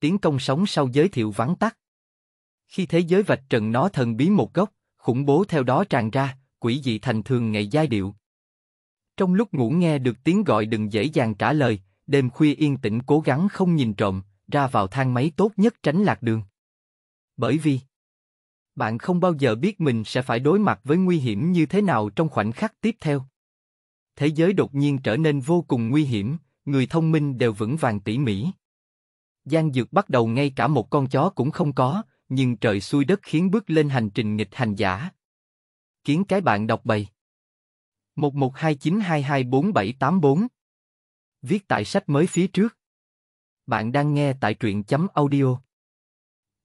tiến công sống sau giới thiệu vắng tắt. Khi thế giới vạch trần nó thần bí một gốc khủng bố theo đó tràn ra, quỷ dị thành thường ngày giai điệu. Trong lúc ngủ nghe được tiếng gọi đừng dễ dàng trả lời, đêm khuya yên tĩnh cố gắng không nhìn trộm, ra vào thang máy tốt nhất tránh lạc đường. Bởi vì bạn không bao giờ biết mình sẽ phải đối mặt với nguy hiểm như thế nào trong khoảnh khắc tiếp theo. Thế giới đột nhiên trở nên vô cùng nguy hiểm, người thông minh đều vững vàng tỉ mỉ. Giang Dược bắt đầu ngay cả một con chó cũng không có, nhưng trời xuôi đất khiến bước lên hành trình nghịch hành giả. Kiến cái bạn đọc bày. 1129224784 Viết tại sách mới phía trước. Bạn đang nghe tại truyện chấm audio.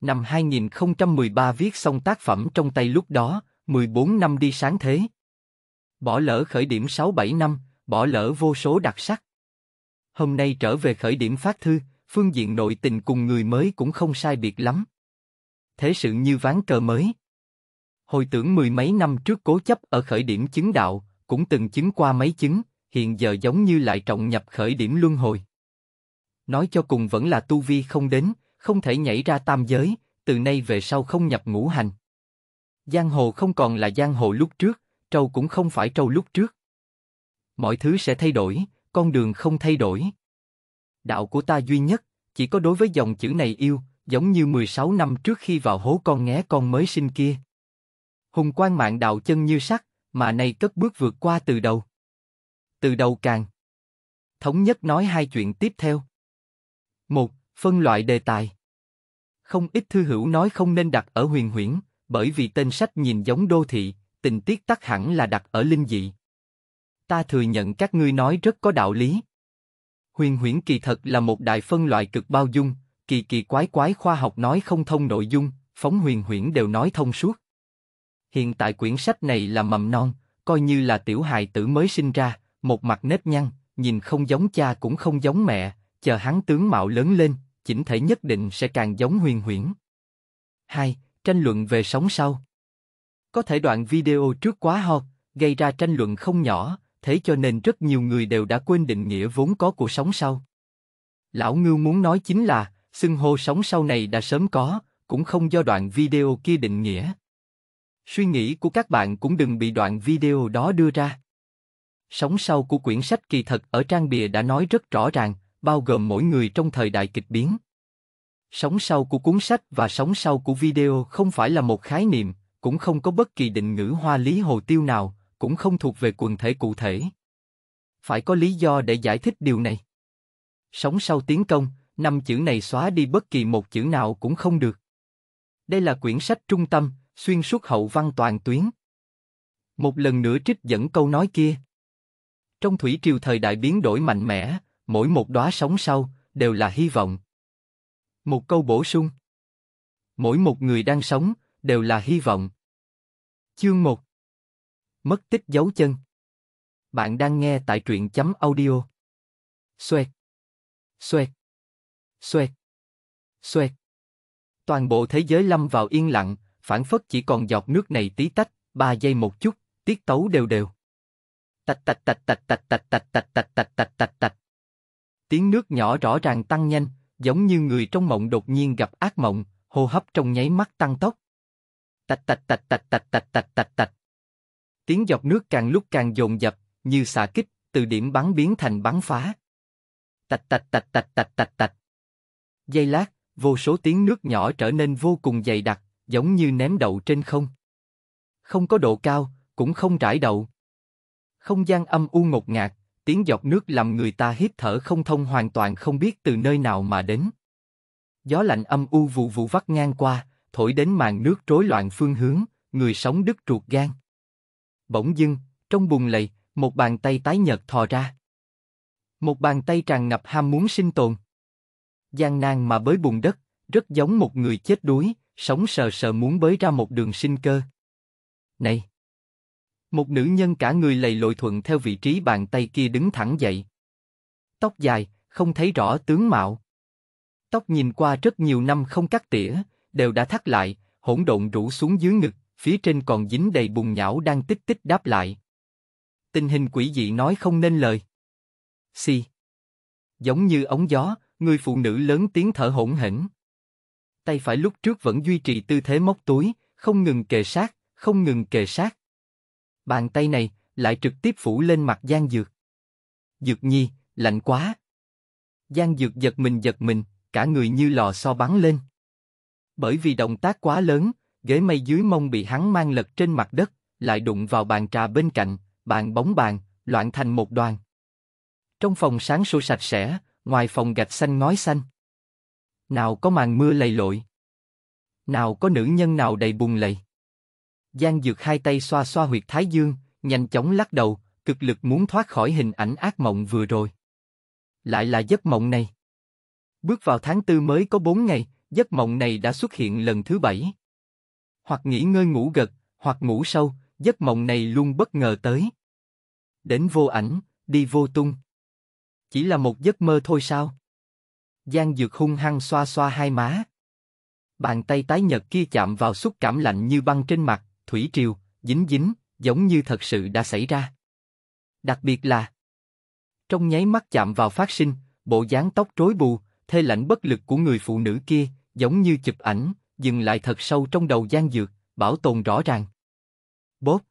Năm 2013 viết xong tác phẩm trong tay lúc đó, 14 năm đi sáng thế. Bỏ lỡ khởi điểm 6-7 năm, bỏ lỡ vô số đặc sắc. Hôm nay trở về khởi điểm phát thư, phương diện nội tình cùng người mới cũng không sai biệt lắm. Thế sự như ván cờ mới. Hồi tưởng mười mấy năm trước cố chấp ở khởi điểm chứng đạo, cũng từng chứng qua mấy chứng, hiện giờ giống như lại trọng nhập khởi điểm luân hồi. Nói cho cùng vẫn là tu vi không đến, không thể nhảy ra tam giới, từ nay về sau không nhập ngũ hành. Giang hồ không còn là giang hồ lúc trước, trâu cũng không phải trâu lúc trước. Mọi thứ sẽ thay đổi, con đường không thay đổi đạo của ta duy nhất, chỉ có đối với dòng chữ này yêu, giống như 16 năm trước khi vào hố con nghé con mới sinh kia. Hùng quan mạng đạo chân như sắt, mà nay cất bước vượt qua từ đầu. Từ đầu càng. Thống nhất nói hai chuyện tiếp theo. Một, phân loại đề tài. Không ít thư hữu nói không nên đặt ở huyền huyễn, bởi vì tên sách nhìn giống đô thị, tình tiết tắc hẳn là đặt ở linh dị. Ta thừa nhận các ngươi nói rất có đạo lý. Huyền huyễn kỳ thật là một đại phân loại cực bao dung, kỳ kỳ quái quái khoa học nói không thông nội dung, phóng huyền huyễn đều nói thông suốt. Hiện tại quyển sách này là mầm non, coi như là tiểu hài tử mới sinh ra, một mặt nếp nhăn, nhìn không giống cha cũng không giống mẹ, chờ hắn tướng mạo lớn lên, chỉnh thể nhất định sẽ càng giống huyền huyễn. 2. Tranh luận về sống sau Có thể đoạn video trước quá hot, gây ra tranh luận không nhỏ, thế cho nên rất nhiều người đều đã quên định nghĩa vốn có của sống sau. Lão Ngưu muốn nói chính là, xưng hô sống sau này đã sớm có, cũng không do đoạn video kia định nghĩa. Suy nghĩ của các bạn cũng đừng bị đoạn video đó đưa ra. Sống sau của quyển sách kỳ thật ở trang bìa đã nói rất rõ ràng, bao gồm mỗi người trong thời đại kịch biến. Sống sau của cuốn sách và sống sau của video không phải là một khái niệm, cũng không có bất kỳ định ngữ hoa lý hồ tiêu nào, cũng không thuộc về quần thể cụ thể. Phải có lý do để giải thích điều này. Sống sau tiến công, năm chữ này xóa đi bất kỳ một chữ nào cũng không được. Đây là quyển sách trung tâm, xuyên suốt hậu văn toàn tuyến. Một lần nữa trích dẫn câu nói kia. Trong thủy triều thời đại biến đổi mạnh mẽ, mỗi một đóa sống sau đều là hy vọng. Một câu bổ sung. Mỗi một người đang sống đều là hy vọng. Chương 1 Mất tích dấu chân. Bạn đang nghe tại truyện chấm audio. Xoẹt. Xoẹt. Xoẹt. Xoẹt. Toàn bộ thế giới lâm vào yên lặng, phản phất chỉ còn giọt nước này tí tách, ba giây một chút, tiết tấu đều đều. Tạch tạch tạch tạch tạch tạch tạch tạch tạch tạch tạch tạch tạch. Tiếng nước nhỏ rõ ràng tăng nhanh, giống như người trong mộng đột nhiên gặp ác mộng, hô hấp trong nháy mắt tăng tốc. Tạch tạch tạch tạch tạch tạch tạch tạch tạch. Tiếng dọc nước càng lúc càng dồn dập, như xạ kích, từ điểm bắn biến thành bắn phá. Tạch tạch tạch tạch tạch tạch tạch. Giây lát, vô số tiếng nước nhỏ trở nên vô cùng dày đặc, giống như ném đậu trên không. Không có độ cao, cũng không trải đậu. Không gian âm u ngột ngạt, tiếng giọt nước làm người ta hít thở không thông hoàn toàn không biết từ nơi nào mà đến. Gió lạnh âm u vụ vụ vắt ngang qua, thổi đến màn nước rối loạn phương hướng, người sống đứt ruột gan. Bỗng dưng, trong bùn lầy, một bàn tay tái nhợt thò ra. Một bàn tay tràn ngập ham muốn sinh tồn. Gian nan mà bới bùn đất, rất giống một người chết đuối, sống sờ sờ muốn bới ra một đường sinh cơ. Này! Một nữ nhân cả người lầy lội thuận theo vị trí bàn tay kia đứng thẳng dậy. Tóc dài, không thấy rõ tướng mạo. Tóc nhìn qua rất nhiều năm không cắt tỉa, đều đã thắt lại, hỗn độn rủ xuống dưới ngực, phía trên còn dính đầy bùn nhão đang tích tích đáp lại. Tình hình quỷ dị nói không nên lời. Xì. Giống như ống gió, người phụ nữ lớn tiếng thở hỗn hỉnh. Tay phải lúc trước vẫn duy trì tư thế móc túi, không ngừng kề sát, không ngừng kề sát. Bàn tay này lại trực tiếp phủ lên mặt Giang Dược. Dược nhi, lạnh quá. Giang Dược giật mình giật mình, cả người như lò xo bắn lên. Bởi vì động tác quá lớn, ghế mây dưới mông bị hắn mang lật trên mặt đất, lại đụng vào bàn trà bên cạnh, bàn bóng bàn, loạn thành một đoàn. Trong phòng sáng sủa sạch sẽ, ngoài phòng gạch xanh ngói xanh. Nào có màn mưa lầy lội. Nào có nữ nhân nào đầy bùn lầy. Giang Dược hai tay xoa xoa huyệt thái dương, nhanh chóng lắc đầu, cực lực muốn thoát khỏi hình ảnh ác mộng vừa rồi. Lại là giấc mộng này. Bước vào tháng tư mới có bốn ngày, giấc mộng này đã xuất hiện lần thứ bảy hoặc nghỉ ngơi ngủ gật, hoặc ngủ sâu, giấc mộng này luôn bất ngờ tới. Đến vô ảnh, đi vô tung. Chỉ là một giấc mơ thôi sao? Giang Dược hung hăng xoa xoa hai má. Bàn tay tái nhợt kia chạm vào xúc cảm lạnh như băng trên mặt, thủy triều, dính dính, giống như thật sự đã xảy ra. Đặc biệt là trong nháy mắt chạm vào phát sinh, bộ dáng tóc rối bù, thê lạnh bất lực của người phụ nữ kia, giống như chụp ảnh, dừng lại thật sâu trong đầu Giang Dược, bảo tồn rõ ràng. Bốp.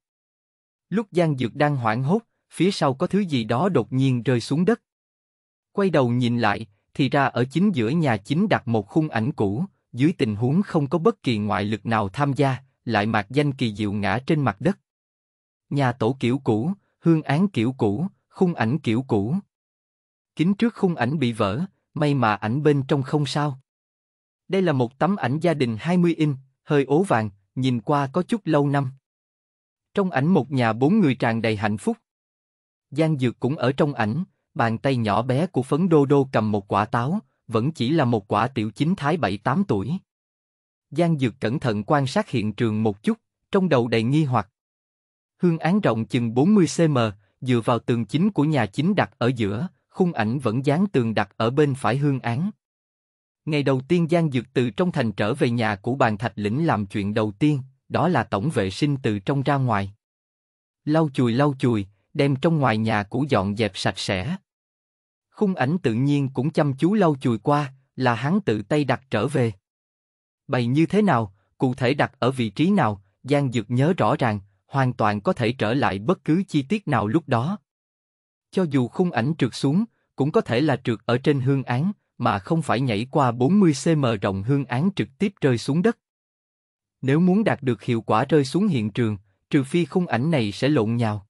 Lúc Giang Dược đang hoảng hốt, phía sau có thứ gì đó đột nhiên rơi xuống đất. Quay đầu nhìn lại, thì ra ở chính giữa nhà chính đặt một khung ảnh cũ, dưới tình huống không có bất kỳ ngoại lực nào tham gia, lại mạc danh kỳ diệu ngã trên mặt đất. Nhà tổ kiểu cũ, hương án kiểu cũ, khung ảnh kiểu cũ. Kính trước khung ảnh bị vỡ, may mà ảnh bên trong không sao. Đây là một tấm ảnh gia đình 20 in hơi ố vàng, nhìn qua có chút lâu năm. Trong ảnh một nhà bốn người tràn đầy hạnh phúc. Giang Dược cũng ở trong ảnh, bàn tay nhỏ bé của phấn đô đô cầm một quả táo, vẫn chỉ là một quả tiểu chính thái 7-8 tuổi. Giang Dược cẩn thận quan sát hiện trường một chút, trong đầu đầy nghi hoặc. Hương án rộng chừng 40cm, dựa vào tường chính của nhà chính đặt ở giữa, khung ảnh vẫn dán tường đặt ở bên phải hương án. Ngày đầu tiên Giang Dược từ trong thành trở về nhà của bàn thạch lĩnh làm chuyện đầu tiên, đó là tổng vệ sinh từ trong ra ngoài. Lau chùi lau chùi, đem trong ngoài nhà cũ dọn dẹp sạch sẽ. Khung ảnh tự nhiên cũng chăm chú lau chùi qua, là hắn tự tay đặt trở về. Bày như thế nào, cụ thể đặt ở vị trí nào, Giang Dược nhớ rõ ràng, hoàn toàn có thể trở lại bất cứ chi tiết nào lúc đó. Cho dù khung ảnh trượt xuống, cũng có thể là trượt ở trên hương án, mà không phải nhảy qua 40cm rộng hương án trực tiếp rơi xuống đất. Nếu muốn đạt được hiệu quả rơi xuống hiện trường, trừ phi khung ảnh này sẽ lộn nhào.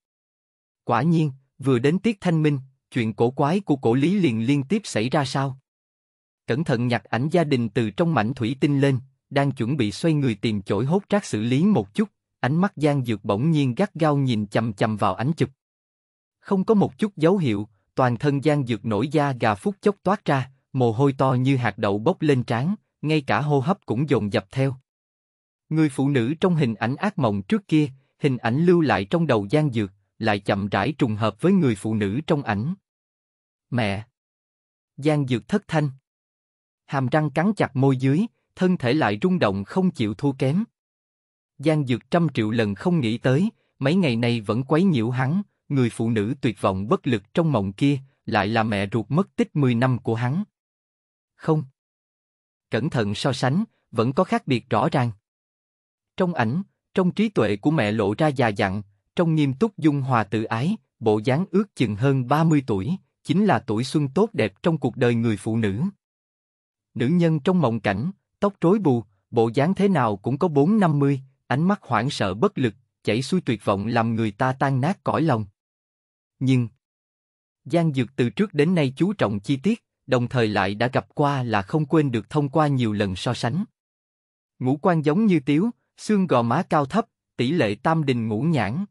Quả nhiên, vừa đến tiết thanh minh, chuyện cổ quái của cổ lý liền liên tiếp xảy ra sao? Cẩn thận nhặt ảnh gia đình từ trong mảnh thủy tinh lên, đang chuẩn bị xoay người tìm chổi hốt rác xử lý một chút, ánh mắt Giang Dược bỗng nhiên gắt gao nhìn chầm chầm vào ảnh chụp. Không có một chút dấu hiệu, toàn thân Giang Dược nổi da gà phút chốc toát ra, mồ hôi to như hạt đậu bốc lên trán, ngay cả hô hấp cũng dồn dập theo. Người phụ nữ trong hình ảnh ác mộng trước kia, hình ảnh lưu lại trong đầu gian dược, lại chậm rãi trùng hợp với người phụ nữ trong ảnh. Mẹ! Gian dược thất thanh. Hàm răng cắn chặt môi dưới, thân thể lại rung động không chịu thua kém. Gian dược trăm triệu lần không nghĩ tới, mấy ngày nay vẫn quấy nhiễu hắn, người phụ nữ tuyệt vọng bất lực trong mộng kia, lại là mẹ ruột mất tích 10 năm của hắn không? Cẩn thận so sánh, vẫn có khác biệt rõ ràng. Trong ảnh, trong trí tuệ của mẹ lộ ra già dặn, trong nghiêm túc dung hòa tự ái, bộ dáng ước chừng hơn 30 tuổi, chính là tuổi xuân tốt đẹp trong cuộc đời người phụ nữ. Nữ nhân trong mộng cảnh, tóc rối bù, bộ dáng thế nào cũng có 4-50, ánh mắt hoảng sợ bất lực, chảy xuôi tuyệt vọng làm người ta tan nát cõi lòng. Nhưng, Giang Dược từ trước đến nay chú trọng chi tiết, đồng thời lại đã gặp qua là không quên được thông qua nhiều lần so sánh. Ngũ quan giống như tiếu, xương gò má cao thấp, tỷ lệ tam đình ngũ nhãn.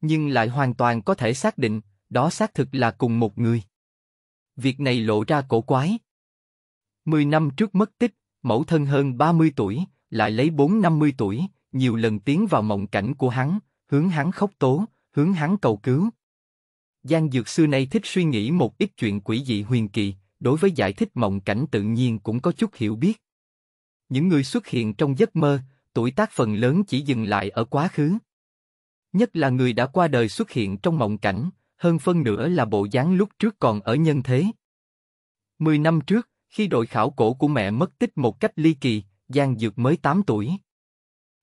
Nhưng lại hoàn toàn có thể xác định, đó xác thực là cùng một người. Việc này lộ ra cổ quái. Mười năm trước mất tích, mẫu thân hơn 30 tuổi, lại lấy 4-50 tuổi, nhiều lần tiến vào mộng cảnh của hắn, hướng hắn khóc tố, hướng hắn cầu cứu. Giang Dược xưa nay thích suy nghĩ một ít chuyện quỷ dị huyền kỳ, đối với giải thích mộng cảnh tự nhiên cũng có chút hiểu biết. Những người xuất hiện trong giấc mơ, tuổi tác phần lớn chỉ dừng lại ở quá khứ. Nhất là người đã qua đời xuất hiện trong mộng cảnh, hơn phân nửa là bộ dáng lúc trước còn ở nhân thế. Mười năm trước, khi đội khảo cổ của mẹ mất tích một cách ly kỳ, Giang Dược mới 8 tuổi.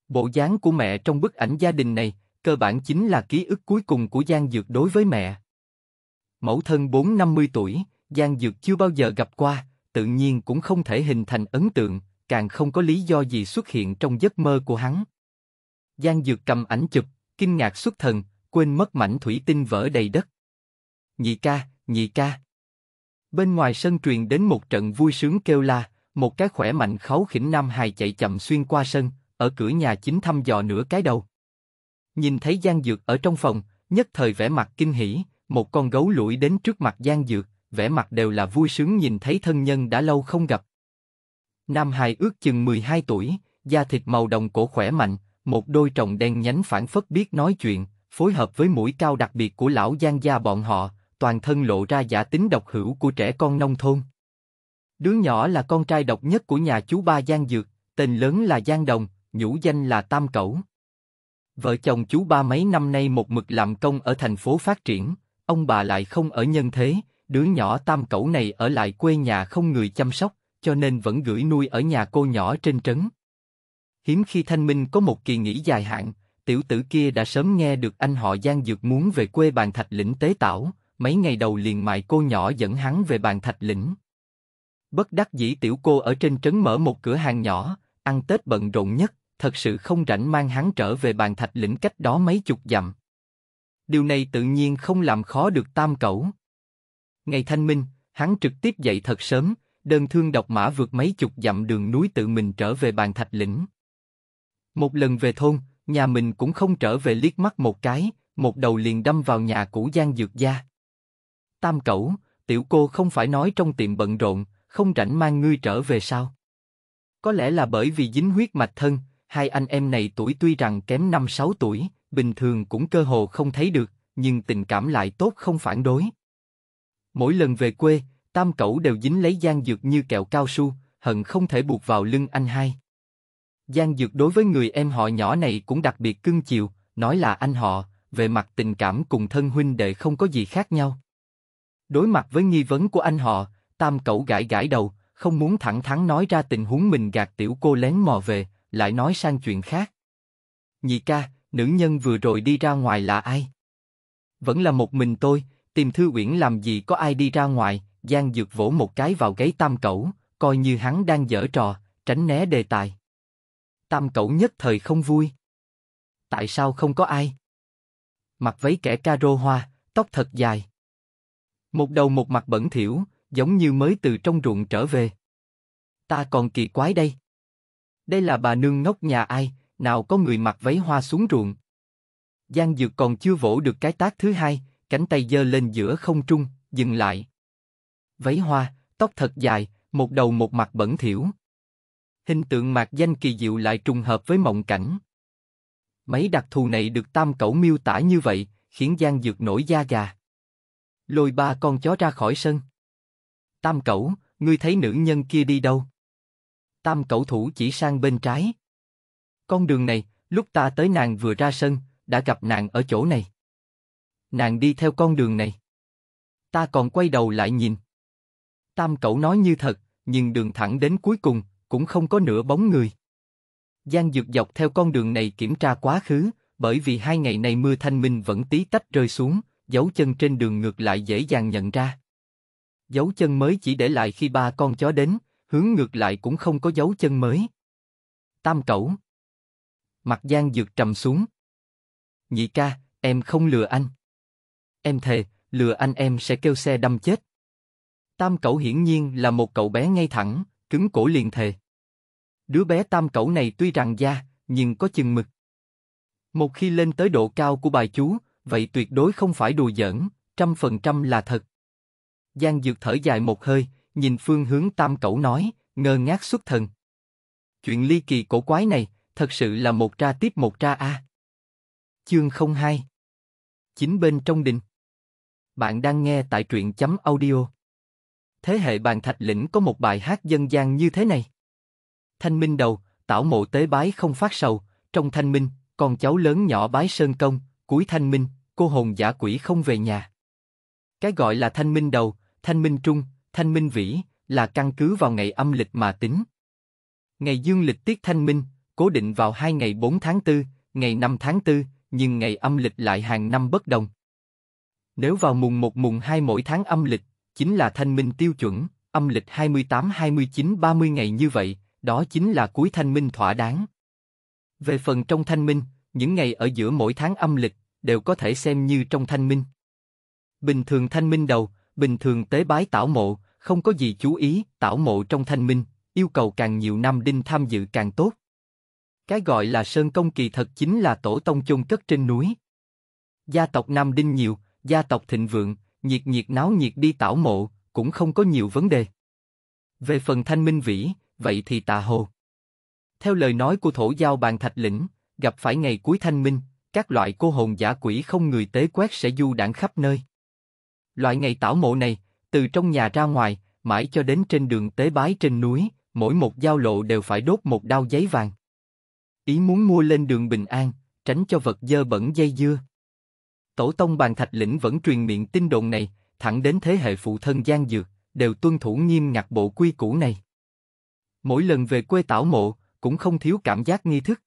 Bộ dáng của mẹ trong bức ảnh gia đình này, cơ bản chính là ký ức cuối cùng của Giang Dược đối với mẹ. Mẫu thân 4-50 tuổi, Giang Dược chưa bao giờ gặp qua, tự nhiên cũng không thể hình thành ấn tượng, càng không có lý do gì xuất hiện trong giấc mơ của hắn. Giang Dược cầm ảnh chụp, kinh ngạc xuất thần, quên mất mảnh thủy tinh vỡ đầy đất. Nhị ca, nhị ca. Bên ngoài sân truyền đến một trận vui sướng kêu la, một cái khỏe mạnh kháu khỉnh nam hài chạy chậm xuyên qua sân, ở cửa nhà chính thăm dò nửa cái đầu. Nhìn thấy Giang Dược ở trong phòng, nhất thời vẻ mặt kinh hỉ, một con gấu lủi đến trước mặt Giang Dược, vẻ mặt đều là vui sướng nhìn thấy thân nhân đã lâu không gặp. Nam hài ước chừng 12 tuổi, da thịt màu đồng cổ khỏe mạnh, một đôi tròng đen nhánh phản phất biết nói chuyện, phối hợp với mũi cao đặc biệt của lão Giang gia bọn họ, toàn thân lộ ra giả tính độc hữu của trẻ con nông thôn. Đứa nhỏ là con trai độc nhất của nhà chú ba Giang Dược, tên lớn là Giang Đồng, nhũ danh là Tam Cẩu. Vợ chồng chú ba mấy năm nay một mực làm công ở thành phố phát triển, ông bà lại không ở nhân thế, Đứa nhỏ tam cẩu này ở lại quê nhà không người chăm sóc, cho nên vẫn gửi nuôi ở nhà cô nhỏ trên trấn. Hiếm khi Thanh Minh có một kỳ nghỉ dài hạn, tiểu tử kia đã sớm nghe được anh họ Giang Dược muốn về quê bàn thạch lĩnh tế tảo, mấy ngày đầu liền mại cô nhỏ dẫn hắn về bàn thạch lĩnh. Bất đắc dĩ tiểu cô ở trên trấn mở một cửa hàng nhỏ, ăn Tết bận rộn nhất, thật sự không rảnh mang hắn trở về bàn thạch lĩnh cách đó mấy chục dặm. Điều này tự nhiên không làm khó được tam cẩu. Ngày thanh minh, hắn trực tiếp dậy thật sớm, đơn thương độc mã vượt mấy chục dặm đường núi tự mình trở về bàn thạch lĩnh. Một lần về thôn, nhà mình cũng không trở về liếc mắt một cái, một đầu liền đâm vào nhà cũ giang dược gia. Tam cẩu, tiểu cô không phải nói trong tiệm bận rộn, không rảnh mang ngươi trở về sao? Có lẽ là bởi vì dính huyết mạch thân, hai anh em này tuổi tuy rằng kém 5-6 tuổi, bình thường cũng cơ hồ không thấy được, nhưng tình cảm lại tốt không phản đối. Mỗi lần về quê, tam cẩu đều dính lấy giang dược như kẹo cao su, hận không thể buộc vào lưng anh hai. Giang dược đối với người em họ nhỏ này cũng đặc biệt cưng chiều, nói là anh họ, về mặt tình cảm cùng thân huynh đệ không có gì khác nhau. Đối mặt với nghi vấn của anh họ, tam cẩu gãi gãi đầu, không muốn thẳng thắn nói ra tình huống mình gạt tiểu cô lén mò về, lại nói sang chuyện khác. Nhị ca, nữ nhân vừa rồi đi ra ngoài là ai? Vẫn là một mình tôi, tìm thư uyển làm gì có ai đi ra ngoài, Giang Dược vỗ một cái vào gáy tam cẩu, coi như hắn đang dở trò, tránh né đề tài. Tam cẩu nhất thời không vui. Tại sao không có ai? Mặc váy kẻ caro hoa, tóc thật dài. Một đầu một mặt bẩn thỉu, giống như mới từ trong ruộng trở về. Ta còn kỳ quái đây. Đây là bà nương ngốc nhà ai, nào có người mặc váy hoa xuống ruộng. Giang Dược còn chưa vỗ được cái tác thứ hai, cánh tay giơ lên giữa không trung, dừng lại. Váy hoa, tóc thật dài, một đầu một mặt bẩn thỉu. Hình tượng mạc danh kỳ diệu lại trùng hợp với mộng cảnh. Mấy đặc thù này được tam cẩu miêu tả như vậy, khiến Giang Dược nổi da gà. Lôi ba con chó ra khỏi sân. Tam cẩu, ngươi thấy nữ nhân kia đi đâu? Tam cẩu thủ chỉ sang bên trái. Con đường này, lúc ta tới nàng vừa ra sân, đã gặp nàng ở chỗ này nàng đi theo con đường này. Ta còn quay đầu lại nhìn. Tam cậu nói như thật, nhưng đường thẳng đến cuối cùng, cũng không có nửa bóng người. Giang Dược dọc theo con đường này kiểm tra quá khứ, bởi vì hai ngày này mưa thanh minh vẫn tí tách rơi xuống, dấu chân trên đường ngược lại dễ dàng nhận ra. Dấu chân mới chỉ để lại khi ba con chó đến, hướng ngược lại cũng không có dấu chân mới. Tam cẩu. Mặt Giang Dược trầm xuống. Nhị ca, em không lừa anh. Em thề, lừa anh em sẽ kêu xe đâm chết. Tam cậu hiển nhiên là một cậu bé ngay thẳng, cứng cổ liền thề. Đứa bé tam cậu này tuy rằng da, nhưng có chừng mực. Một khi lên tới độ cao của bài chú, vậy tuyệt đối không phải đùa giỡn, trăm phần trăm là thật. Giang Dược thở dài một hơi, nhìn phương hướng tam cậu nói, ngơ ngác xuất thần. Chuyện ly kỳ cổ quái này, thật sự là một tra tiếp một tra a. À. Chương 02 Chính bên trong đình bạn đang nghe tại truyện chấm audio. Thế hệ bàn thạch lĩnh có một bài hát dân gian như thế này. Thanh minh đầu, tảo mộ tế bái không phát sầu, trong thanh minh, con cháu lớn nhỏ bái sơn công, cuối thanh minh, cô hồn giả quỷ không về nhà. Cái gọi là thanh minh đầu, thanh minh trung, thanh minh vĩ là căn cứ vào ngày âm lịch mà tính. Ngày dương lịch tiết thanh minh, cố định vào hai ngày 4 tháng 4, ngày 5 tháng 4, nhưng ngày âm lịch lại hàng năm bất đồng. Nếu vào mùng 1 mùng 2 mỗi tháng âm lịch, chính là thanh minh tiêu chuẩn, âm lịch 28 29 30 ngày như vậy, đó chính là cuối thanh minh thỏa đáng. Về phần trong thanh minh, những ngày ở giữa mỗi tháng âm lịch đều có thể xem như trong thanh minh. Bình thường thanh minh đầu, bình thường tế bái tảo mộ, không có gì chú ý, tảo mộ trong thanh minh, yêu cầu càng nhiều năm đinh tham dự càng tốt. Cái gọi là sơn công kỳ thật chính là tổ tông chôn cất trên núi. Gia tộc nam đinh nhiều, gia tộc thịnh vượng, nhiệt nhiệt náo nhiệt đi tảo mộ, cũng không có nhiều vấn đề. Về phần thanh minh vĩ, vậy thì tà hồ. Theo lời nói của thổ giao bàn thạch lĩnh, gặp phải ngày cuối thanh minh, các loại cô hồn giả quỷ không người tế quét sẽ du đảng khắp nơi. Loại ngày tảo mộ này, từ trong nhà ra ngoài, mãi cho đến trên đường tế bái trên núi, mỗi một giao lộ đều phải đốt một đao giấy vàng. Ý muốn mua lên đường bình an, tránh cho vật dơ bẩn dây dưa tổ tông bàn thạch lĩnh vẫn truyền miệng tin đồn này, thẳng đến thế hệ phụ thân Giang Dược, đều tuân thủ nghiêm ngặt bộ quy củ này. Mỗi lần về quê tảo mộ, cũng không thiếu cảm giác nghi thức.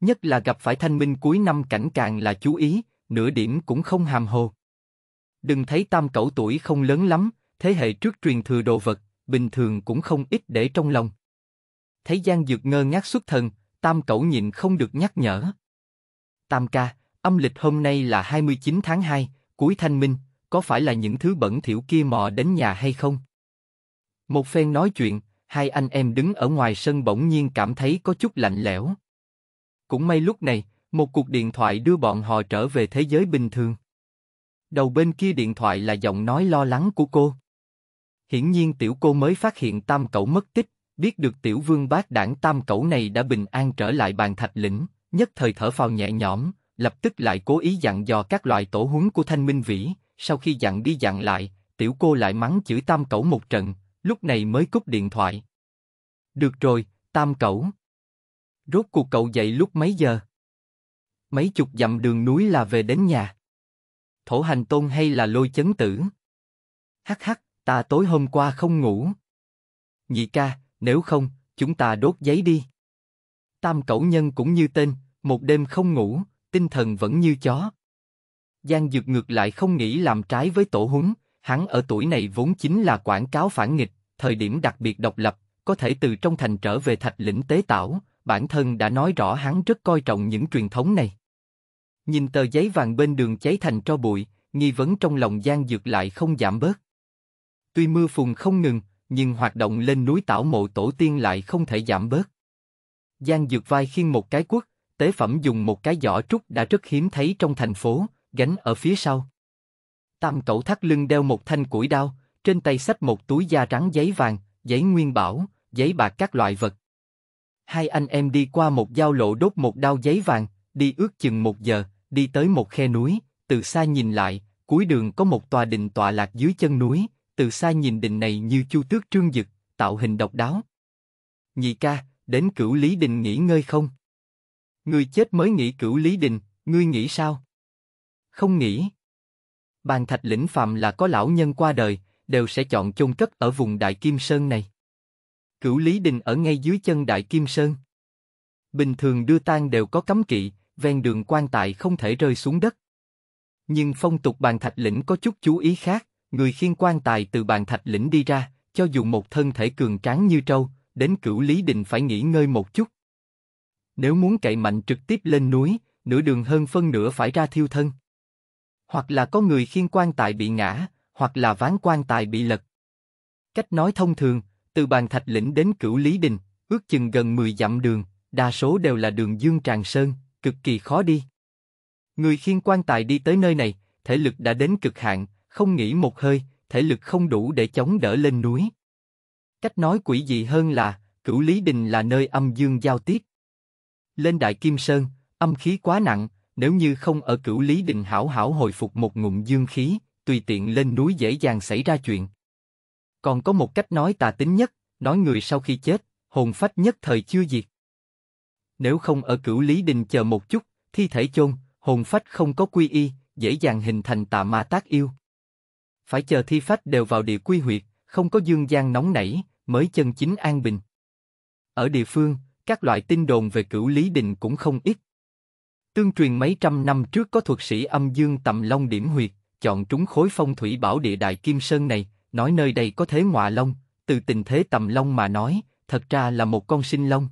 Nhất là gặp phải thanh minh cuối năm cảnh càng là chú ý, nửa điểm cũng không hàm hồ. Đừng thấy tam cẩu tuổi không lớn lắm, thế hệ trước truyền thừa đồ vật, bình thường cũng không ít để trong lòng. Thấy Giang Dược ngơ ngác xuất thần, tam cẩu nhịn không được nhắc nhở. Tam ca, Âm lịch hôm nay là 29 tháng 2, cuối thanh minh, có phải là những thứ bẩn thỉu kia mò đến nhà hay không? Một phen nói chuyện, hai anh em đứng ở ngoài sân bỗng nhiên cảm thấy có chút lạnh lẽo. Cũng may lúc này, một cuộc điện thoại đưa bọn họ trở về thế giới bình thường. Đầu bên kia điện thoại là giọng nói lo lắng của cô. Hiển nhiên tiểu cô mới phát hiện tam cậu mất tích, biết được tiểu vương bác đảng tam cậu này đã bình an trở lại bàn thạch lĩnh, nhất thời thở phào nhẹ nhõm, lập tức lại cố ý dặn dò các loại tổ huấn của Thanh Minh Vĩ, sau khi dặn đi dặn lại, tiểu cô lại mắng chửi Tam Cẩu một trận, lúc này mới cúp điện thoại. Được rồi, Tam Cẩu. Rốt cuộc cậu dậy lúc mấy giờ? Mấy chục dặm đường núi là về đến nhà. Thổ hành tôn hay là lôi chấn tử? Hắc hắc, ta tối hôm qua không ngủ. Nhị ca, nếu không, chúng ta đốt giấy đi. Tam cẩu nhân cũng như tên, một đêm không ngủ, tinh thần vẫn như chó. Giang Dược ngược lại không nghĩ làm trái với tổ huấn, hắn ở tuổi này vốn chính là quảng cáo phản nghịch, thời điểm đặc biệt độc lập, có thể từ trong thành trở về thạch lĩnh tế tảo, bản thân đã nói rõ hắn rất coi trọng những truyền thống này. Nhìn tờ giấy vàng bên đường cháy thành tro bụi, nghi vấn trong lòng Giang Dược lại không giảm bớt. Tuy mưa phùn không ngừng, nhưng hoạt động lên núi tảo mộ tổ tiên lại không thể giảm bớt. Giang Dược vai khiên một cái quất, tế phẩm dùng một cái giỏ trúc đã rất hiếm thấy trong thành phố, gánh ở phía sau. Tam cậu thắt lưng đeo một thanh củi đao, trên tay xách một túi da rắn giấy vàng, giấy nguyên bảo, giấy bạc các loại vật. Hai anh em đi qua một giao lộ đốt một đao giấy vàng, đi ước chừng một giờ, đi tới một khe núi, từ xa nhìn lại, cuối đường có một tòa đình tọa lạc dưới chân núi, từ xa nhìn đình này như chu tước trương dực, tạo hình độc đáo. Nhị ca, đến cửu Lý Đình nghỉ ngơi không? Người chết mới nghĩ cửu Lý Đình, ngươi nghĩ sao? Không nghĩ. Bàn thạch lĩnh phàm là có lão nhân qua đời, đều sẽ chọn chôn cất ở vùng Đại Kim Sơn này. Cửu Lý Đình ở ngay dưới chân Đại Kim Sơn. Bình thường đưa tang đều có cấm kỵ, ven đường quan tài không thể rơi xuống đất. Nhưng phong tục bàn thạch lĩnh có chút chú ý khác, người khiên quan tài từ bàn thạch lĩnh đi ra, cho dù một thân thể cường tráng như trâu, đến cửu Lý Đình phải nghỉ ngơi một chút. Nếu muốn cậy mạnh trực tiếp lên núi, nửa đường hơn phân nửa phải ra thiêu thân. Hoặc là có người khiên quan tài bị ngã, hoặc là ván quan tài bị lật. Cách nói thông thường, từ bàn thạch lĩnh đến cửu Lý Đình, ước chừng gần 10 dặm đường, đa số đều là đường dương tràng sơn, cực kỳ khó đi. Người khiên quan tài đi tới nơi này, thể lực đã đến cực hạn, không nghĩ một hơi, thể lực không đủ để chống đỡ lên núi. Cách nói quỷ dị hơn là, cửu Lý Đình là nơi âm dương giao tiếp. Lên Đại Kim Sơn, âm khí quá nặng, nếu như không ở cửu Lý Định hảo hảo hồi phục một ngụm dương khí, tùy tiện lên núi dễ dàng xảy ra chuyện. Còn có một cách nói tà tính nhất, nói người sau khi chết, hồn phách nhất thời chưa diệt. Nếu không ở cửu Lý Đình chờ một chút, thi thể chôn, hồn phách không có quy y, dễ dàng hình thành tà ma tác yêu. Phải chờ thi phách đều vào địa quy huyệt, không có dương gian nóng nảy, mới chân chính an bình. Ở địa phương, các loại tin đồn về cửu Lý Đình cũng không ít. Tương truyền mấy trăm năm trước có thuật sĩ âm dương tầm long điểm huyệt, chọn trúng khối phong thủy bảo địa Đại Kim Sơn này, nói nơi đây có thế ngọa long, từ tình thế tầm long mà nói, thật ra là một con sinh long.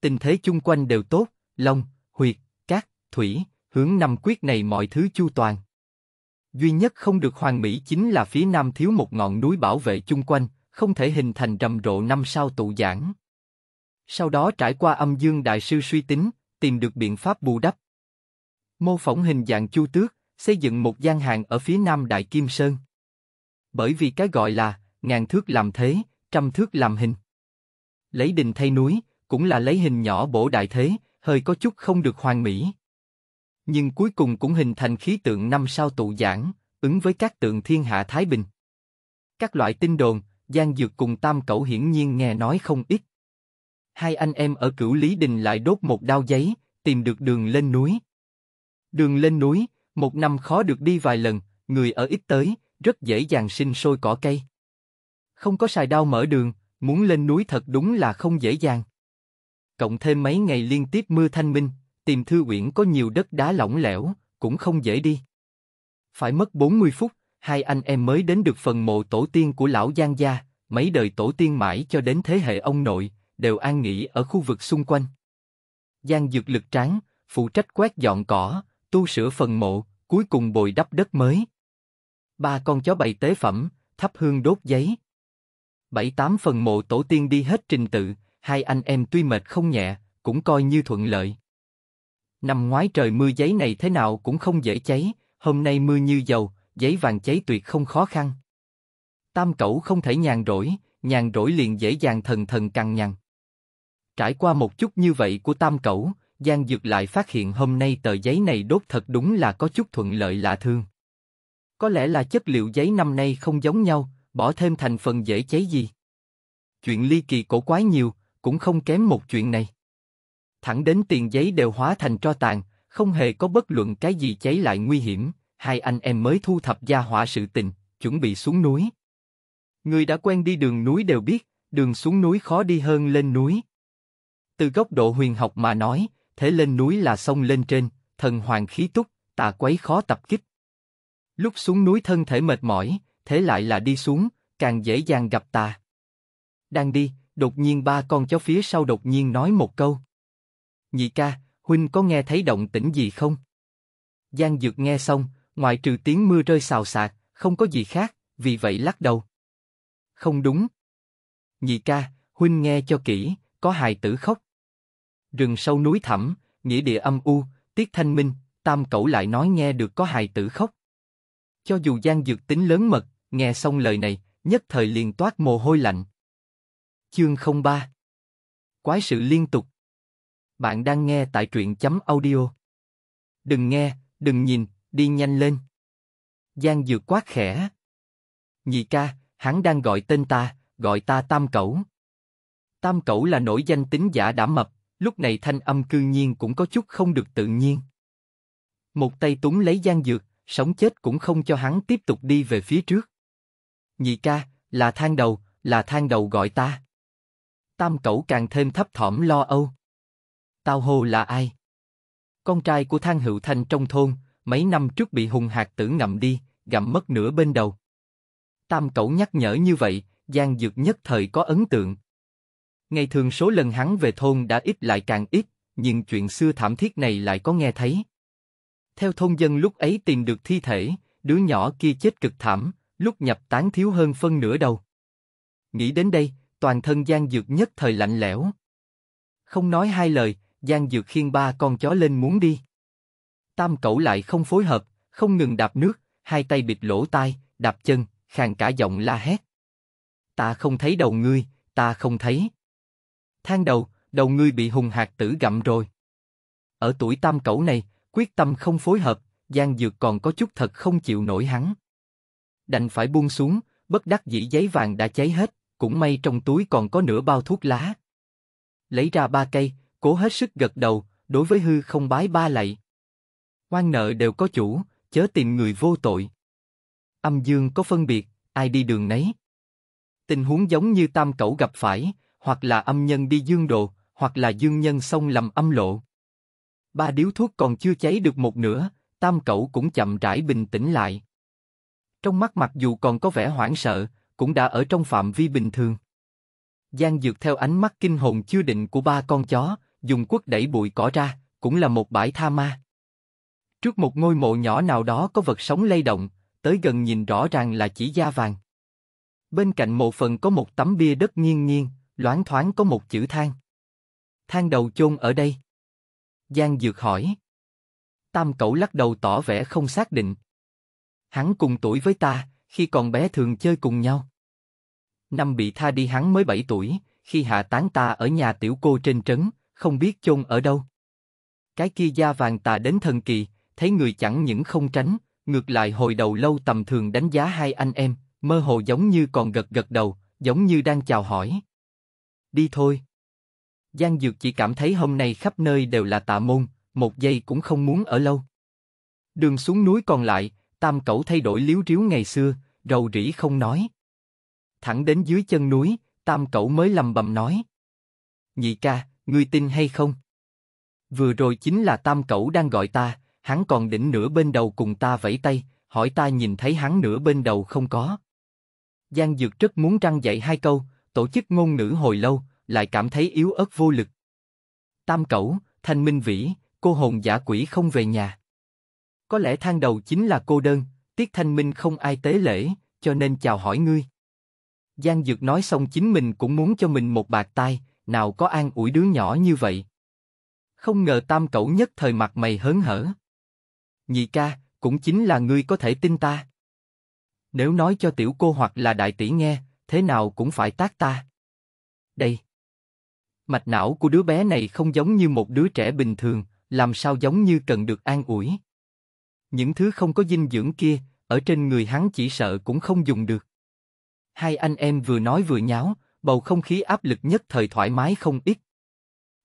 Tình thế chung quanh đều tốt, long, huyệt, cát, thủy, hướng năm quyết này mọi thứ chu toàn. Duy nhất không được hoàn mỹ chính là phía nam thiếu một ngọn núi bảo vệ chung quanh, không thể hình thành rầm rộ năm sao tụ giảng. Sau đó trải qua âm dương đại sư suy tính, tìm được biện pháp bù đắp. Mô phỏng hình dạng chu tước, xây dựng một gian hàng ở phía nam Đại Kim Sơn. Bởi vì cái gọi là, ngàn thước làm thế, trăm thước làm hình. Lấy đình thay núi, cũng là lấy hình nhỏ bổ đại thế, hơi có chút không được hoàn mỹ. Nhưng cuối cùng cũng hình thành khí tượng năm sao tụ giảng, ứng với các tượng thiên hạ Thái Bình. Các loại tin đồn, gian dược cùng tam cẩu hiển nhiên nghe nói không ít hai anh em ở Cửu Lý Đình lại đốt một đao giấy, tìm được đường lên núi. Đường lên núi, một năm khó được đi vài lần, người ở ít tới, rất dễ dàng sinh sôi cỏ cây. Không có xài đao mở đường, muốn lên núi thật đúng là không dễ dàng. Cộng thêm mấy ngày liên tiếp mưa thanh minh, tìm thư quyển có nhiều đất đá lỏng lẻo, cũng không dễ đi. Phải mất 40 phút, hai anh em mới đến được phần mộ tổ tiên của lão Giang gia, mấy đời tổ tiên mãi cho đến thế hệ ông nội, đều an nghỉ ở khu vực xung quanh. Giang Dược Lực Tráng phụ trách quét dọn cỏ, tu sửa phần mộ, cuối cùng bồi đắp đất mới. Ba con chó bày tế phẩm, thắp hương đốt giấy. Bảy tám phần mộ tổ tiên đi hết trình tự, hai anh em tuy mệt không nhẹ, cũng coi như thuận lợi. Năm ngoái trời mưa giấy này thế nào cũng không dễ cháy, hôm nay mưa như dầu, giấy vàng cháy tuyệt không khó khăn. Tam cẩu không thể nhàn rỗi, nhàn rỗi liền dễ dàng thần thần cằn nhằn. Trải qua một chút như vậy của tam cẩu, Giang Dược lại phát hiện hôm nay tờ giấy này đốt thật đúng là có chút thuận lợi lạ thường. Có lẽ là chất liệu giấy năm nay không giống nhau, bỏ thêm thành phần dễ cháy gì. Chuyện ly kỳ cổ quái nhiều, cũng không kém một chuyện này. Thẳng đến tiền giấy đều hóa thành tro tàn, không hề có bất luận cái gì cháy lại nguy hiểm, hai anh em mới thu thập gia hỏa sự tình, chuẩn bị xuống núi. Người đã quen đi đường núi đều biết, đường xuống núi khó đi hơn lên núi. Từ góc độ huyền học mà nói, thế lên núi là sông lên trên, thần hoàng khí túc, tà quấy khó tập kích. Lúc xuống núi thân thể mệt mỏi, thế lại là đi xuống, càng dễ dàng gặp tà. Đang đi, đột nhiên ba con chó phía sau đột nhiên nói một câu. Nhị ca, huynh có nghe thấy động tĩnh gì không? Giang Dược nghe xong, ngoại trừ tiếng mưa rơi xào xạc, không có gì khác, vì vậy lắc đầu. Không đúng. Nhị ca, huynh nghe cho kỹ, có hài tử khóc. Rừng sâu núi thẳm, nghĩa địa âm u, tiết thanh minh, tam cẩu lại nói nghe được có hài tử khóc. Cho dù gian dược tính lớn mật, nghe xong lời này, nhất thời liền toát mồ hôi lạnh. Chương 03 Quái sự liên tục Bạn đang nghe tại truyện chấm audio. Đừng nghe, đừng nhìn, đi nhanh lên. Giang dược quát khẽ. Nhị ca, hắn đang gọi tên ta, gọi ta Tam Cẩu. Tam Cẩu là nổi danh tính giả đã mập, Lúc này thanh âm cư nhiên cũng có chút không được tự nhiên. Một tay túng lấy gian dược, sống chết cũng không cho hắn tiếp tục đi về phía trước. Nhị ca, là than đầu, là than đầu gọi ta. Tam cẩu càng thêm thấp thỏm lo âu. Tao hồ là ai? Con trai của than hữu thanh trong thôn, mấy năm trước bị hùng hạt tử ngậm đi, gặm mất nửa bên đầu. Tam cẩu nhắc nhở như vậy, Giang Dược nhất thời có ấn tượng. Ngày thường số lần hắn về thôn đã ít lại càng ít, nhưng chuyện xưa thảm thiết này lại có nghe thấy. Theo thôn dân lúc ấy tìm được thi thể, đứa nhỏ kia chết cực thảm, lúc nhập tán thiếu hơn phân nửa đầu. Nghĩ đến đây, toàn thân Giang Dược nhất thời lạnh lẽo. Không nói hai lời, Giang Dược khiêng ba con chó lên muốn đi. Tam cẩu lại không phối hợp, không ngừng đạp nước, hai tay bịt lỗ tai, đạp chân, khàn cả giọng la hét. Ta không thấy đầu ngươi, ta không thấy, than đầu, đầu ngươi bị hùng hạt tử gặm rồi. Ở tuổi tam cẩu này, quyết tâm không phối hợp, Giang Dược còn có chút thật không chịu nổi hắn. Đành phải buông xuống, bất đắc dĩ giấy vàng đã cháy hết, cũng may trong túi còn có nửa bao thuốc lá. Lấy ra ba cây, cố hết sức gật đầu, đối với hư không bái ba lạy. quan nợ đều có chủ, chớ tìm người vô tội. Âm dương có phân biệt, ai đi đường nấy. Tình huống giống như tam cẩu gặp phải, hoặc là âm nhân đi dương độ, hoặc là dương nhân xông lầm âm lộ. Ba điếu thuốc còn chưa cháy được một nửa, tam cậu cũng chậm rãi bình tĩnh lại. Trong mắt mặc dù còn có vẻ hoảng sợ, cũng đã ở trong phạm vi bình thường. Giang dược theo ánh mắt kinh hồn chưa định của ba con chó, dùng quất đẩy bụi cỏ ra, cũng là một bãi tha ma. Trước một ngôi mộ nhỏ nào đó có vật sống lay động, tới gần nhìn rõ ràng là chỉ da vàng. Bên cạnh mộ phần có một tấm bia đất nghiêng nghiêng, loáng thoáng có một chữ than. Than đầu chôn ở đây. Giang Dược hỏi. Tam cậu lắc đầu tỏ vẻ không xác định. Hắn cùng tuổi với ta, khi còn bé thường chơi cùng nhau. Năm bị tha đi hắn mới 7 tuổi, khi hạ tán ta ở nhà tiểu cô trên trấn, không biết chôn ở đâu. Cái kia da vàng tà đến thần kỳ, thấy người chẳng những không tránh, ngược lại hồi đầu lâu tầm thường đánh giá hai anh em, mơ hồ giống như còn gật gật đầu, giống như đang chào hỏi đi thôi. Giang Dược chỉ cảm thấy hôm nay khắp nơi đều là tà môn, một giây cũng không muốn ở lâu. Đường xuống núi còn lại, Tam Cẩu thay đổi liếu riếu ngày xưa, rầu rĩ không nói. Thẳng đến dưới chân núi, Tam Cẩu mới lầm bầm nói. Nhị ca, ngươi tin hay không? Vừa rồi chính là Tam Cẩu đang gọi ta, hắn còn đỉnh nửa bên đầu cùng ta vẫy tay, hỏi ta nhìn thấy hắn nửa bên đầu không có. Giang Dược rất muốn răng dạy hai câu, tổ chức ngôn ngữ hồi lâu, lại cảm thấy yếu ớt vô lực. Tam cẩu, thanh minh vĩ, cô hồn giả quỷ không về nhà. Có lẽ thang đầu chính là cô đơn, tiếc thanh minh không ai tế lễ, cho nên chào hỏi ngươi. Giang Dược nói xong chính mình cũng muốn cho mình một bạc tai, nào có an ủi đứa nhỏ như vậy. Không ngờ tam cẩu nhất thời mặt mày hớn hở. Nhị ca, cũng chính là ngươi có thể tin ta. Nếu nói cho tiểu cô hoặc là đại tỷ nghe, thế nào cũng phải tác ta. Đây. Mạch não của đứa bé này không giống như một đứa trẻ bình thường, làm sao giống như cần được an ủi. Những thứ không có dinh dưỡng kia, ở trên người hắn chỉ sợ cũng không dùng được. Hai anh em vừa nói vừa nháo, bầu không khí áp lực nhất thời thoải mái không ít.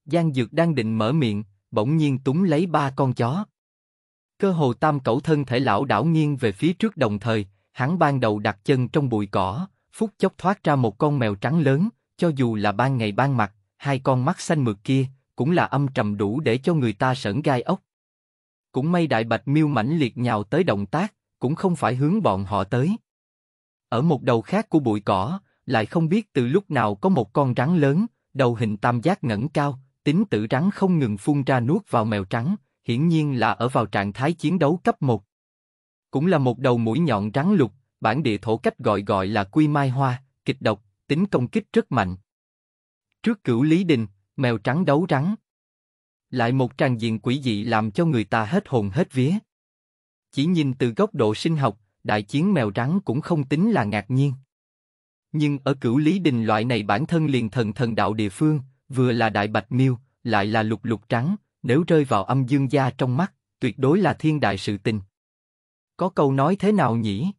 Giang Dược đang định mở miệng, bỗng nhiên túng lấy ba con chó. Cơ hồ tam cẩu thân thể lão đảo nghiêng về phía trước đồng thời, hắn ban đầu đặt chân trong bụi cỏ phút chốc thoát ra một con mèo trắng lớn, cho dù là ban ngày ban mặt, hai con mắt xanh mượt kia, cũng là âm trầm đủ để cho người ta sởn gai ốc. Cũng may đại bạch miêu mãnh liệt nhào tới động tác, cũng không phải hướng bọn họ tới. Ở một đầu khác của bụi cỏ, lại không biết từ lúc nào có một con rắn lớn, đầu hình tam giác ngẩng cao, tính tự rắn không ngừng phun ra nuốt vào mèo trắng, hiển nhiên là ở vào trạng thái chiến đấu cấp 1. Cũng là một đầu mũi nhọn rắn lục, bản địa thổ cách gọi gọi là quy mai hoa, kịch độc, tính công kích rất mạnh. Trước cửu Lý Đình, mèo trắng đấu rắn. Lại một tràng diện quỷ dị làm cho người ta hết hồn hết vía. Chỉ nhìn từ góc độ sinh học, đại chiến mèo trắng cũng không tính là ngạc nhiên. Nhưng ở cửu Lý Đình loại này bản thân liền thần thần đạo địa phương, vừa là đại bạch miêu, lại là lục lục trắng, nếu rơi vào âm dương gia trong mắt, tuyệt đối là thiên đại sự tình. Có câu nói thế nào nhỉ?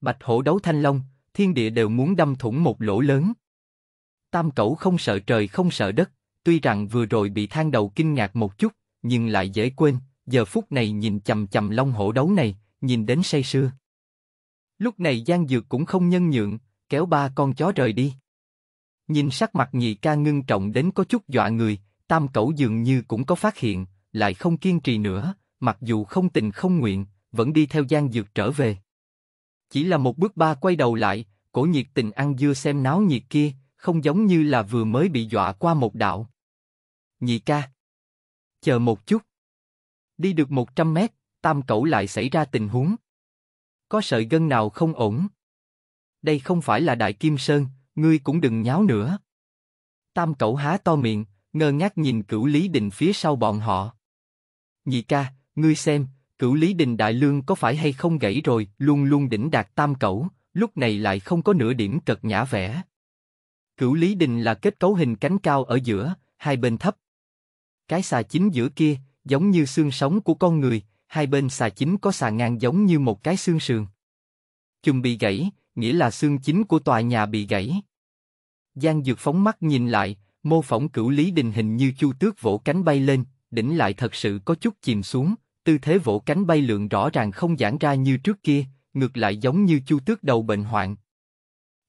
Bạch hổ đấu thanh long, thiên địa đều muốn đâm thủng một lỗ lớn. Tam cẩu không sợ trời không sợ đất, tuy rằng vừa rồi bị thang đầu kinh ngạc một chút, nhưng lại dễ quên, giờ phút này nhìn chầm chầm long hổ đấu này, nhìn đến say sưa. Lúc này Giang Dược cũng không nhân nhượng, kéo ba con chó rời đi. Nhìn sắc mặt nhị ca ngưng trọng đến có chút dọa người, tam cẩu dường như cũng có phát hiện, lại không kiên trì nữa, mặc dù không tình không nguyện, vẫn đi theo Giang Dược trở về. Chỉ là một bước ba quay đầu lại, cổ nhiệt tình ăn dưa xem náo nhiệt kia, không giống như là vừa mới bị dọa qua một đạo. Nhị ca. Chờ một chút. Đi được một trăm mét, tam cẩu lại xảy ra tình huống. Có sợi gân nào không ổn? Đây không phải là Đại Kim Sơn, ngươi cũng đừng nháo nữa. Tam cẩu há to miệng, ngơ ngác nhìn cửu Lý Đình phía sau bọn họ. Nhị ca, ngươi xem, Cửu Lý Đình Đại Lương có phải hay không gãy rồi, luôn luôn đỉnh đạt tam cẩu, lúc này lại không có nửa điểm cật nhã vẽ. Cửu Lý Đình là kết cấu hình cánh cao ở giữa, hai bên thấp. Cái xà chính giữa kia, giống như xương sống của con người, hai bên xà chính có xà ngang giống như một cái xương sườn. Chùm bị gãy, nghĩa là xương chính của tòa nhà bị gãy. Giang Dược phóng mắt nhìn lại, mô phỏng cửu Lý Đình hình như chu tước vỗ cánh bay lên, đỉnh lại thật sự có chút chìm xuống, Tư thế vỗ cánh bay lượn rõ ràng không giãn ra như trước kia, ngược lại giống như chu tước đầu bệnh hoạn.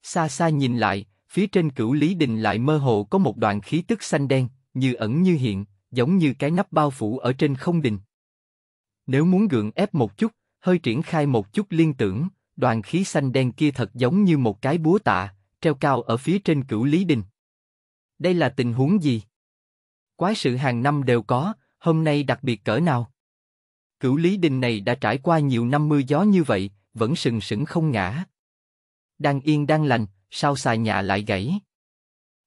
Xa xa nhìn lại, phía trên cửu Lý Đình lại mơ hồ có một đoạn khí tức xanh đen, như ẩn như hiện, giống như cái nắp bao phủ ở trên không đình. Nếu muốn gượng ép một chút, hơi triển khai một chút liên tưởng, đoàn khí xanh đen kia thật giống như một cái búa tạ, treo cao ở phía trên cửu Lý Đình. Đây là tình huống gì? Quái sự hàng năm đều có, hôm nay đặc biệt cỡ nào? Cửu Lý Đình này đã trải qua nhiều năm mưa gió như vậy, vẫn sừng sững không ngã. Đang yên đang lành, sao xài nhà lại gãy?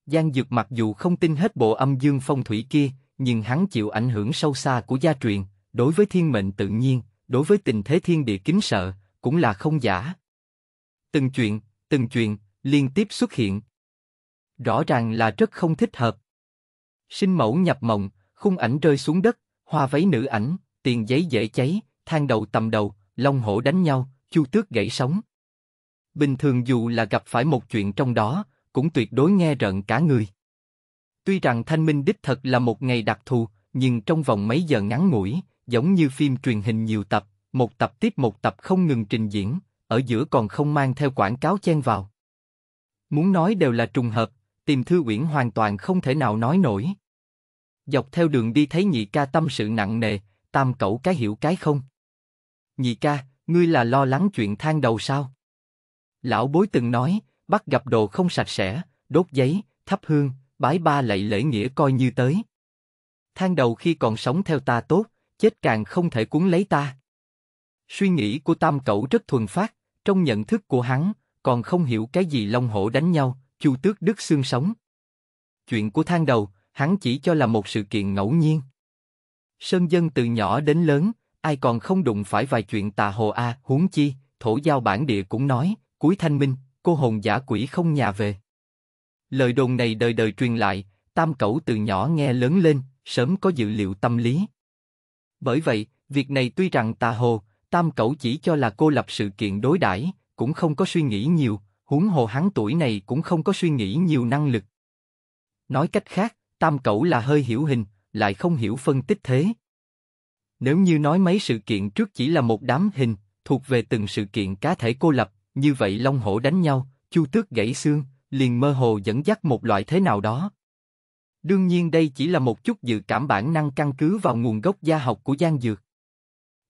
Giang Dược mặc dù không tin hết bộ âm dương phong thủy kia, nhưng hắn chịu ảnh hưởng sâu xa của gia truyền, đối với thiên mệnh tự nhiên, đối với tình thế thiên địa kính sợ, cũng là không giả. Từng chuyện, từng chuyện, liên tiếp xuất hiện. Rõ ràng là rất không thích hợp. Sinh mẫu nhập mộng, khung ảnh rơi xuống đất, hoa váy nữ ảnh, tiền giấy dễ cháy, than đầu tầm đầu, long hổ đánh nhau, chu tước gãy sống. Bình thường dù là gặp phải một chuyện trong đó, cũng tuyệt đối nghe rợn cả người. Tuy rằng Thanh Minh đích thật là một ngày đặc thù, nhưng trong vòng mấy giờ ngắn ngủi, giống như phim truyền hình nhiều tập, một tập tiếp một tập không ngừng trình diễn, ở giữa còn không mang theo quảng cáo chen vào. Muốn nói đều là trùng hợp, tìm Thư Uyển hoàn toàn không thể nào nói nổi. Dọc theo đường đi thấy nhị ca tâm sự nặng nề, tam cẩu cái hiểu cái không? Nhị ca, ngươi là lo lắng chuyện than đầu sao? Lão bối từng nói, bắt gặp đồ không sạch sẽ, đốt giấy, thắp hương, bái ba lạy lễ nghĩa coi như tới. Than đầu khi còn sống theo ta tốt, chết càng không thể cuốn lấy ta. Suy nghĩ của tam cẩu rất thuần phát, trong nhận thức của hắn, còn không hiểu cái gì long hổ đánh nhau, chu tước đứt xương sống. Chuyện của than đầu, hắn chỉ cho là một sự kiện ngẫu nhiên. Sơn dân từ nhỏ đến lớn, ai còn không đụng phải vài chuyện tà hồ a, huống chi, thổ giao bản địa cũng nói, cuối thanh minh, cô hồn giả quỷ không nhà về. Lời đồn này đời đời truyền lại, tam cẩu từ nhỏ nghe lớn lên, sớm có dự liệu tâm lý. Bởi vậy, việc này tuy rằng tà hồ, tam cẩu chỉ cho là cô lập sự kiện đối đãi, cũng không có suy nghĩ nhiều, huống hồ hắn tuổi này cũng không có suy nghĩ nhiều năng lực. Nói cách khác, tam cẩu là hơi hiểu hình, lại không hiểu phân tích thế. Nếu như nói mấy sự kiện trước chỉ là một đám hình, thuộc về từng sự kiện cá thể cô lập, như vậy Long Hổ đánh nhau, Chu Tước gãy xương, liền mơ hồ dẫn dắt một loại thế nào đó. Đương nhiên đây chỉ là một chút dự cảm bản năng căn cứ vào nguồn gốc gia học của Giang Dược.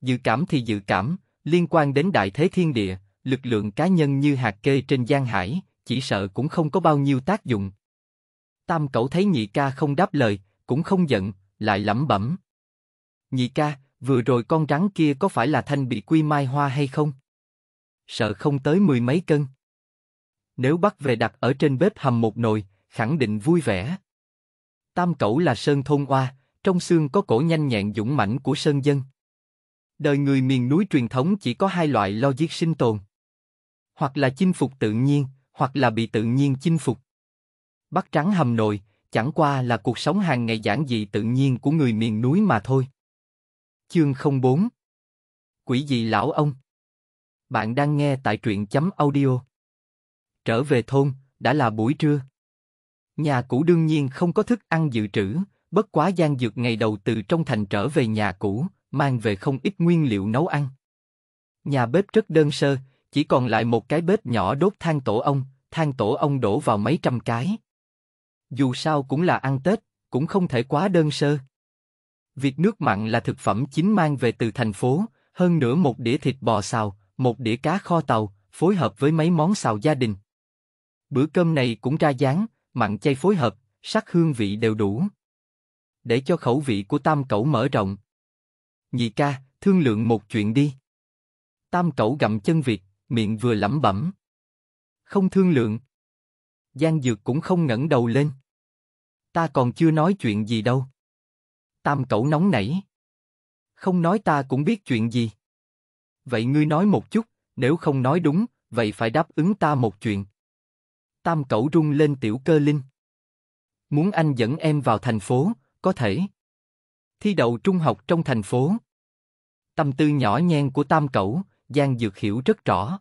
Dự cảm thì dự cảm, liên quan đến đại thế thiên địa, lực lượng cá nhân như hạt kê trên Giang Hải, chỉ sợ cũng không có bao nhiêu tác dụng. Tam cậu thấy nhị ca không đáp lời, cũng không giận, lại lẩm bẩm. Nhị ca, vừa rồi con rắn kia có phải là thanh bị quy mai hoa hay không? Sợ không tới mười mấy cân. Nếu bắt về đặt ở trên bếp hầm một nồi, khẳng định vui vẻ. Tam cẩu là sơn thôn oa, trong xương có cổ nhanh nhẹn dũng mãnh của sơn dân. Đời người miền núi truyền thống chỉ có hai loại lo giết sinh tồn. Hoặc là chinh phục tự nhiên, hoặc là bị tự nhiên chinh phục. Bắt trắng hầm nồi, chẳng qua là cuộc sống hàng ngày giản dị tự nhiên của người miền núi mà thôi. Chương 04 Quỷ dị lão ông Bạn đang nghe tại truyện chấm audio. Trở về thôn, đã là buổi trưa. Nhà cũ đương nhiên không có thức ăn dự trữ, bất quá gian dược ngày đầu từ trong thành trở về nhà cũ, mang về không ít nguyên liệu nấu ăn. Nhà bếp rất đơn sơ, chỉ còn lại một cái bếp nhỏ đốt than tổ ong, than tổ ong đổ vào mấy trăm cái. Dù sao cũng là ăn Tết, cũng không thể quá đơn sơ. Việc nước mặn là thực phẩm chính mang về từ thành phố, hơn nữa một đĩa thịt bò xào, một đĩa cá kho tàu, phối hợp với mấy món xào gia đình. Bữa cơm này cũng ra dáng, mặn chay phối hợp, sắc hương vị đều đủ. Để cho khẩu vị của tam cẩu mở rộng. Nhị ca, thương lượng một chuyện đi. Tam cẩu gặm chân việc miệng vừa lẩm bẩm. Không thương lượng. Giang Dược cũng không ngẩng đầu lên ta còn chưa nói chuyện gì đâu. Tam cậu nóng nảy. Không nói ta cũng biết chuyện gì. Vậy ngươi nói một chút, nếu không nói đúng, vậy phải đáp ứng ta một chuyện. Tam cậu rung lên tiểu cơ linh. Muốn anh dẫn em vào thành phố, có thể. Thi đậu trung học trong thành phố. Tâm tư nhỏ nhen của tam cậu, Giang Dược hiểu rất rõ.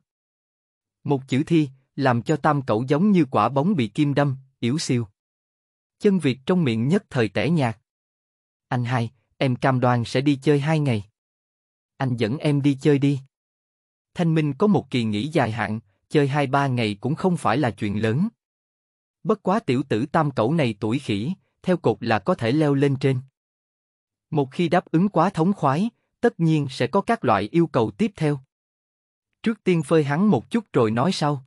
Một chữ thi, làm cho tam cậu giống như quả bóng bị kim đâm, yếu siêu chân Việt trong miệng nhất thời tẻ nhạt. Anh hai, em cam đoan sẽ đi chơi hai ngày. Anh dẫn em đi chơi đi. Thanh Minh có một kỳ nghỉ dài hạn, chơi hai ba ngày cũng không phải là chuyện lớn. Bất quá tiểu tử tam cẩu này tuổi khỉ, theo cột là có thể leo lên trên. Một khi đáp ứng quá thống khoái, tất nhiên sẽ có các loại yêu cầu tiếp theo. Trước tiên phơi hắn một chút rồi nói sau.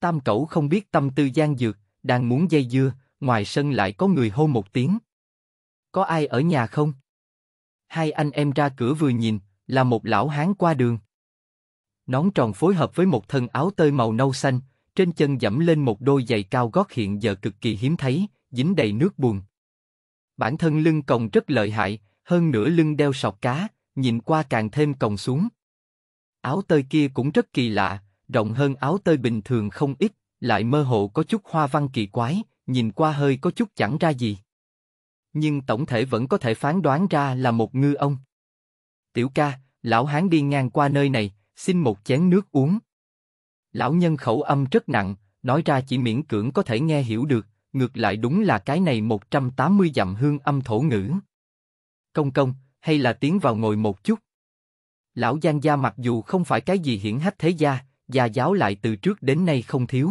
Tam cẩu không biết tâm tư gian dược, đang muốn dây dưa, ngoài sân lại có người hô một tiếng. Có ai ở nhà không? Hai anh em ra cửa vừa nhìn, là một lão hán qua đường. Nón tròn phối hợp với một thân áo tơi màu nâu xanh, trên chân dẫm lên một đôi giày cao gót hiện giờ cực kỳ hiếm thấy, dính đầy nước buồn. Bản thân lưng còng rất lợi hại, hơn nữa lưng đeo sọc cá, nhìn qua càng thêm còng xuống. Áo tơi kia cũng rất kỳ lạ, rộng hơn áo tơi bình thường không ít, lại mơ hồ có chút hoa văn kỳ quái, nhìn qua hơi có chút chẳng ra gì. Nhưng tổng thể vẫn có thể phán đoán ra là một ngư ông. Tiểu ca, lão hán đi ngang qua nơi này, xin một chén nước uống. Lão nhân khẩu âm rất nặng, nói ra chỉ miễn cưỡng có thể nghe hiểu được, ngược lại đúng là cái này 180 dặm hương âm thổ ngữ. Công công, hay là tiến vào ngồi một chút. Lão Giang gia mặc dù không phải cái gì hiển hách thế gia, gia giáo lại từ trước đến nay không thiếu.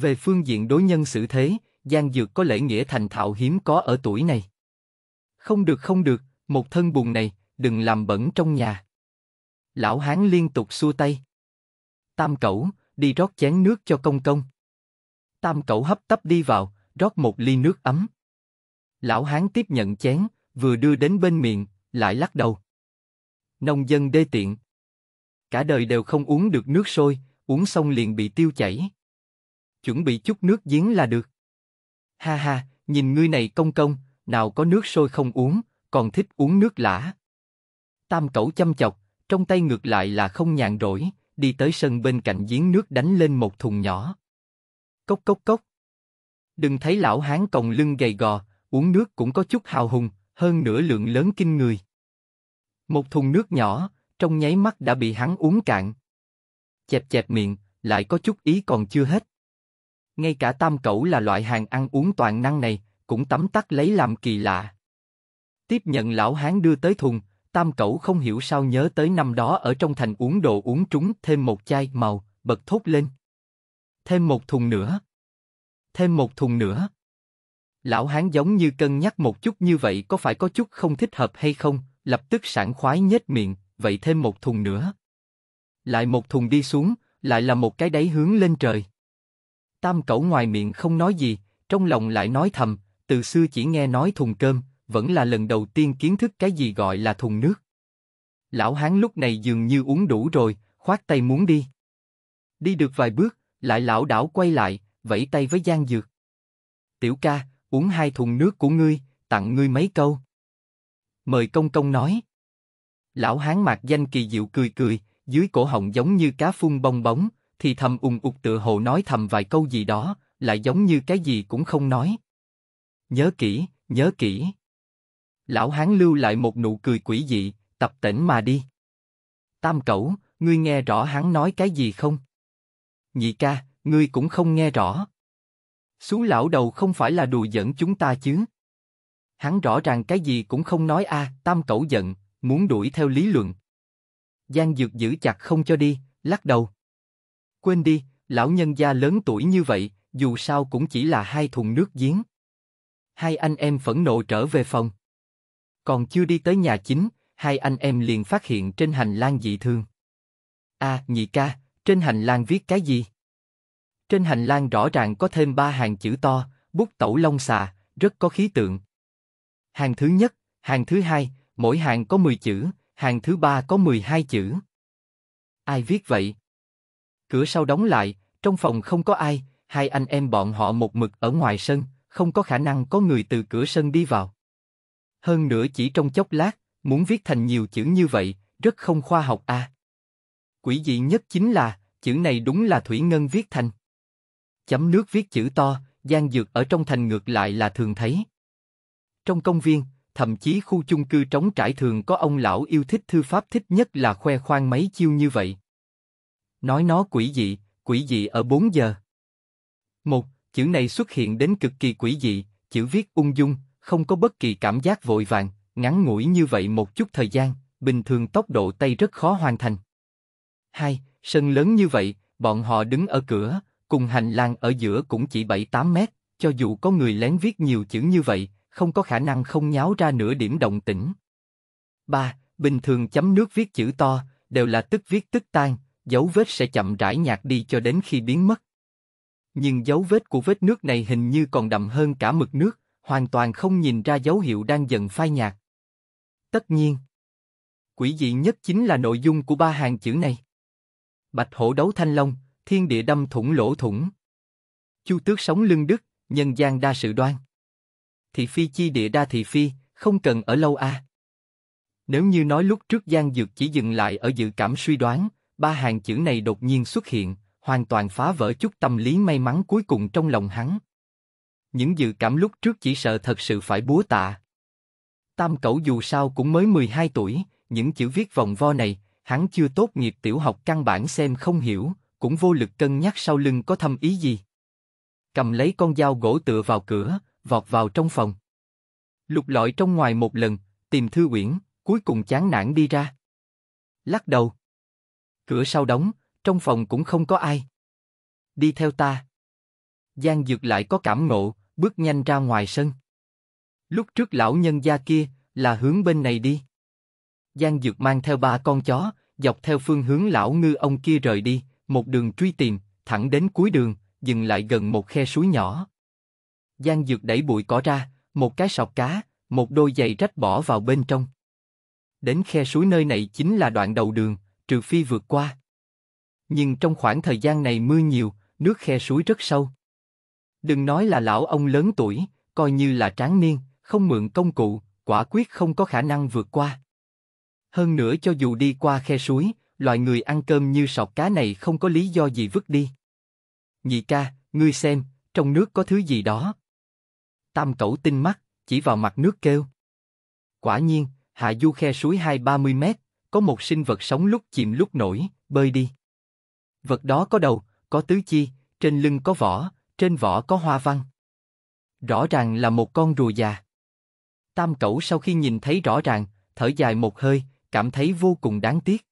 Về phương diện đối nhân xử thế, Giang Dược có lễ nghĩa thành thạo hiếm có ở tuổi này. Không được không được, một thân bùn này, đừng làm bẩn trong nhà. Lão Hán liên tục xua tay. Tam cẩu, đi rót chén nước cho công công. Tam cẩu hấp tấp đi vào, rót một ly nước ấm. Lão Hán tiếp nhận chén, vừa đưa đến bên miệng, lại lắc đầu. Nông dân đê tiện. Cả đời đều không uống được nước sôi, uống xong liền bị tiêu chảy chuẩn bị chút nước giếng là được. Ha ha, nhìn ngươi này công công, nào có nước sôi không uống, còn thích uống nước lã. Tam cẩu chăm chọc, trong tay ngược lại là không nhàn rỗi, đi tới sân bên cạnh giếng nước đánh lên một thùng nhỏ. Cốc cốc cốc. Đừng thấy lão hán còng lưng gầy gò, uống nước cũng có chút hào hùng, hơn nửa lượng lớn kinh người. Một thùng nước nhỏ, trong nháy mắt đã bị hắn uống cạn. Chẹp chẹp miệng, lại có chút ý còn chưa hết ngay cả tam cẩu là loại hàng ăn uống toàn năng này, cũng tấm tắc lấy làm kỳ lạ. Tiếp nhận lão hán đưa tới thùng, tam cẩu không hiểu sao nhớ tới năm đó ở trong thành uống đồ uống trúng thêm một chai màu, bật thốt lên. Thêm một thùng nữa. Thêm một thùng nữa. Lão hán giống như cân nhắc một chút như vậy có phải có chút không thích hợp hay không, lập tức sảng khoái nhếch miệng, vậy thêm một thùng nữa. Lại một thùng đi xuống, lại là một cái đáy hướng lên trời. Tam cẩu ngoài miệng không nói gì, trong lòng lại nói thầm, từ xưa chỉ nghe nói thùng cơm, vẫn là lần đầu tiên kiến thức cái gì gọi là thùng nước. Lão hán lúc này dường như uống đủ rồi, khoát tay muốn đi. Đi được vài bước, lại lão đảo quay lại, vẫy tay với Giang Dược. Tiểu ca, uống hai thùng nước của ngươi, tặng ngươi mấy câu. Mời công công nói. Lão hán mặt danh kỳ diệu cười cười, dưới cổ họng giống như cá phun bong bóng, thì thầm ùng ục tựa hồ nói thầm vài câu gì đó, lại giống như cái gì cũng không nói. Nhớ kỹ, nhớ kỹ. Lão hán lưu lại một nụ cười quỷ dị, tập tỉnh mà đi. Tam cẩu, ngươi nghe rõ hắn nói cái gì không? Nhị ca, ngươi cũng không nghe rõ. Xú lão đầu không phải là đùa giỡn chúng ta chứ. Hắn rõ ràng cái gì cũng không nói a. À, tam cẩu giận, muốn đuổi theo lý luận. Giang Dược giữ chặt không cho đi, lắc đầu. Quên đi, lão nhân gia lớn tuổi như vậy, dù sao cũng chỉ là hai thùng nước giếng. Hai anh em phẫn nộ trở về phòng. Còn chưa đi tới nhà chính, hai anh em liền phát hiện trên hành lang dị thường. A, à, nhị ca, trên hành lang viết cái gì? Trên hành lang rõ ràng có thêm ba hàng chữ to, bút tẩu long xà, rất có khí tượng. Hàng thứ nhất, hàng thứ hai, mỗi hàng có 10 chữ, hàng thứ ba có 12 chữ. Ai viết vậy? Cửa sau đóng lại, trong phòng không có ai, hai anh em bọn họ một mực ở ngoài sân, không có khả năng có người từ cửa sân đi vào. Hơn nữa chỉ trong chốc lát, muốn viết thành nhiều chữ như vậy, rất không khoa học a. À. Quỷ dị nhất chính là, chữ này đúng là Thủy Ngân viết thành. Chấm nước viết chữ to, gian dược ở trong thành ngược lại là thường thấy. Trong công viên, thậm chí khu chung cư trống trải thường có ông lão yêu thích thư pháp thích nhất là khoe khoang mấy chiêu như vậy. Nói nó quỷ dị, quỷ dị ở 4 giờ. Một, chữ này xuất hiện đến cực kỳ quỷ dị, chữ viết ung dung, không có bất kỳ cảm giác vội vàng, ngắn ngủi như vậy một chút thời gian, bình thường tốc độ tay rất khó hoàn thành. Hai, sân lớn như vậy, bọn họ đứng ở cửa, cùng hành lang ở giữa cũng chỉ 7-8 mét, cho dù có người lén viết nhiều chữ như vậy, không có khả năng không nháo ra nửa điểm động tĩnh. ba Bình thường chấm nước viết chữ to, đều là tức viết tức tan, dấu vết sẽ chậm rãi nhạt đi cho đến khi biến mất. Nhưng dấu vết của vết nước này hình như còn đậm hơn cả mực nước, hoàn toàn không nhìn ra dấu hiệu đang dần phai nhạt. Tất nhiên, quỷ dị nhất chính là nội dung của ba hàng chữ này. Bạch hổ đấu thanh long, thiên địa đâm thủng lỗ thủng. Chu tước sống lưng đức, nhân gian đa sự đoan. Thị phi chi địa đa thị phi, không cần ở lâu a. À. Nếu như nói lúc trước Giang Dược chỉ dừng lại ở dự cảm suy đoán, ba hàng chữ này đột nhiên xuất hiện, hoàn toàn phá vỡ chút tâm lý may mắn cuối cùng trong lòng hắn. Những dự cảm lúc trước chỉ sợ thật sự phải búa tạ. Tam cẩu dù sao cũng mới 12 tuổi, những chữ viết vòng vo này, hắn chưa tốt nghiệp tiểu học căn bản xem không hiểu, cũng vô lực cân nhắc sau lưng có thâm ý gì. Cầm lấy con dao gỗ tựa vào cửa, vọt vào trong phòng. Lục lọi trong ngoài một lần, tìm thư quyển, cuối cùng chán nản đi ra. Lắc đầu. Cửa sau đóng, trong phòng cũng không có ai. Đi theo ta. Giang Dược lại có cảm ngộ, bước nhanh ra ngoài sân. Lúc trước lão nhân gia kia là hướng bên này đi. Giang Dược mang theo ba con chó, dọc theo phương hướng lão ngư ông kia rời đi, một đường truy tìm, thẳng đến cuối đường, dừng lại gần một khe suối nhỏ. Giang Dược đẩy bụi cỏ ra, một cái sọt cá, một đôi giày rách bỏ vào bên trong. Đến khe suối nơi này chính là đoạn đầu đường, trừ phi vượt qua. Nhưng trong khoảng thời gian này mưa nhiều, nước khe suối rất sâu. Đừng nói là lão ông lớn tuổi, coi như là tráng niên, không mượn công cụ, quả quyết không có khả năng vượt qua. Hơn nữa cho dù đi qua khe suối, loài người ăn cơm như sọc cá này không có lý do gì vứt đi. Nhị ca, ngươi xem, trong nước có thứ gì đó. Tam cẩu tinh mắt, chỉ vào mặt nước kêu. Quả nhiên, hạ du khe suối hai ba mươi mét, có một sinh vật sống lúc chìm lúc nổi, bơi đi. Vật đó có đầu, có tứ chi, trên lưng có vỏ, trên vỏ có hoa văn. Rõ ràng là một con rùa già. Tam cẩu sau khi nhìn thấy rõ ràng, thở dài một hơi, cảm thấy vô cùng đáng tiếc.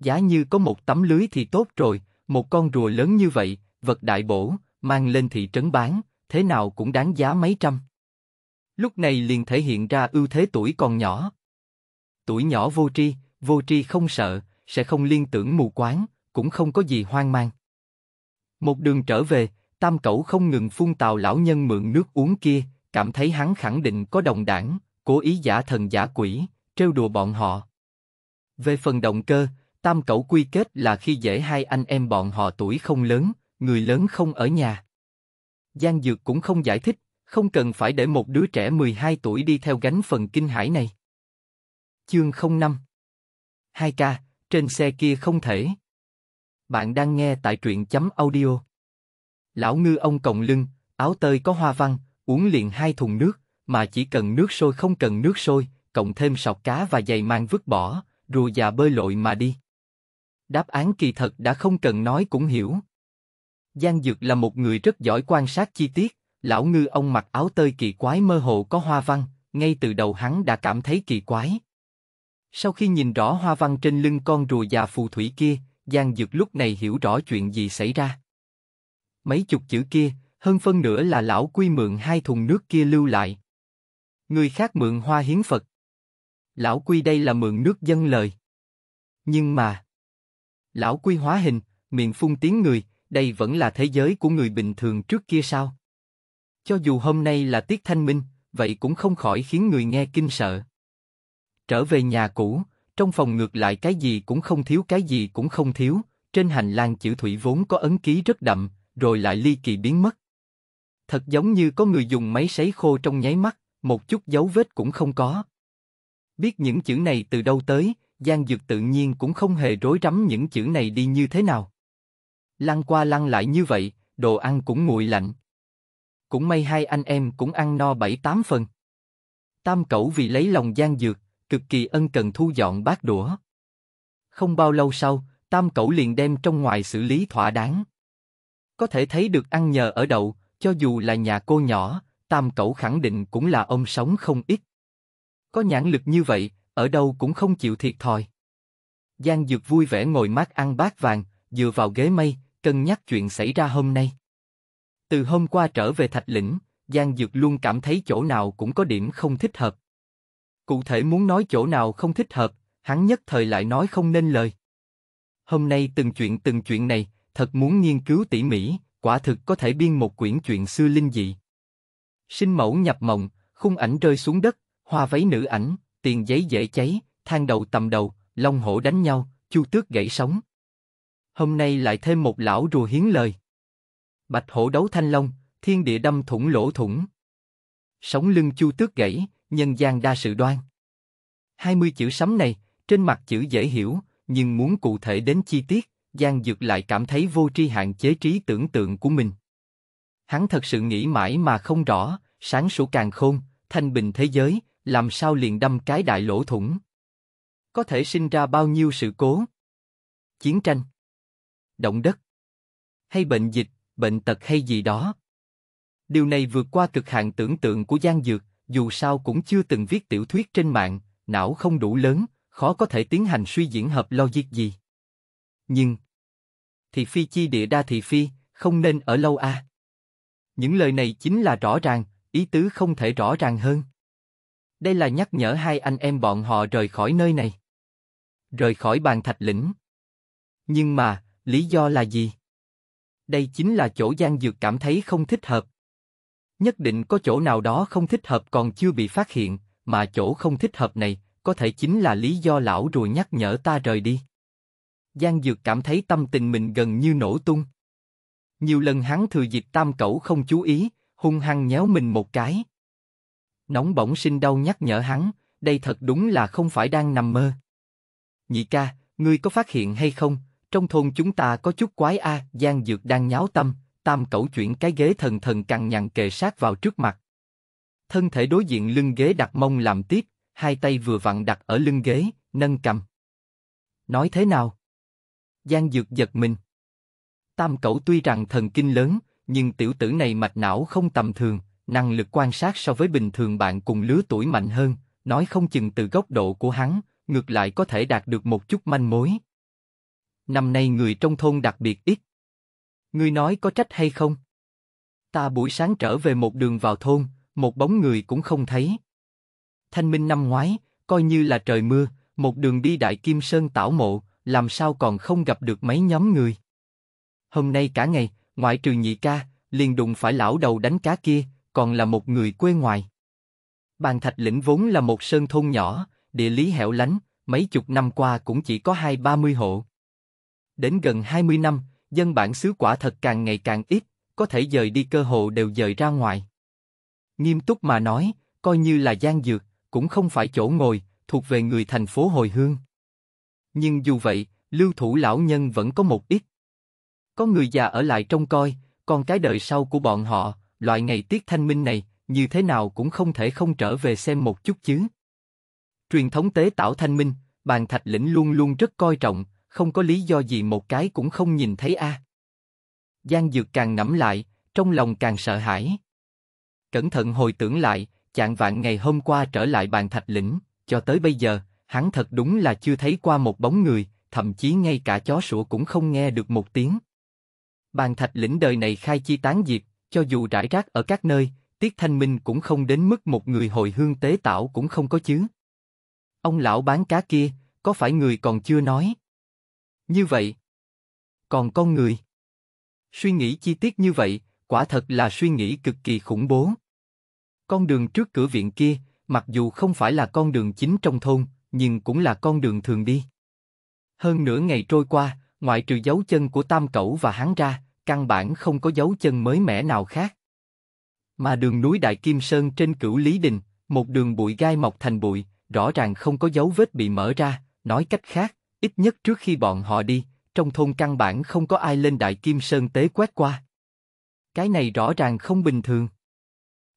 Giá như có một tấm lưới thì tốt rồi, một con rùa lớn như vậy, vật đại bổ, mang lên thị trấn bán, thế nào cũng đáng giá mấy trăm. Lúc này liền thể hiện ra ưu thế tuổi còn nhỏ. Tuổi nhỏ vô tri, vô tri không sợ, sẽ không liên tưởng mù quáng, cũng không có gì hoang mang. Một đường trở về, Tam Cẩu không ngừng phun tào lão nhân mượn nước uống kia, cảm thấy hắn khẳng định có đồng đảng, cố ý giả thần giả quỷ, trêu đùa bọn họ. Về phần động cơ, Tam Cẩu quy kết là khi dễ hai anh em bọn họ tuổi không lớn, người lớn không ở nhà. Giang Dược cũng không giải thích, không cần phải để một đứa trẻ 12 tuổi đi theo gánh phần kinh hải này. Chương 05 hai ca trên xe kia không thể. Bạn đang nghe tại truyện chấm audio. Lão ngư ông còng lưng, áo tơi có hoa văn, uống liền hai thùng nước, mà chỉ cần nước sôi không cần nước sôi, cộng thêm sọc cá và giày mang vứt bỏ, rùa già bơi lội mà đi. Đáp án kỳ thật đã không cần nói cũng hiểu. Giang Dược là một người rất giỏi quan sát chi tiết, lão ngư ông mặc áo tơi kỳ quái mơ hồ có hoa văn, ngay từ đầu hắn đã cảm thấy kỳ quái. Sau khi nhìn rõ hoa văn trên lưng con rùa già phù thủy kia, Giang Dược lúc này hiểu rõ chuyện gì xảy ra. Mấy chục chữ kia, hơn phân nửa là lão quy mượn hai thùng nước kia lưu lại. Người khác mượn hoa hiến Phật. Lão quy đây là mượn nước dân lời. Nhưng mà... Lão quy hóa hình, miệng phun tiếng người, đây vẫn là thế giới của người bình thường trước kia sao? Cho dù hôm nay là tiết thanh minh, vậy cũng không khỏi khiến người nghe kinh sợ. Trở về nhà cũ, trong phòng ngược lại cái gì cũng không thiếu cái gì cũng không thiếu, trên hành lang chữ thủy vốn có ấn ký rất đậm, rồi lại ly kỳ biến mất. Thật giống như có người dùng máy sấy khô trong nháy mắt, một chút dấu vết cũng không có. Biết những chữ này từ đâu tới, Giang Dược tự nhiên cũng không hề rối rắm những chữ này đi như thế nào. Lăn qua lăn lại như vậy, đồ ăn cũng nguội lạnh. Cũng may hai anh em cũng ăn no bảy tám phần. Tam cẩu vì lấy lòng Giang Dược, cực kỳ ân cần thu dọn bát đũa. Không bao lâu sau, Tam Cẩu liền đem trong ngoài xử lý thỏa đáng. Có thể thấy được ăn nhờ ở đậu, cho dù là nhà cô nhỏ, Tam Cẩu khẳng định cũng là ông sống không ít. Có nhãn lực như vậy, ở đâu cũng không chịu thiệt thòi. Giang Dược vui vẻ ngồi mát ăn bát vàng, dựa vào ghế mây, cân nhắc chuyện xảy ra hôm nay. Từ hôm qua trở về Thạch Lĩnh, Giang Dược luôn cảm thấy chỗ nào cũng có điểm không thích hợp. Cụ thể muốn nói chỗ nào không thích hợp, hắn nhất thời lại nói không nên lời. Hôm nay từng chuyện từng chuyện này, thật muốn nghiên cứu tỉ mỉ, quả thực có thể biên một quyển chuyện xưa linh dị. Sinh mẫu nhập mộng, khung ảnh rơi xuống đất, hoa váy nữ ảnh, tiền giấy dễ cháy, than đầu tầm đầu, long hổ đánh nhau, chu tước gãy sóng. Hôm nay lại thêm một lão rùa hiến lời. Bạch hổ đấu thanh long, thiên địa đâm thủng lỗ thủng. Sống lưng chu tước gãy, nhân gian đa sự đoan. 20 chữ sấm này, trên mặt chữ dễ hiểu, nhưng muốn cụ thể đến chi tiết, Giang Dược lại cảm thấy vô tri hạn chế trí tưởng tượng của mình. Hắn thật sự nghĩ mãi mà không rõ, sáng sủa càng khôn, thanh bình thế giới, làm sao liền đâm cái đại lỗ thủng. Có thể sinh ra bao nhiêu sự cố? Chiến tranh, động đất, hay bệnh dịch, bệnh tật hay gì đó. Điều này vượt qua cực hạn tưởng tượng của Giang Dược, dù sao cũng chưa từng viết tiểu thuyết trên mạng, não không đủ lớn, khó có thể tiến hành suy diễn hợp logic gì. Nhưng, thì phi chi địa đa thì phi, không nên ở lâu a. À. Những lời này chính là rõ ràng, ý tứ không thể rõ ràng hơn. Đây là nhắc nhở hai anh em bọn họ rời khỏi nơi này. Rời khỏi bàn thạch lĩnh. Nhưng mà, lý do là gì? Đây chính là chỗ Giang Dược cảm thấy không thích hợp, Nhất định có chỗ nào đó không thích hợp còn chưa bị phát hiện, mà chỗ không thích hợp này, có thể chính là lý do lão rùa nhắc nhở ta rời đi. Giang Dược cảm thấy tâm tình mình gần như nổ tung. Nhiều lần hắn thừa dịp tam cẩu không chú ý, hung hăng nhéo mình một cái. Nóng bỏng sinh đau nhắc nhở hắn, đây thật đúng là không phải đang nằm mơ. Nhị ca, ngươi có phát hiện hay không, trong thôn chúng ta có chút quái a, Giang Dược đang nháo tâm, tam cẩu chuyển cái ghế thần thần cằn nhằn kề sát vào trước mặt. Thân thể đối diện lưng ghế đặt mông làm tiếp, hai tay vừa vặn đặt ở lưng ghế, nâng cầm. Nói thế nào? Giang Dược giật mình. Tam cẩu tuy rằng thần kinh lớn, nhưng tiểu tử này mạch não không tầm thường, năng lực quan sát so với bình thường bạn cùng lứa tuổi mạnh hơn, nói không chừng từ góc độ của hắn, ngược lại có thể đạt được một chút manh mối. Năm nay người trong thôn đặc biệt ít. Ngươi nói có trách hay không? Ta buổi sáng trở về một đường vào thôn, một bóng người cũng không thấy. Thanh minh năm ngoái, coi như là trời mưa, một đường đi đại kim sơn tảo mộ, làm sao còn không gặp được mấy nhóm người? Hôm nay cả ngày, ngoại trừ nhị ca, liền đụng phải lão đầu đánh cá kia, còn là một người quê ngoài. Bàn Thạch Lĩnh vốn là một sơn thôn nhỏ, địa lý hẻo lánh, mấy chục năm qua cũng chỉ có hai ba mươi hộ. Đến gần hai mươi năm, dân bản xứ quả thật càng ngày càng ít, có thể dời đi cơ hội đều dời ra ngoài. Nghiêm túc mà nói, coi như là gian dược, cũng không phải chỗ ngồi, thuộc về người thành phố hồi hương. Nhưng dù vậy, lưu thủ lão nhân vẫn có một ít. Có người già ở lại trông coi, còn cái đời sau của bọn họ, loại ngày tiết thanh minh này, như thế nào cũng không thể không trở về xem một chút chứ. Truyền thống tế tạo thanh minh, bàn thạch lĩnh luôn luôn rất coi trọng, không có lý do gì một cái cũng không nhìn thấy a. À. Giang Dược càng ngẫm lại, trong lòng càng sợ hãi. Cẩn thận hồi tưởng lại, chạng vạn ngày hôm qua trở lại bàn thạch lĩnh, cho tới bây giờ, hắn thật đúng là chưa thấy qua một bóng người, thậm chí ngay cả chó sủa cũng không nghe được một tiếng. Bàn thạch lĩnh đời này khai chi tán diệt, cho dù rải rác ở các nơi, Tiết Thanh Minh cũng không đến mức một người hồi hương tế tảo cũng không có chứ. Ông lão bán cá kia, có phải người còn chưa nói? Như vậy. Còn con người? Suy nghĩ chi tiết như vậy, quả thật là suy nghĩ cực kỳ khủng bố. Con đường trước cửa viện kia, mặc dù không phải là con đường chính trong thôn, nhưng cũng là con đường thường đi. Hơn nửa ngày trôi qua, ngoại trừ dấu chân của Tam Cẩu và hắn ra, căn bản không có dấu chân mới mẻ nào khác. Mà đường núi Đại Kim Sơn trên cửu Lý Đình, một đường bụi gai mọc thành bụi, rõ ràng không có dấu vết bị mở ra, nói cách khác, Ít nhất trước khi bọn họ đi, trong thôn căn bản không có ai lên Đại Kim Sơn tế quét qua. Cái này rõ ràng không bình thường.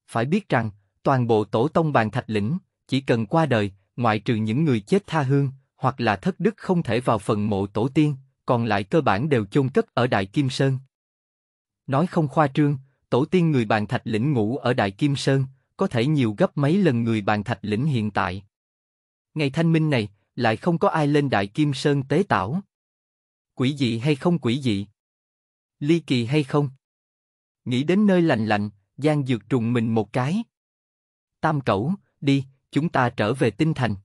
Phải biết rằng, toàn bộ tổ tông bàn thạch lĩnh, chỉ cần qua đời, ngoại trừ những người chết tha hương, hoặc là thất đức không thể vào phần mộ tổ tiên, còn lại cơ bản đều chôn cất ở Đại Kim Sơn. Nói không khoa trương, tổ tiên người bàn thạch lĩnh ngủ ở Đại Kim Sơn, có thể nhiều gấp mấy lần người bàn thạch lĩnh hiện tại. Ngày thanh minh này, lại không có ai lên Đại Kim Sơn tế tảo. Quỷ dị hay không quỷ dị? Ly kỳ hay không? Nghĩ đến nơi lành lạnh, Giang Dược trùng mình một cái. Tam cẩu, đi, chúng ta trở về tinh thành.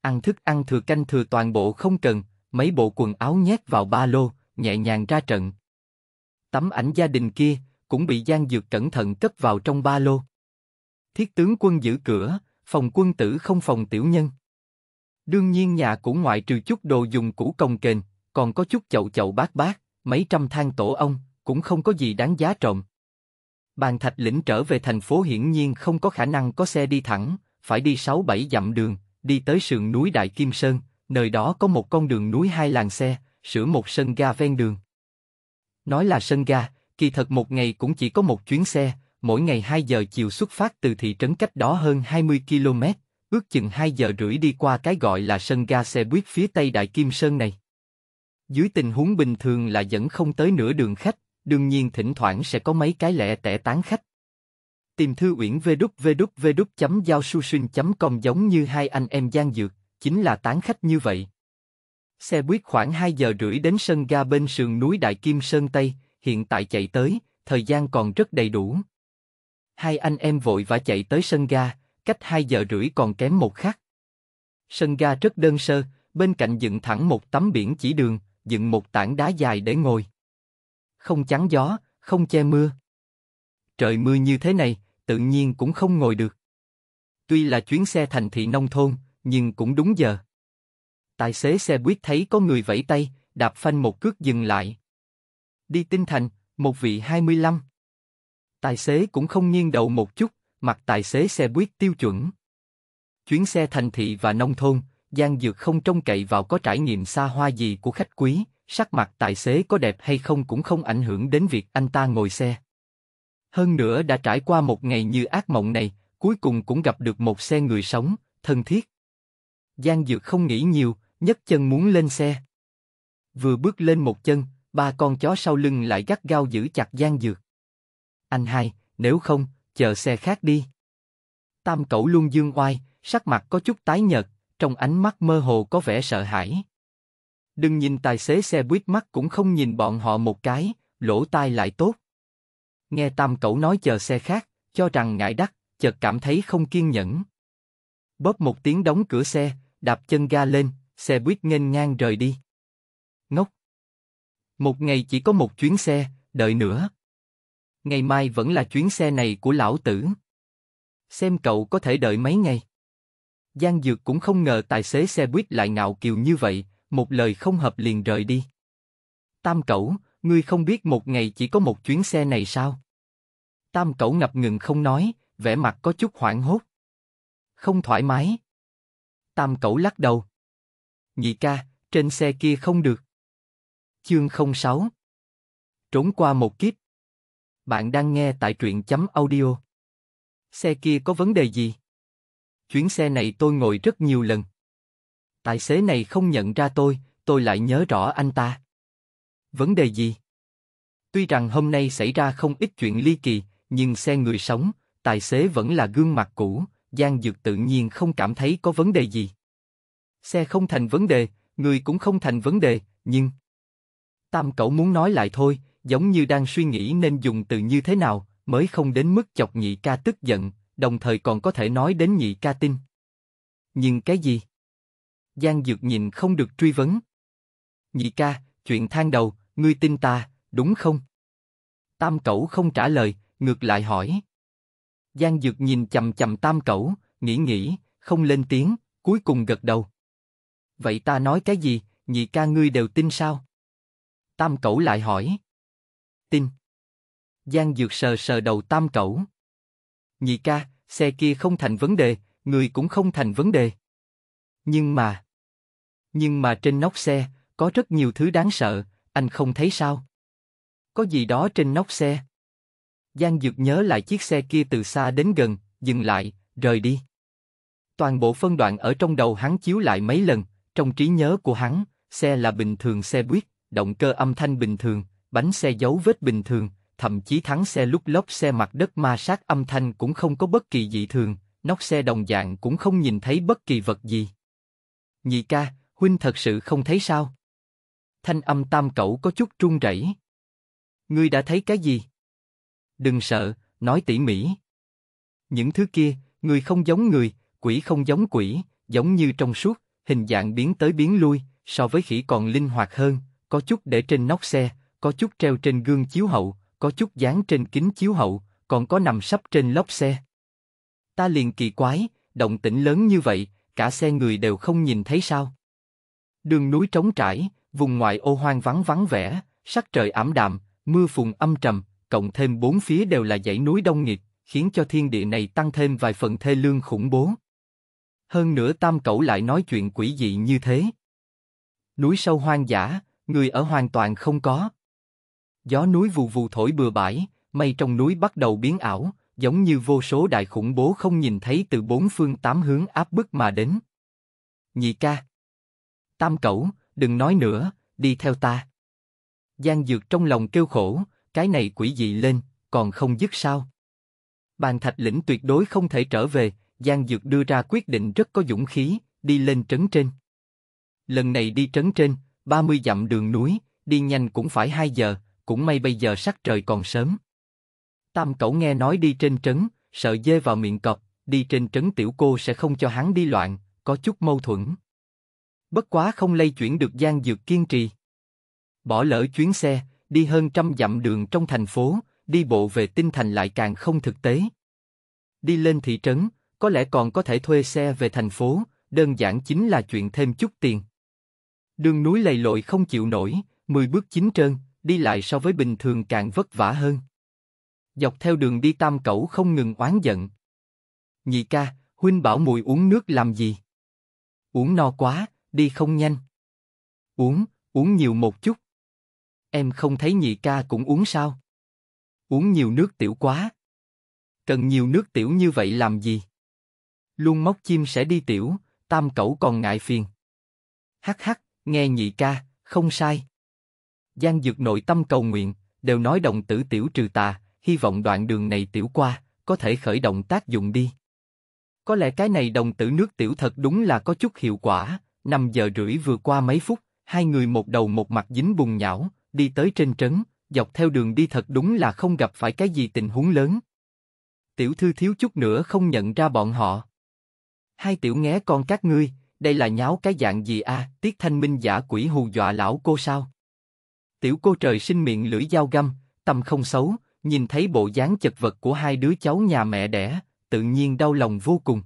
Ăn thức ăn thừa canh thừa toàn bộ không cần, mấy bộ quần áo nhét vào ba lô, nhẹ nhàng ra trận. Tấm ảnh gia đình kia cũng bị Giang Dược cẩn thận cất vào trong ba lô. Thiết tướng quân giữ cửa, phòng quân tử không phòng tiểu nhân. Đương nhiên nhà cũng ngoại trừ chút đồ dùng cũ công kềnh, còn có chút chậu chậu bát bát, mấy trăm thang tổ ông, cũng không có gì đáng giá trọng. Bàn thạch lĩnh trở về thành phố hiển nhiên không có khả năng có xe đi thẳng, phải đi 6-7 dặm đường, đi tới sườn núi Đại Kim Sơn, nơi đó có một con đường núi hai làng xe, sửa một sân ga ven đường. Nói là sân ga, kỳ thật một ngày cũng chỉ có một chuyến xe, mỗi ngày 2 giờ chiều xuất phát từ thị trấn cách đó hơn 20 km, ước chừng 2 giờ rưỡi đi qua cái gọi là sân ga xe buýt phía tây Đại Kim Sơn này. Dưới tình huống bình thường là dẫn không tới nửa đường khách, đương nhiên thỉnh thoảng sẽ có mấy cái lẻ tẻ tán khách. Tìm thư uyển vđvđvđ.giao.susun.com giống như hai anh em gian dược, chính là tán khách như vậy. Xe buýt khoảng 2 giờ rưỡi đến sân ga bên sườn núi Đại Kim Sơn Tây, hiện tại chạy tới, thời gian còn rất đầy đủ. Hai anh em vội vã chạy tới sân ga, cách 2 giờ rưỡi còn kém một khắc. Sân ga rất đơn sơ, bên cạnh dựng thẳng một tấm biển chỉ đường, dựng một tảng đá dài để ngồi. Không chắn gió, không che mưa. Trời mưa như thế này, tự nhiên cũng không ngồi được. Tuy là chuyến xe thành thị nông thôn, nhưng cũng đúng giờ. Tài xế xe buýt thấy có người vẫy tay, đạp phanh một cước dừng lại. Đi tinh thành, một vị 25. Tài xế cũng không nghiêng đầu một chút mặt tài xế xe buýt tiêu chuẩn. Chuyến xe thành thị và nông thôn, Giang dược không trông cậy vào có trải nghiệm xa hoa gì của khách quý, sắc mặt tài xế có đẹp hay không cũng không ảnh hưởng đến việc anh ta ngồi xe. Hơn nữa đã trải qua một ngày như ác mộng này, cuối cùng cũng gặp được một xe người sống, thân thiết. Giang Dược không nghĩ nhiều, nhấc chân muốn lên xe. Vừa bước lên một chân, ba con chó sau lưng lại gắt gao giữ chặt Giang Dược. Anh hai, nếu không, chờ xe khác đi. Tam cậu luôn dương oai, sắc mặt có chút tái nhợt, trong ánh mắt mơ hồ có vẻ sợ hãi. Đừng nhìn tài xế xe buýt mắt cũng không nhìn bọn họ một cái, lỗ tai lại tốt. Nghe tam cậu nói chờ xe khác, cho rằng ngại đắc, chợt cảm thấy không kiên nhẫn. Bóp một tiếng đóng cửa xe, đạp chân ga lên, xe buýt nghênh ngang rời đi. Ngốc! Một ngày chỉ có một chuyến xe, đợi nữa, ngày mai vẫn là chuyến xe này của lão tử. Xem cậu có thể đợi mấy ngày. Giang Dược cũng không ngờ tài xế xe buýt lại ngạo kiều như vậy, một lời không hợp liền rời đi. Tam cẩu, ngươi không biết một ngày chỉ có một chuyến xe này sao? Tam cẩu ngập ngừng không nói, vẻ mặt có chút hoảng hốt. Không thoải mái. Tam cẩu lắc đầu. Nhị ca, trên xe kia không được. Chương 06 Trốn qua một kiếp bạn đang nghe tại truyện chấm audio. Xe kia có vấn đề gì? Chuyến xe này tôi ngồi rất nhiều lần. Tài xế này không nhận ra tôi, tôi lại nhớ rõ anh ta. Vấn đề gì? Tuy rằng hôm nay xảy ra không ít chuyện ly kỳ, nhưng xe người sống, tài xế vẫn là gương mặt cũ, Giang Dược tự nhiên không cảm thấy có vấn đề gì. Xe không thành vấn đề, người cũng không thành vấn đề, nhưng... Tam cậu muốn nói lại thôi, giống như đang suy nghĩ nên dùng từ như thế nào mới không đến mức chọc nhị ca tức giận, đồng thời còn có thể nói đến nhị ca tin. Nhưng cái gì? Giang Dược nhìn không được truy vấn. Nhị ca, chuyện than đầu, ngươi tin ta, đúng không? Tam Cẩu không trả lời, ngược lại hỏi. Giang Dược nhìn chầm chầm Tam Cẩu, nghĩ nghĩ, không lên tiếng, cuối cùng gật đầu. Vậy ta nói cái gì, nhị ca ngươi đều tin sao? Tam Cẩu lại hỏi. Tin. Giang Dược sờ sờ đầu tam cẩu. Nhị ca, xe kia không thành vấn đề, người cũng không thành vấn đề. Nhưng mà... Nhưng mà trên nóc xe, có rất nhiều thứ đáng sợ, anh không thấy sao? Có gì đó trên nóc xe. Giang Dược nhớ lại chiếc xe kia từ xa đến gần, dừng lại, rời đi. Toàn bộ phân đoạn ở trong đầu hắn chiếu lại mấy lần, trong trí nhớ của hắn, xe là bình thường xe buýt, động cơ âm thanh bình thường, bánh xe dấu vết bình thường, thậm chí thắng xe lúc lốc xe mặt đất ma sát âm thanh cũng không có bất kỳ dị thường, nóc xe đồng dạng cũng không nhìn thấy bất kỳ vật gì. Nhị ca, huynh thật sự không thấy sao? Thanh âm tam cẩu có chút run rẩy. Ngươi đã thấy cái gì? Đừng sợ, nói tỉ mỉ. Những thứ kia, người không giống người, quỷ không giống quỷ, giống như trong suốt, hình dạng biến tới biến lui, so với khỉ còn linh hoạt hơn, có chút để trên nóc xe, có chút treo trên gương chiếu hậu, có chút dán trên kính chiếu hậu, còn có nằm sắp trên lốp xe. Ta liền kỳ quái, động tĩnh lớn như vậy, cả xe người đều không nhìn thấy sao? Đường núi trống trải, vùng ngoại ô hoang vắng vắng vẻ, sắc trời ảm đạm, mưa phùn âm trầm, cộng thêm bốn phía đều là dãy núi đông nghịt, khiến cho thiên địa này tăng thêm vài phần thê lương khủng bố. Hơn nữa Tam Cẩu lại nói chuyện quỷ dị như thế. Núi sâu hoang dã, người ở hoàn toàn không có. Gió núi vù vù thổi bừa bãi, mây trong núi bắt đầu biến ảo, giống như vô số đại khủng bố không nhìn thấy từ bốn phương tám hướng áp bức mà đến. Nhị ca. Tam cẩu, đừng nói nữa, đi theo ta. Giang Dược trong lòng kêu khổ, cái này quỷ dị lên, còn không dứt sao. Bàn thạch lĩnh tuyệt đối không thể trở về, Giang Dược đưa ra quyết định rất có dũng khí, đi lên trấn trên. Lần này đi trấn trên, 30 dặm đường núi, đi nhanh cũng phải 2 giờ, cũng may bây giờ sắc trời còn sớm. Tam cẩu nghe nói đi trên trấn, sợ dê vào miệng cọp, đi trên trấn tiểu cô sẽ không cho hắn đi loạn, có chút mâu thuẫn. Bất quá không lây chuyển được gian dược kiên trì. Bỏ lỡ chuyến xe, đi hơn trăm dặm đường trong thành phố, đi bộ về tinh thành lại càng không thực tế. Đi lên thị trấn, có lẽ còn có thể thuê xe về thành phố, đơn giản chính là chuyện thêm chút tiền. Đường núi lầy lội không chịu nổi, mười bước chín trơn, đi lại so với bình thường càng vất vả hơn. Dọc theo đường đi tam cẩu không ngừng oán giận. Nhị ca, huynh bảo mùi uống nước làm gì? Uống no quá, đi không nhanh. Uống, uống nhiều một chút. Em không thấy nhị ca cũng uống sao? Uống nhiều nước tiểu quá. Cần nhiều nước tiểu như vậy làm gì? Luôn móc chim sẽ đi tiểu, tam cẩu còn ngại phiền. Hắc hắc, nghe nhị ca, không sai. Giang Dược nội tâm cầu nguyện, đều nói đồng tử tiểu trừ tà, hy vọng đoạn đường này tiểu qua, có thể khởi động tác dụng đi. Có lẽ cái này đồng tử nước tiểu thật đúng là có chút hiệu quả, 5 giờ rưỡi vừa qua mấy phút, hai người một đầu một mặt dính bùn nhão, đi tới trên trấn, dọc theo đường đi thật đúng là không gặp phải cái gì tình huống lớn. Tiểu thư thiếu chút nữa không nhận ra bọn họ. Hai tiểu nghé con các ngươi, đây là nháo cái dạng gì a? À? Tiết Thanh Minh giả quỷ hù dọa lão cô sao? Tiểu cô trời sinh miệng lưỡi dao găm, tâm không xấu, nhìn thấy bộ dáng chật vật của hai đứa cháu nhà mẹ đẻ, tự nhiên đau lòng vô cùng.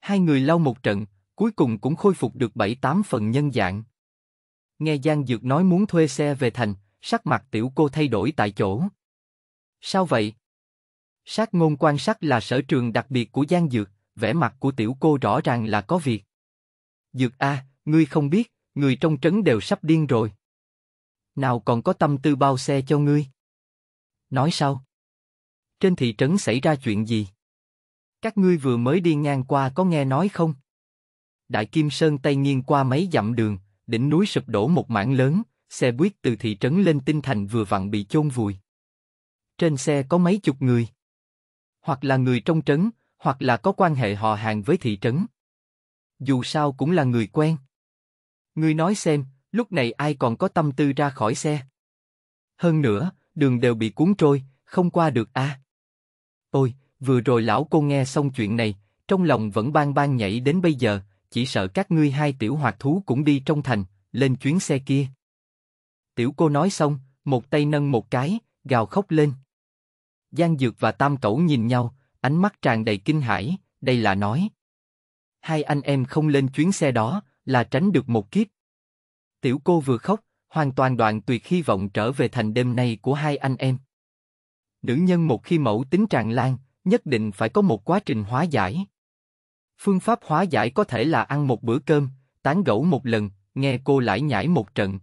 Hai người lau một trận, cuối cùng cũng khôi phục được bảy tám phần nhân dạng. Nghe Giang Dược nói muốn thuê xe về thành, sắc mặt tiểu cô thay đổi tại chỗ. Sao vậy? Sát ngôn quan sát là sở trường đặc biệt của Giang Dược, vẻ mặt của tiểu cô rõ ràng là có việc. Dược a, ngươi không biết, người trong trấn đều sắp điên rồi nào còn có tâm tư bao xe cho ngươi. Nói sau Trên thị trấn xảy ra chuyện gì? Các ngươi vừa mới đi ngang qua có nghe nói không? Đại Kim Sơn Tây nghiêng qua mấy dặm đường, đỉnh núi sụp đổ một mảng lớn, xe buýt từ thị trấn lên tinh thành vừa vặn bị chôn vùi. Trên xe có mấy chục người. Hoặc là người trong trấn, hoặc là có quan hệ họ hàng với thị trấn. Dù sao cũng là người quen. Ngươi nói xem, lúc này ai còn có tâm tư ra khỏi xe. Hơn nữa, đường đều bị cuốn trôi, không qua được a. À. Ôi, vừa rồi lão cô nghe xong chuyện này, trong lòng vẫn ban ban nhảy đến bây giờ, chỉ sợ các ngươi hai tiểu hoạt thú cũng đi trong thành, lên chuyến xe kia. Tiểu cô nói xong, một tay nâng một cái, gào khóc lên. Giang Dược và Tam Cẩu nhìn nhau, ánh mắt tràn đầy kinh hãi, đây là nói. Hai anh em không lên chuyến xe đó, là tránh được một kiếp. Tiểu cô vừa khóc, hoàn toàn đoạn tuyệt hy vọng trở về thành đêm nay của hai anh em. Nữ nhân một khi mẫu tính tràn lan, nhất định phải có một quá trình hóa giải. Phương pháp hóa giải có thể là ăn một bữa cơm, tán gẫu một lần, nghe cô lải nhải một trận.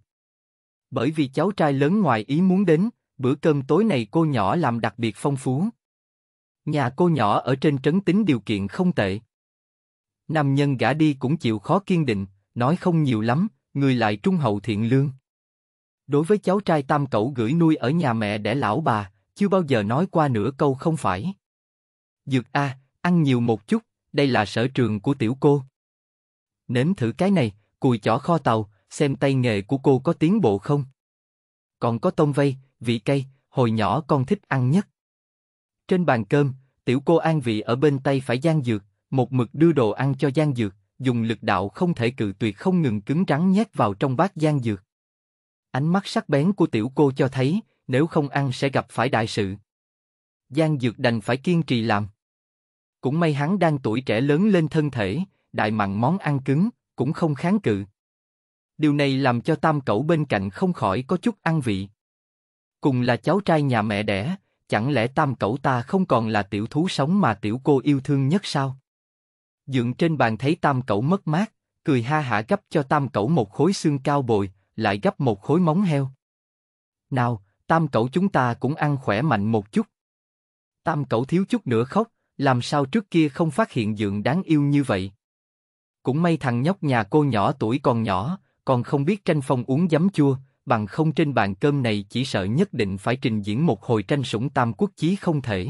Bởi vì cháu trai lớn ngoài ý muốn đến, bữa cơm tối này cô nhỏ làm đặc biệt phong phú. Nhà cô nhỏ ở trên trấn tính điều kiện không tệ. Nam nhân gã đi cũng chịu khó kiên định, nói không nhiều lắm, người lại trung hậu thiện lương. Đối với cháu trai tam cậu gửi nuôi ở nhà mẹ đẻ lão bà, chưa bao giờ nói qua nửa câu không phải. Dược A, ăn nhiều một chút, đây là sở trường của tiểu cô. Nếm thử cái này, cùi chỏ kho tàu, xem tay nghề của cô có tiến bộ không. Còn có tôm vây, vị cây, hồi nhỏ con thích ăn nhất. Trên bàn cơm, tiểu cô an vị ở bên tay phải Giang Dược, một mực đưa đồ ăn cho Giang Dược, dùng lực đạo không thể cự tuyệt không ngừng cứng rắn nhét vào trong bát gian dược. Ánh mắt sắc bén của tiểu cô cho thấy, nếu không ăn sẽ gặp phải đại sự. Giang Dược đành phải kiên trì làm. Cũng may hắn đang tuổi trẻ lớn lên thân thể, đại mặn món ăn cứng, cũng không kháng cự. Điều này làm cho tam cẩu bên cạnh không khỏi có chút ăn vị. Cùng là cháu trai nhà mẹ đẻ, chẳng lẽ tam cẩu ta không còn là tiểu thú sống mà tiểu cô yêu thương nhất sao? Dượng trên bàn thấy tam cẩu mất mát, cười ha hả gấp cho tam cẩu một khối xương cao bồi, lại gấp một khối móng heo. Nào, tam cẩu chúng ta cũng ăn khỏe mạnh một chút. Tam cẩu thiếu chút nữa khóc, làm sao trước kia không phát hiện dượng đáng yêu như vậy. Cũng may thằng nhóc nhà cô nhỏ tuổi còn nhỏ, còn không biết tranh phong uống giấm chua, bằng không trên bàn cơm này chỉ sợ nhất định phải trình diễn một hồi tranh sủng tam quốc chí không thể.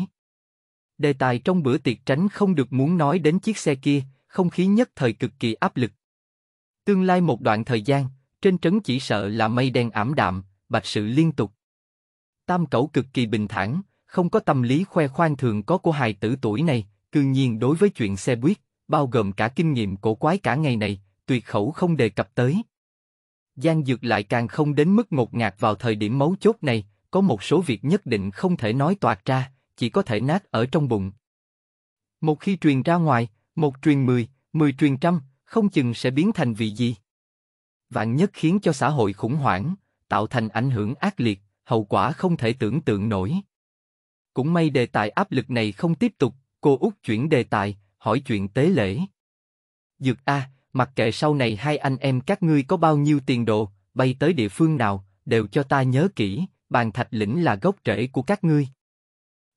Đề tài trong bữa tiệc tránh không được muốn nói đến chiếc xe kia, không khí nhất thời cực kỳ áp lực. Tương lai một đoạn thời gian, trên trấn chỉ sợ là mây đen ảm đạm, bạch sự liên tục. Tam cẩu cực kỳ bình thản, không có tâm lý khoe khoang thường có của hài tử tuổi này, cư nhiên đối với chuyện xe buýt, bao gồm cả kinh nghiệm cổ quái cả ngày này, tuyệt khẩu không đề cập tới. Giang Dược lại càng không đến mức ngột ngạt vào thời điểm mấu chốt này, có một số việc nhất định không thể nói toạc ra, chỉ có thể nát ở trong bụng. Một khi truyền ra ngoài, một truyền mười, mười truyền trăm, không chừng sẽ biến thành vị gì. Vạn nhất khiến cho xã hội khủng hoảng, tạo thành ảnh hưởng ác liệt, hậu quả không thể tưởng tượng nổi. Cũng may đề tài áp lực này không tiếp tục, cô út chuyển đề tài, hỏi chuyện tế lễ. Dược A, mặc kệ sau này hai anh em các ngươi có bao nhiêu tiền đồ, bay tới địa phương nào, đều cho ta nhớ kỹ, bàn thạch lĩnh là gốc rễ của các ngươi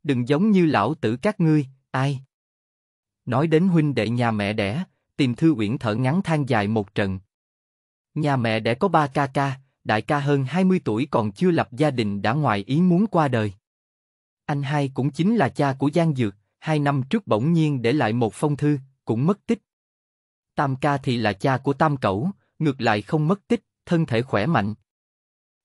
đừng giống như lão tử các ngươi, ai. Nói đến huynh đệ nhà mẹ đẻ, tìm Thư Uyển thở ngắn than dài một trận. Nhà mẹ đẻ có ba ca ca, đại ca hơn 20 tuổi còn chưa lập gia đình đã ngoài ý muốn qua đời. Anh hai cũng chính là cha của Giang Dược, hai năm trước bỗng nhiên để lại một phong thư, cũng mất tích. Tam ca thì là cha của Tam Cẩu, ngược lại không mất tích, thân thể khỏe mạnh.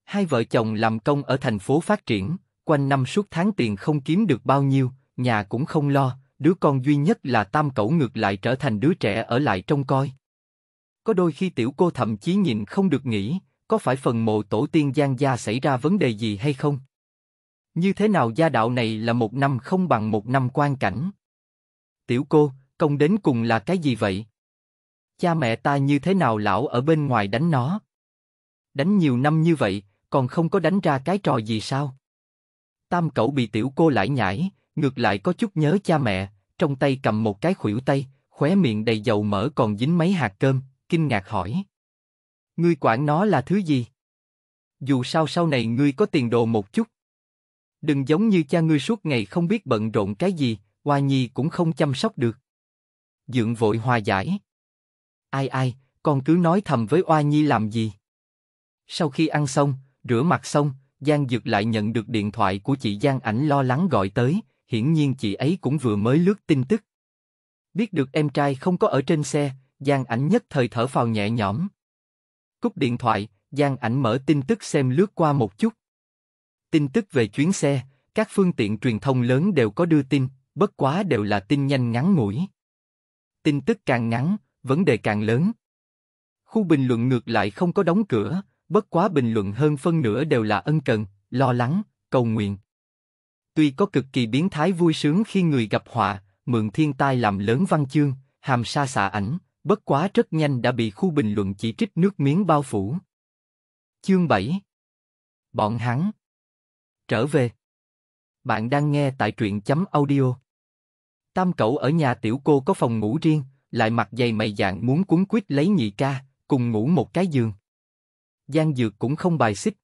Hai vợ chồng làm công ở thành phố phát triển, quanh năm suốt tháng tiền không kiếm được bao nhiêu, nhà cũng không lo, đứa con duy nhất là tam cẩu ngược lại trở thành đứa trẻ ở lại trông coi. Có đôi khi tiểu cô thậm chí nhìn không được nghĩ, có phải phần mộ tổ tiên Giang gia xảy ra vấn đề gì hay không? Như thế nào gia đạo này là một năm không bằng một năm quan cảnh? Tiểu cô, công đến cùng là cái gì vậy? Cha mẹ ta như thế nào lão ở bên ngoài đánh nó? Đánh nhiều năm như vậy, còn không có đánh ra cái trò gì sao? Tam cậu bị tiểu cô lại nhảy, ngược lại có chút nhớ cha mẹ, trong tay cầm một cái khuỷu tay, khóe miệng đầy dầu mỡ còn dính mấy hạt cơm, kinh ngạc hỏi. Ngươi quản nó là thứ gì? Dù sao sau này ngươi có tiền đồ một chút. Đừng giống như cha ngươi suốt ngày không biết bận rộn cái gì, Hoa Nhi cũng không chăm sóc được. Dượng vội hòa giải. Ai ai, con cứ nói thầm với Hoa Nhi làm gì? Sau khi ăn xong, rửa mặt xong, Giang Dực lại nhận được điện thoại của chị Giang Ảnh lo lắng gọi tới, hiển nhiên chị ấy cũng vừa mới lướt tin tức. Biết được em trai không có ở trên xe, Giang Ảnh nhất thời thở phào nhẹ nhõm. Cúp điện thoại, Giang Ảnh mở tin tức xem lướt qua một chút. Tin tức về chuyến xe, các phương tiện truyền thông lớn đều có đưa tin, bất quá đều là tin nhanh ngắn ngủi. Tin tức càng ngắn, vấn đề càng lớn. Khu bình luận ngược lại không có đóng cửa, bất quá bình luận hơn phân nửa đều là ân cần, lo lắng, cầu nguyện. Tuy có cực kỳ biến thái vui sướng khi người gặp họa, mượn thiên tai làm lớn văn chương, hàm sa xạ ảnh, bất quá rất nhanh đã bị khu bình luận chỉ trích nước miếng bao phủ. Chương 7 Bọn hắn Trở về Bạn đang nghe tại truyện chấm audio Tam cậu ở nhà tiểu cô có phòng ngủ riêng, lại mặc dày mày dạng muốn cuốn quýt lấy nhị ca, cùng ngủ một cái giường. Giang Dược cũng không bài xích.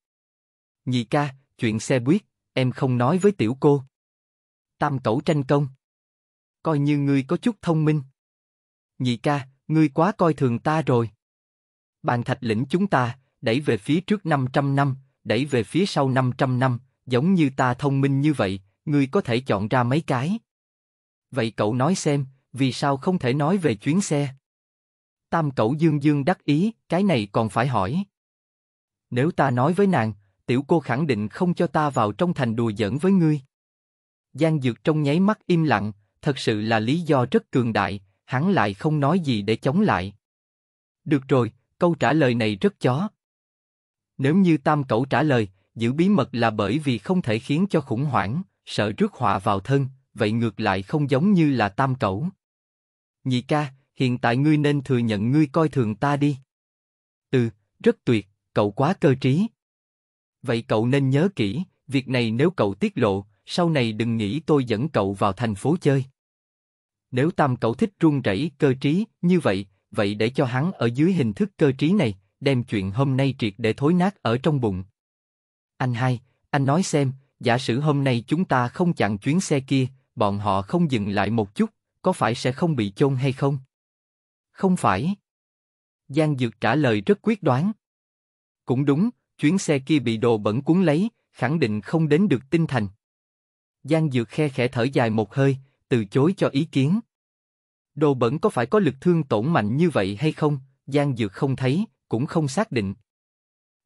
Nhị ca, chuyện xe buýt, em không nói với tiểu cô. Tam cẩu tranh công. Coi như ngươi có chút thông minh. Nhị ca, ngươi quá coi thường ta rồi. Bàn thạch lĩnh chúng ta, đẩy về phía trước 500 năm, đẩy về phía sau 500 năm, giống như ta thông minh như vậy, ngươi có thể chọn ra mấy cái. Vậy cậu nói xem, vì sao không thể nói về chuyến xe? Tam cậu dương dương đắc ý, cái này còn phải hỏi. Nếu ta nói với nàng, tiểu cô khẳng định không cho ta vào trong thành đùa giỡn với ngươi. Giang Dược trong nháy mắt im lặng, thật sự là lý do rất cường đại, hắn lại không nói gì để chống lại. Được rồi, câu trả lời này rất chó. Nếu như Tam Cẩu trả lời, giữ bí mật là bởi vì không thể khiến cho khủng hoảng, sợ rước họa vào thân, vậy ngược lại không giống như là Tam Cẩu. Nhị ca, hiện tại ngươi nên thừa nhận ngươi coi thường ta đi. Ừ, rất tuyệt, cậu quá cơ trí. Vậy cậu nên nhớ kỹ, việc này nếu cậu tiết lộ, sau này đừng nghĩ tôi dẫn cậu vào thành phố chơi. Nếu tam cậu thích run rẩy cơ trí như vậy, vậy để cho hắn ở dưới hình thức cơ trí này, đem chuyện hôm nay triệt để thối nát ở trong bụng. Anh hai, anh nói xem, giả sử hôm nay chúng ta không chặn chuyến xe kia, bọn họ không dừng lại một chút, có phải sẽ không bị chôn hay không? Không phải. Giang Dược trả lời rất quyết đoán. Cũng đúng, chuyến xe kia bị đồ bẩn cuốn lấy, khẳng định không đến được tinh thành. Giang Dược khe khẽ thở dài một hơi, từ chối cho ý kiến. Đồ bẩn có phải có lực thương tổn mạnh như vậy hay không, Giang Dược không thấy, cũng không xác định.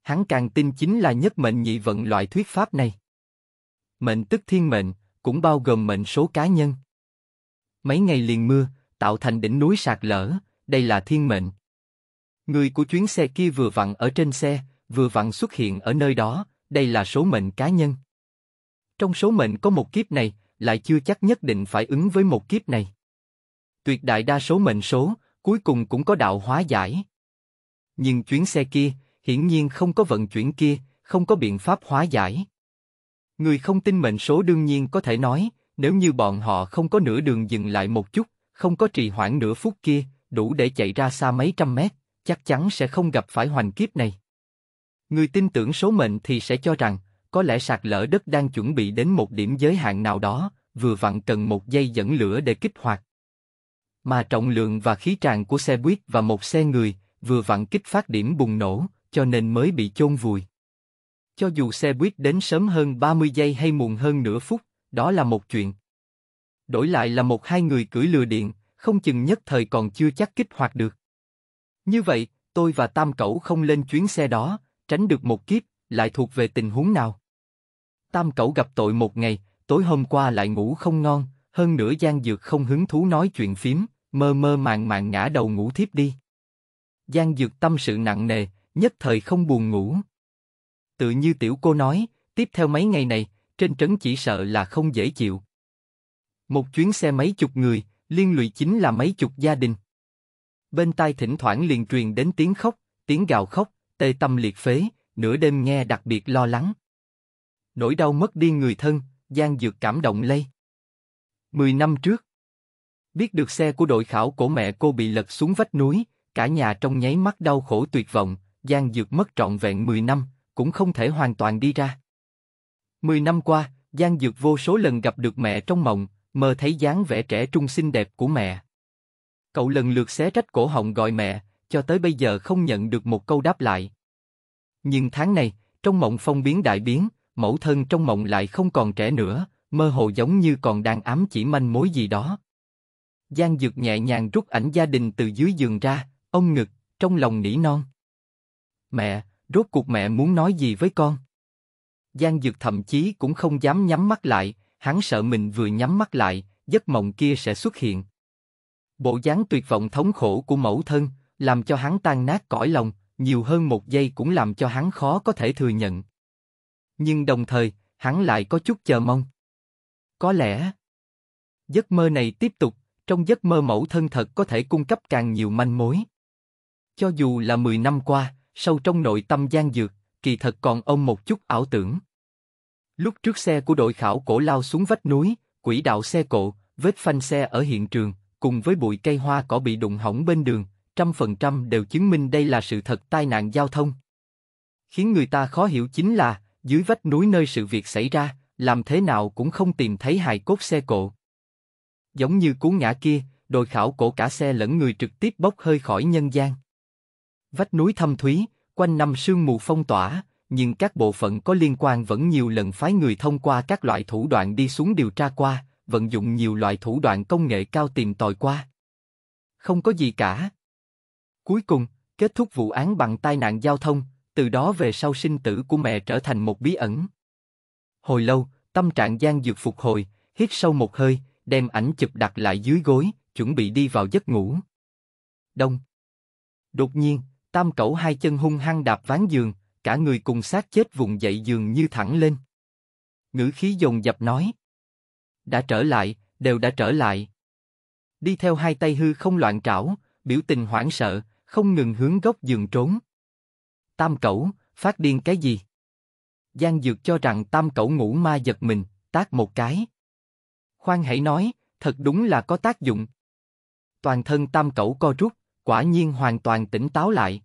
Hắn càng tin chính là nhất mệnh nhị vận loại thuyết pháp này. Mệnh tức thiên mệnh, cũng bao gồm mệnh số cá nhân. Mấy ngày liền mưa, tạo thành đỉnh núi sạt lở, đây là thiên mệnh. Người của chuyến xe kia vừa vặn ở trên xe, vừa vặn xuất hiện ở nơi đó, đây là số mệnh cá nhân. Trong số mệnh có một kiếp này, lại chưa chắc nhất định phải ứng với một kiếp này. Tuyệt đại đa số mệnh số, cuối cùng cũng có đạo hóa giải. Nhưng chuyến xe kia, hiển nhiên không có vận chuyển kia, không có biện pháp hóa giải. Người không tin mệnh số đương nhiên có thể nói, nếu như bọn họ không có nửa đường dừng lại một chút, không có trì hoãn nửa phút kia, đủ để chạy ra xa mấy trăm mét chắc chắn sẽ không gặp phải hoành kiếp này. Người tin tưởng số mệnh thì sẽ cho rằng, có lẽ sạt lở đất đang chuẩn bị đến một điểm giới hạn nào đó, vừa vặn cần một dây dẫn lửa để kích hoạt. Mà trọng lượng và khí tràn của xe buýt và một xe người, vừa vặn kích phát điểm bùng nổ, cho nên mới bị chôn vùi. Cho dù xe buýt đến sớm hơn 30 giây hay muộn hơn nửa phút, đó là một chuyện. Đổi lại là một hai người cưỡi lừa điện, không chừng nhất thời còn chưa chắc kích hoạt được. Như vậy, tôi và Tam Cẩu không lên chuyến xe đó, tránh được một kiếp, lại thuộc về tình huống nào? Tam Cẩu gặp tội một ngày, tối hôm qua lại ngủ không ngon, hơn nữa Giang Dược không hứng thú nói chuyện phím, mơ mơ màng màng ngã đầu ngủ thiếp đi. Giang Dược tâm sự nặng nề, nhất thời không buồn ngủ. Tự như tiểu cô nói, tiếp theo mấy ngày này, trên trấn chỉ sợ là không dễ chịu. Một chuyến xe mấy chục người, liên lụy chính là mấy chục gia đình bên tai thỉnh thoảng liền truyền đến tiếng khóc, tiếng gào khóc, tê tâm liệt phế, nửa đêm nghe đặc biệt lo lắng. Nỗi đau mất đi người thân, Giang Dược cảm động lây. Mười năm trước, biết được xe của đội khảo cổ mẹ cô bị lật xuống vách núi, cả nhà trong nháy mắt đau khổ tuyệt vọng, Giang Dược mất trọn vẹn 10 năm, cũng không thể hoàn toàn đi ra. 10 năm qua, Giang Dược vô số lần gặp được mẹ trong mộng, mơ thấy dáng vẻ trẻ trung xinh đẹp của mẹ. Cậu lần lượt xé rách cổ họng gọi mẹ, cho tới bây giờ không nhận được một câu đáp lại. Nhưng tháng này, trong mộng phong biến đại biến, mẫu thân trong mộng lại không còn trẻ nữa, mơ hồ giống như còn đang ám chỉ manh mối gì đó. Giang Dược nhẹ nhàng rút ảnh gia đình từ dưới giường ra, ông ngực, trong lòng nỉ non. Mẹ, rốt cuộc mẹ muốn nói gì với con? Giang Dược thậm chí cũng không dám nhắm mắt lại, hắn sợ mình vừa nhắm mắt lại, giấc mộng kia sẽ xuất hiện. Bộ dáng tuyệt vọng thống khổ của mẫu thân, làm cho hắn tan nát cõi lòng, nhiều hơn một giây cũng làm cho hắn khó có thể thừa nhận. Nhưng đồng thời, hắn lại có chút chờ mong. Có lẽ, giấc mơ này tiếp tục, trong giấc mơ mẫu thân thật có thể cung cấp càng nhiều manh mối. Cho dù là 10 năm qua, sâu trong nội tâm gian dược, kỳ thật còn ông một chút ảo tưởng. Lúc trước xe của đội khảo cổ lao xuống vách núi, quỹ đạo xe cộ, vết phanh xe ở hiện trường, cùng với bụi cây hoa cỏ bị đụng hỏng bên đường, trăm phần trăm đều chứng minh đây là sự thật tai nạn giao thông. Khiến người ta khó hiểu chính là, dưới vách núi nơi sự việc xảy ra, làm thế nào cũng không tìm thấy hài cốt xe cộ. Giống như cú ngã kia, đội khảo cổ cả xe lẫn người trực tiếp bốc hơi khỏi nhân gian. Vách núi thâm thúy, quanh năm sương mù phong tỏa, nhưng các bộ phận có liên quan vẫn nhiều lần phái người thông qua các loại thủ đoạn đi xuống điều tra qua, vận dụng nhiều loại thủ đoạn công nghệ cao tìm tòi qua. Không có gì cả. Cuối cùng, kết thúc vụ án bằng tai nạn giao thông, từ đó về sau sinh tử của mẹ trở thành một bí ẩn. Hồi lâu, tâm trạng Giang Dược phục hồi, hít sâu một hơi, đem ảnh chụp đặt lại dưới gối, chuẩn bị đi vào giấc ngủ. Đông. Đột nhiên, Tam Cẩu hai chân hung hăng đạp ván giường, cả người cùng sát chết vùng dậy giường như thẳng lên. Ngữ khí dồn dập nói đã trở lại, đều đã trở lại. Đi theo hai tay hư không loạn trảo, biểu tình hoảng sợ, không ngừng hướng góc giường trốn. Tam cẩu, phát điên cái gì? Giang Dược cho rằng tam cẩu ngủ ma giật mình, tác một cái. Khoan hãy nói, thật đúng là có tác dụng. Toàn thân tam cẩu co rút, quả nhiên hoàn toàn tỉnh táo lại.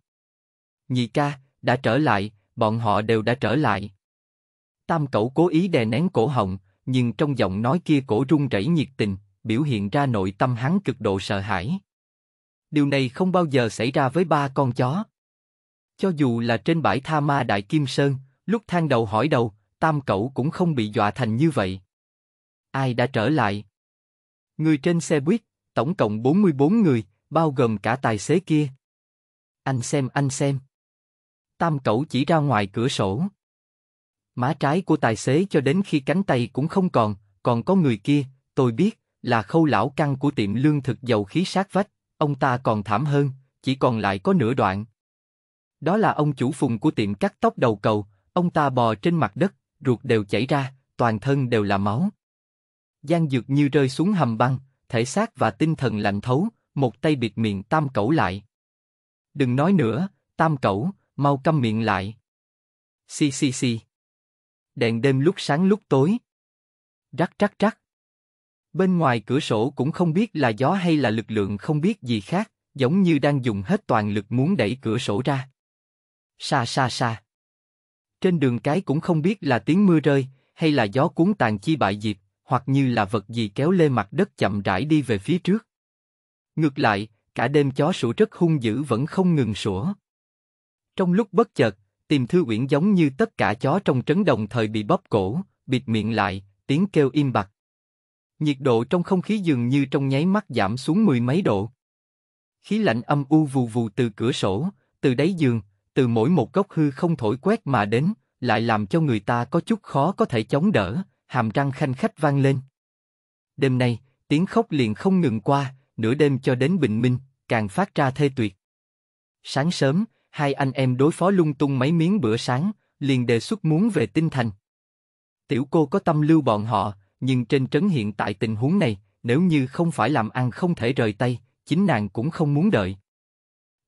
Nhị ca, đã trở lại, bọn họ đều đã trở lại. Tam cẩu cố ý đè nén cổ họng, nhưng trong giọng nói kia cổ rung rẩy nhiệt tình, biểu hiện ra nội tâm hắn cực độ sợ hãi. Điều này không bao giờ xảy ra với ba con chó. Cho dù là trên bãi Tha Ma Đại Kim Sơn, lúc than đầu hỏi đầu, tam cậu cũng không bị dọa thành như vậy. Ai đã trở lại? Người trên xe buýt, tổng cộng 44 người, bao gồm cả tài xế kia. Anh xem anh xem. Tam cậu chỉ ra ngoài cửa sổ. Má trái của tài xế cho đến khi cánh tay cũng không còn, còn có người kia, tôi biết, là khâu lão căng của tiệm lương thực dầu khí sát vách, ông ta còn thảm hơn, chỉ còn lại có nửa đoạn. Đó là ông chủ phùng của tiệm cắt tóc đầu cầu, ông ta bò trên mặt đất, ruột đều chảy ra, toàn thân đều là máu. Giang Dược như rơi xuống hầm băng, thể xác và tinh thần lạnh thấu, một tay bịt miệng tam cẩu lại. Đừng nói nữa, tam cẩu, mau câm miệng lại. Xì xì xì đèn đêm lúc sáng lúc tối. Rắc rắc rắc. Bên ngoài cửa sổ cũng không biết là gió hay là lực lượng không biết gì khác, giống như đang dùng hết toàn lực muốn đẩy cửa sổ ra. Xa xa xa. Trên đường cái cũng không biết là tiếng mưa rơi, hay là gió cuốn tàn chi bại diệp, hoặc như là vật gì kéo lê mặt đất chậm rãi đi về phía trước. Ngược lại, cả đêm chó sủa rất hung dữ vẫn không ngừng sủa. Trong lúc bất chợt, tìm thư uyển giống như tất cả chó trong trấn đồng thời bị bóp cổ, bịt miệng lại, tiếng kêu im bặt. Nhiệt độ trong không khí dường như trong nháy mắt giảm xuống mười mấy độ. Khí lạnh âm u vù vù từ cửa sổ, từ đáy giường, từ mỗi một góc hư không thổi quét mà đến, lại làm cho người ta có chút khó có thể chống đỡ, hàm răng khanh khách vang lên. Đêm nay, tiếng khóc liền không ngừng qua, nửa đêm cho đến bình minh, càng phát ra thê tuyệt. Sáng sớm, hai anh em đối phó lung tung mấy miếng bữa sáng, liền đề xuất muốn về tinh thành. Tiểu cô có tâm lưu bọn họ, nhưng trên trấn hiện tại tình huống này, nếu như không phải làm ăn không thể rời tay, chính nàng cũng không muốn đợi.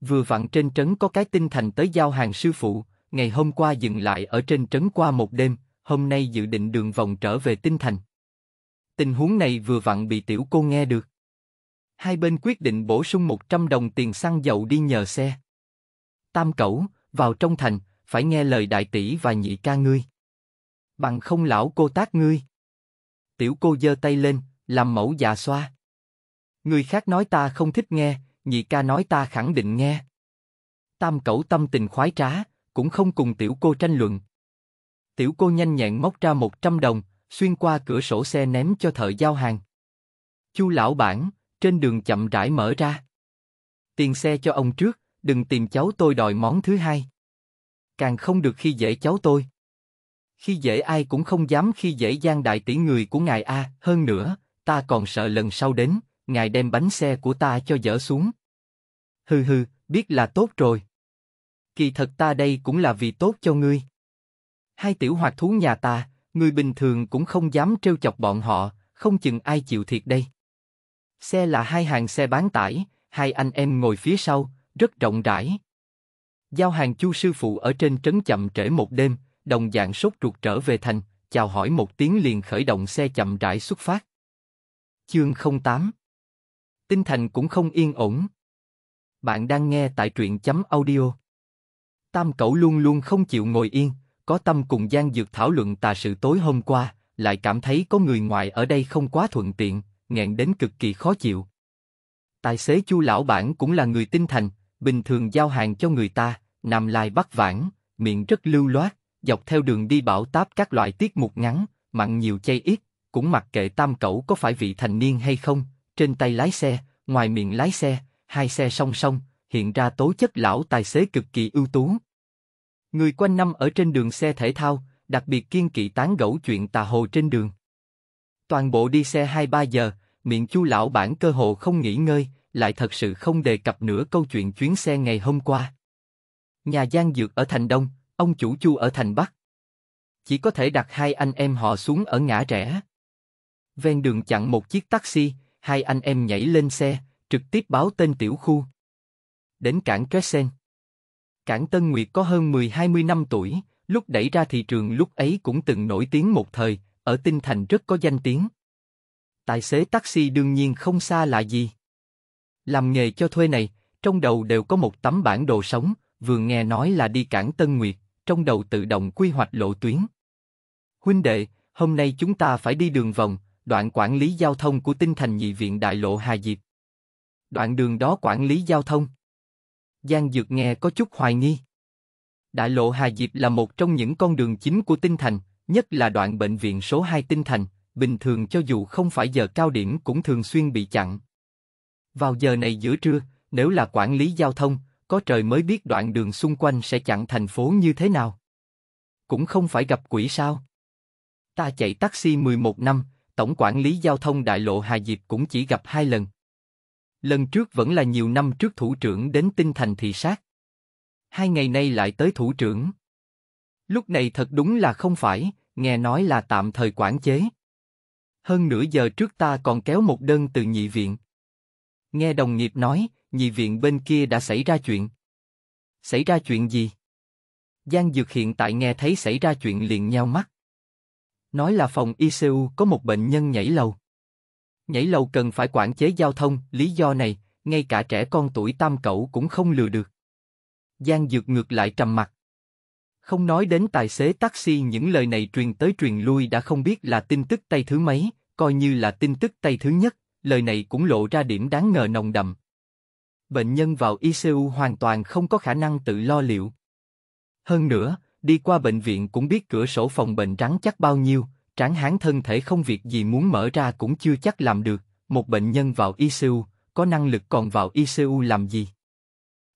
Vừa vặn trên trấn có cái tinh thành tới giao hàng sư phụ, ngày hôm qua dừng lại ở trên trấn qua một đêm, hôm nay dự định đường vòng trở về tinh thành. Tình huống này vừa vặn bị tiểu cô nghe được. Hai bên quyết định bổ sung 100 đồng tiền xăng dầu đi nhờ xe. Tam cẩu, vào trong thành, phải nghe lời đại tỷ và nhị ca ngươi. Bằng không lão cô tác ngươi. Tiểu cô giơ tay lên, làm mẫu già xoa. Người khác nói ta không thích nghe, nhị ca nói ta khẳng định nghe. Tam cẩu tâm tình khoái trá, cũng không cùng tiểu cô tranh luận. Tiểu cô nhanh nhẹn móc ra 100 đồng, xuyên qua cửa sổ xe ném cho thợ giao hàng. Chu lão bản, trên đường chậm rãi mở ra. Tiền xe cho ông trước, đừng tìm cháu tôi đòi món thứ hai. Càng không được khi dễ cháu tôi. Khi dễ ai cũng không dám khi dễ gian đại tỷ người của ngài A, hơn nữa, ta còn sợ lần sau đến, ngài đem bánh xe của ta cho dỡ xuống. Hừ hừ, biết là tốt rồi. Kỳ thật ta đây cũng là vì tốt cho ngươi. Hai tiểu hoạt thú nhà ta, người bình thường cũng không dám trêu chọc bọn họ, không chừng ai chịu thiệt đây. Xe là hai hàng xe bán tải, hai anh em ngồi phía sau, rất rộng rãi. Giao hàng Chu sư phụ ở trên trấn chậm trễ một đêm, đồng dạng sốt ruột trở về thành, chào hỏi một tiếng liền khởi động xe chậm rãi xuất phát. Chương 08 Tinh thành cũng không yên ổn. Bạn đang nghe tại truyện chấm audio. Tam cẩu luôn luôn không chịu ngồi yên, có tâm cùng Giang Dược thảo luận tà sự tối hôm qua, lại cảm thấy có người ngoài ở đây không quá thuận tiện, nghẹn đến cực kỳ khó chịu. Tài xế Chu lão bản cũng là người tinh thành, bình thường giao hàng cho người ta, nằm Lai Bắc Vãng, miệng rất lưu loát, dọc theo đường đi bảo táp các loại tiết mục ngắn, mặn nhiều chay ít, cũng mặc kệ tam cẩu có phải vị thành niên hay không, trên tay lái xe, ngoài miệng lái xe, hai xe song song, hiện ra tố chất lão tài xế cực kỳ ưu tú. Người quanh năm ở trên đường xe thể thao, đặc biệt kiên kỵ tán gẫu chuyện tà hồ trên đường. Toàn bộ đi xe 2-3 giờ, miệng chu lão bản cơ hồ không nghỉ ngơi, lại thật sự không đề cập nữa câu chuyện chuyến xe ngày hôm qua. Nhà Giang dược ở thành Đông, ông chủ Chu ở thành Bắc. Chỉ có thể đặt hai anh em họ xuống ở ngã rẽ. Ven đường chặn một chiếc taxi, hai anh em nhảy lên xe, trực tiếp báo tên tiểu khu. Đến cảng Tresen. Cảng Tân Nguyệt có hơn 10-20 năm tuổi, lúc đẩy ra thị trường lúc ấy cũng từng nổi tiếng một thời, ở Tinh Thành rất có danh tiếng. Tài xế taxi đương nhiên không xa lạ gì. Làm nghề cho thuê này, trong đầu đều có một tấm bản đồ sống, vừa nghe nói là đi cảng Tân Nguyệt, trong đầu tự động quy hoạch lộ tuyến. Huynh đệ, hôm nay chúng ta phải đi đường vòng, đoạn quản lý giao thông của tinh thành nhị viện đại lộ Hà Diệp. Đoạn đường đó quản lý giao thông. Giang Dược nghe có chút hoài nghi. Đại lộ Hà Diệp là một trong những con đường chính của tinh thành, nhất là đoạn bệnh viện số 2 tinh thành, bình thường cho dù không phải giờ cao điểm cũng thường xuyên bị chặn. Vào giờ này giữa trưa, nếu là quản lý giao thông, có trời mới biết đoạn đường xung quanh sẽ chặn thành phố như thế nào. Cũng không phải gặp quỷ sao. Ta chạy taxi 11 năm, tổng quản lý giao thông đại lộ Hà Diệp cũng chỉ gặp hai lần. Lần trước vẫn là nhiều năm trước thủ trưởng đến tinh thành thị sát. Hai ngày nay lại tới thủ trưởng. Lúc này thật đúng là không phải, nghe nói là tạm thời quản chế. Hơn nửa giờ trước ta còn kéo một đơn từ nhị viện. Nghe đồng nghiệp nói, nhị viện bên kia đã xảy ra chuyện. Xảy ra chuyện gì? Giang Dược hiện tại nghe thấy xảy ra chuyện liền nheo mắt. Nói là phòng ICU có một bệnh nhân nhảy lầu. Nhảy lầu cần phải quản chế giao thông, lý do này, ngay cả trẻ con tuổi tam cậu cũng không lừa được. Giang Dược ngược lại trầm mặt. Không nói đến tài xế taxi những lời này truyền tới truyền lui đã không biết là tin tức tay thứ mấy, coi như là tin tức tay thứ nhất lời này cũng lộ ra điểm đáng ngờ nồng đậm. Bệnh nhân vào ICU hoàn toàn không có khả năng tự lo liệu. Hơn nữa, đi qua bệnh viện cũng biết cửa sổ phòng bệnh rắn chắc bao nhiêu, tráng hán thân thể không việc gì muốn mở ra cũng chưa chắc làm được, một bệnh nhân vào ICU, có năng lực còn vào ICU làm gì?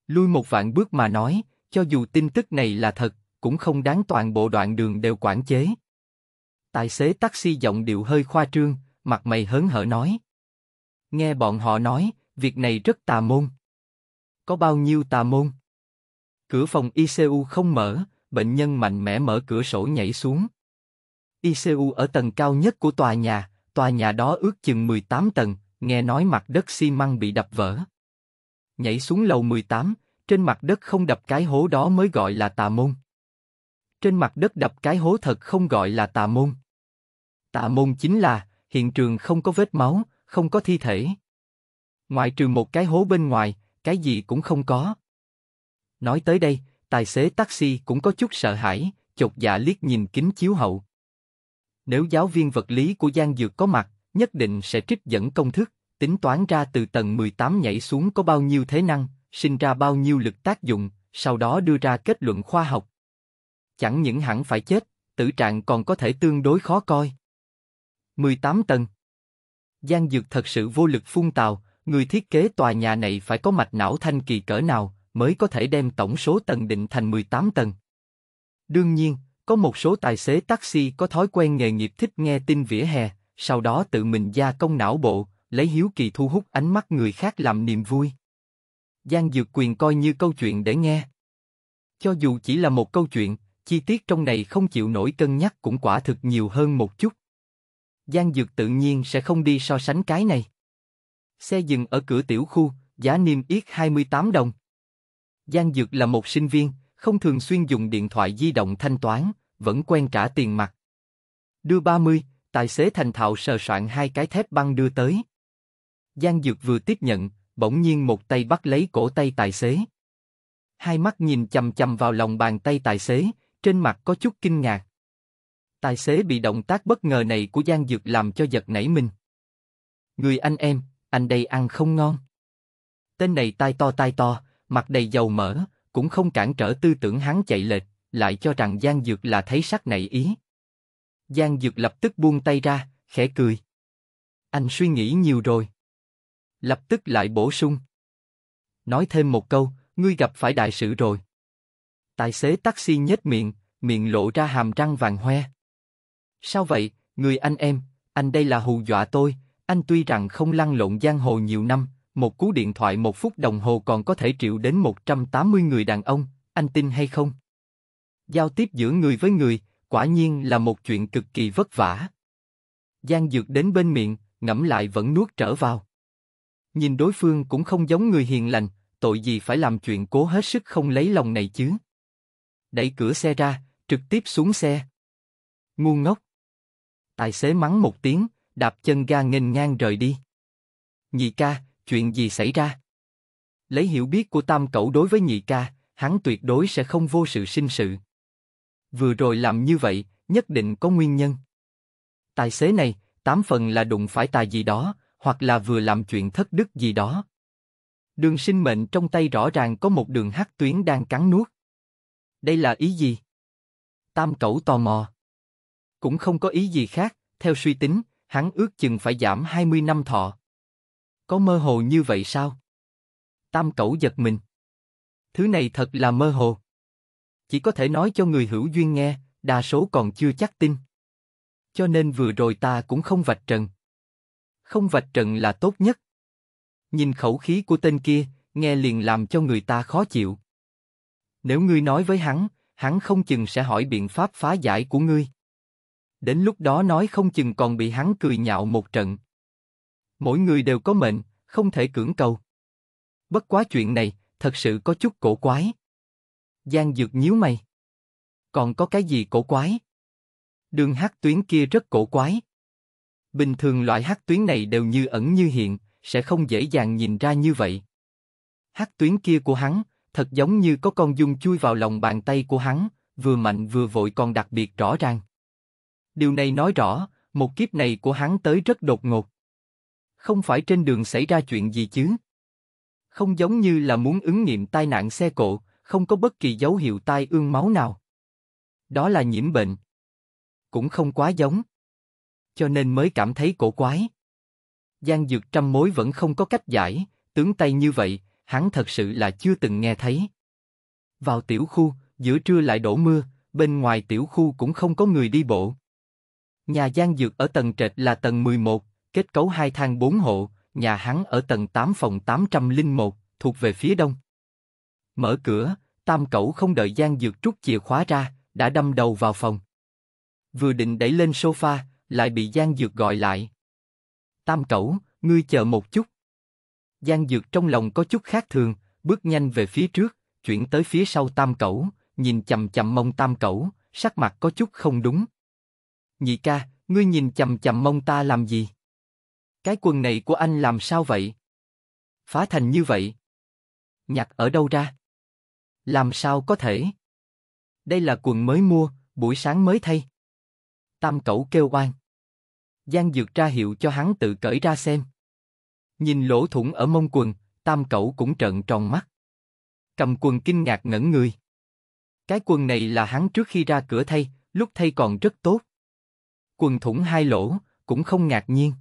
Lui một vạn bước mà nói, cho dù tin tức này là thật, cũng không đáng toàn bộ đoạn đường đều quản chế. Tài xế taxi giọng điệu hơi khoa trương, mặt mày hớn hở nói, Nghe bọn họ nói, việc này rất tà môn. Có bao nhiêu tà môn? Cửa phòng ICU không mở, bệnh nhân mạnh mẽ mở cửa sổ nhảy xuống. ICU ở tầng cao nhất của tòa nhà, tòa nhà đó ước chừng 18 tầng, nghe nói mặt đất xi măng bị đập vỡ. Nhảy xuống lầu 18, trên mặt đất không đập cái hố đó mới gọi là tà môn. Trên mặt đất đập cái hố thật không gọi là tà môn. Tà môn chính là, hiện trường không có vết máu, không có thi thể. Ngoại trừ một cái hố bên ngoài, cái gì cũng không có. Nói tới đây, tài xế taxi cũng có chút sợ hãi, chột dạ liếc nhìn kính chiếu hậu. Nếu giáo viên vật lý của Giang Dược có mặt, nhất định sẽ trích dẫn công thức, tính toán ra từ tầng 18 nhảy xuống có bao nhiêu thế năng, sinh ra bao nhiêu lực tác dụng, sau đó đưa ra kết luận khoa học. Chẳng những hẳn phải chết, tử trạng còn có thể tương đối khó coi. 18 tầng Giang dược thật sự vô lực phun tào, người thiết kế tòa nhà này phải có mạch não thanh kỳ cỡ nào mới có thể đem tổng số tầng định thành 18 tầng. Đương nhiên, có một số tài xế taxi có thói quen nghề nghiệp thích nghe tin vỉa hè, sau đó tự mình gia công não bộ, lấy hiếu kỳ thu hút ánh mắt người khác làm niềm vui. Giang Dược Quyền coi như câu chuyện để nghe. Cho dù chỉ là một câu chuyện, chi tiết trong này không chịu nổi cân nhắc cũng quả thực nhiều hơn một chút. Giang Dược tự nhiên sẽ không đi so sánh cái này. Xe dừng ở cửa tiểu khu, giá niêm yết 28 đồng. Giang Dược là một sinh viên, không thường xuyên dùng điện thoại di động thanh toán, vẫn quen trả tiền mặt. Đưa 30, tài xế thành thạo sờ soạn hai cái thép băng đưa tới. Giang Dược vừa tiếp nhận, bỗng nhiên một tay bắt lấy cổ tay tài xế. Hai mắt nhìn chầm chầm vào lòng bàn tay tài xế, trên mặt có chút kinh ngạc. Tài xế bị động tác bất ngờ này của Giang Dược làm cho giật nảy mình. Người anh em, anh đây ăn không ngon. Tên này tai to tai to, mặt đầy dầu mỡ, cũng không cản trở tư tưởng hắn chạy lệch, lại cho rằng Giang Dược là thấy sắc nảy ý. Giang Dược lập tức buông tay ra, khẽ cười. Anh suy nghĩ nhiều rồi. Lập tức lại bổ sung. Nói thêm một câu, ngươi gặp phải đại sự rồi. Tài xế taxi nhếch miệng, miệng lộ ra hàm răng vàng hoe. Sao vậy, người anh em, anh đây là hù dọa tôi, anh tuy rằng không lăn lộn giang hồ nhiều năm, một cú điện thoại một phút đồng hồ còn có thể triệu đến 180 người đàn ông, anh tin hay không? Giao tiếp giữa người với người, quả nhiên là một chuyện cực kỳ vất vả. Giang Dược đến bên miệng, ngẫm lại vẫn nuốt trở vào. Nhìn đối phương cũng không giống người hiền lành, tội gì phải làm chuyện cố hết sức không lấy lòng này chứ. Đẩy cửa xe ra, trực tiếp xuống xe. Ngu ngốc, Tài xế mắng một tiếng, đạp chân ga nghênh ngang rời đi. Nhị ca, chuyện gì xảy ra? Lấy hiểu biết của tam cẩu đối với nhị ca, hắn tuyệt đối sẽ không vô sự sinh sự. Vừa rồi làm như vậy, nhất định có nguyên nhân. Tài xế này, tám phần là đụng phải tài gì đó, hoặc là vừa làm chuyện thất đức gì đó. Đường sinh mệnh trong tay rõ ràng có một đường hắc tuyến đang cắn nuốt. Đây là ý gì? Tam cẩu tò mò cũng không có ý gì khác, theo suy tính, hắn ước chừng phải giảm 20 năm thọ. Có mơ hồ như vậy sao? Tam cẩu giật mình. Thứ này thật là mơ hồ. Chỉ có thể nói cho người hữu duyên nghe, đa số còn chưa chắc tin. Cho nên vừa rồi ta cũng không vạch trần. Không vạch trần là tốt nhất. Nhìn khẩu khí của tên kia, nghe liền làm cho người ta khó chịu. Nếu ngươi nói với hắn, hắn không chừng sẽ hỏi biện pháp phá giải của ngươi. Đến lúc đó nói không chừng còn bị hắn cười nhạo một trận. Mỗi người đều có mệnh, không thể cưỡng cầu. Bất quá chuyện này, thật sự có chút cổ quái. Giang Dược nhíu mày. Còn có cái gì cổ quái? Đường hát tuyến kia rất cổ quái. Bình thường loại hát tuyến này đều như ẩn như hiện, sẽ không dễ dàng nhìn ra như vậy. Hát tuyến kia của hắn, thật giống như có con dung chui vào lòng bàn tay của hắn, vừa mạnh vừa vội còn đặc biệt rõ ràng. Điều này nói rõ, một kiếp này của hắn tới rất đột ngột. Không phải trên đường xảy ra chuyện gì chứ? Không giống như là muốn ứng nghiệm tai nạn xe cộ, không có bất kỳ dấu hiệu tai ương máu nào. Đó là nhiễm bệnh. Cũng không quá giống. Cho nên mới cảm thấy cổ quái. Giang dược trăm mối vẫn không có cách giải, tướng tay như vậy, hắn thật sự là chưa từng nghe thấy. Vào tiểu khu, giữa trưa lại đổ mưa, bên ngoài tiểu khu cũng không có người đi bộ. Nhà gian dược ở tầng trệt là tầng 11, kết cấu hai thang 4 hộ, nhà hắn ở tầng 8 phòng 801, thuộc về phía đông. Mở cửa, tam cẩu không đợi gian dược trút chìa khóa ra, đã đâm đầu vào phòng. Vừa định đẩy lên sofa, lại bị gian dược gọi lại. Tam cẩu, ngươi chờ một chút. Giang Dược trong lòng có chút khác thường, bước nhanh về phía trước, chuyển tới phía sau Tam Cẩu, nhìn chầm chầm mông Tam Cẩu, sắc mặt có chút không đúng. Nhị ca, ngươi nhìn chầm chầm mông ta làm gì? Cái quần này của anh làm sao vậy? Phá thành như vậy. Nhặt ở đâu ra? Làm sao có thể? Đây là quần mới mua, buổi sáng mới thay. Tam cẩu kêu oan. Giang Dược ra hiệu cho hắn tự cởi ra xem. Nhìn lỗ thủng ở mông quần, tam cẩu cũng trợn tròn mắt. Cầm quần kinh ngạc ngẩn người. Cái quần này là hắn trước khi ra cửa thay, lúc thay còn rất tốt quần thủng hai lỗ, cũng không ngạc nhiên.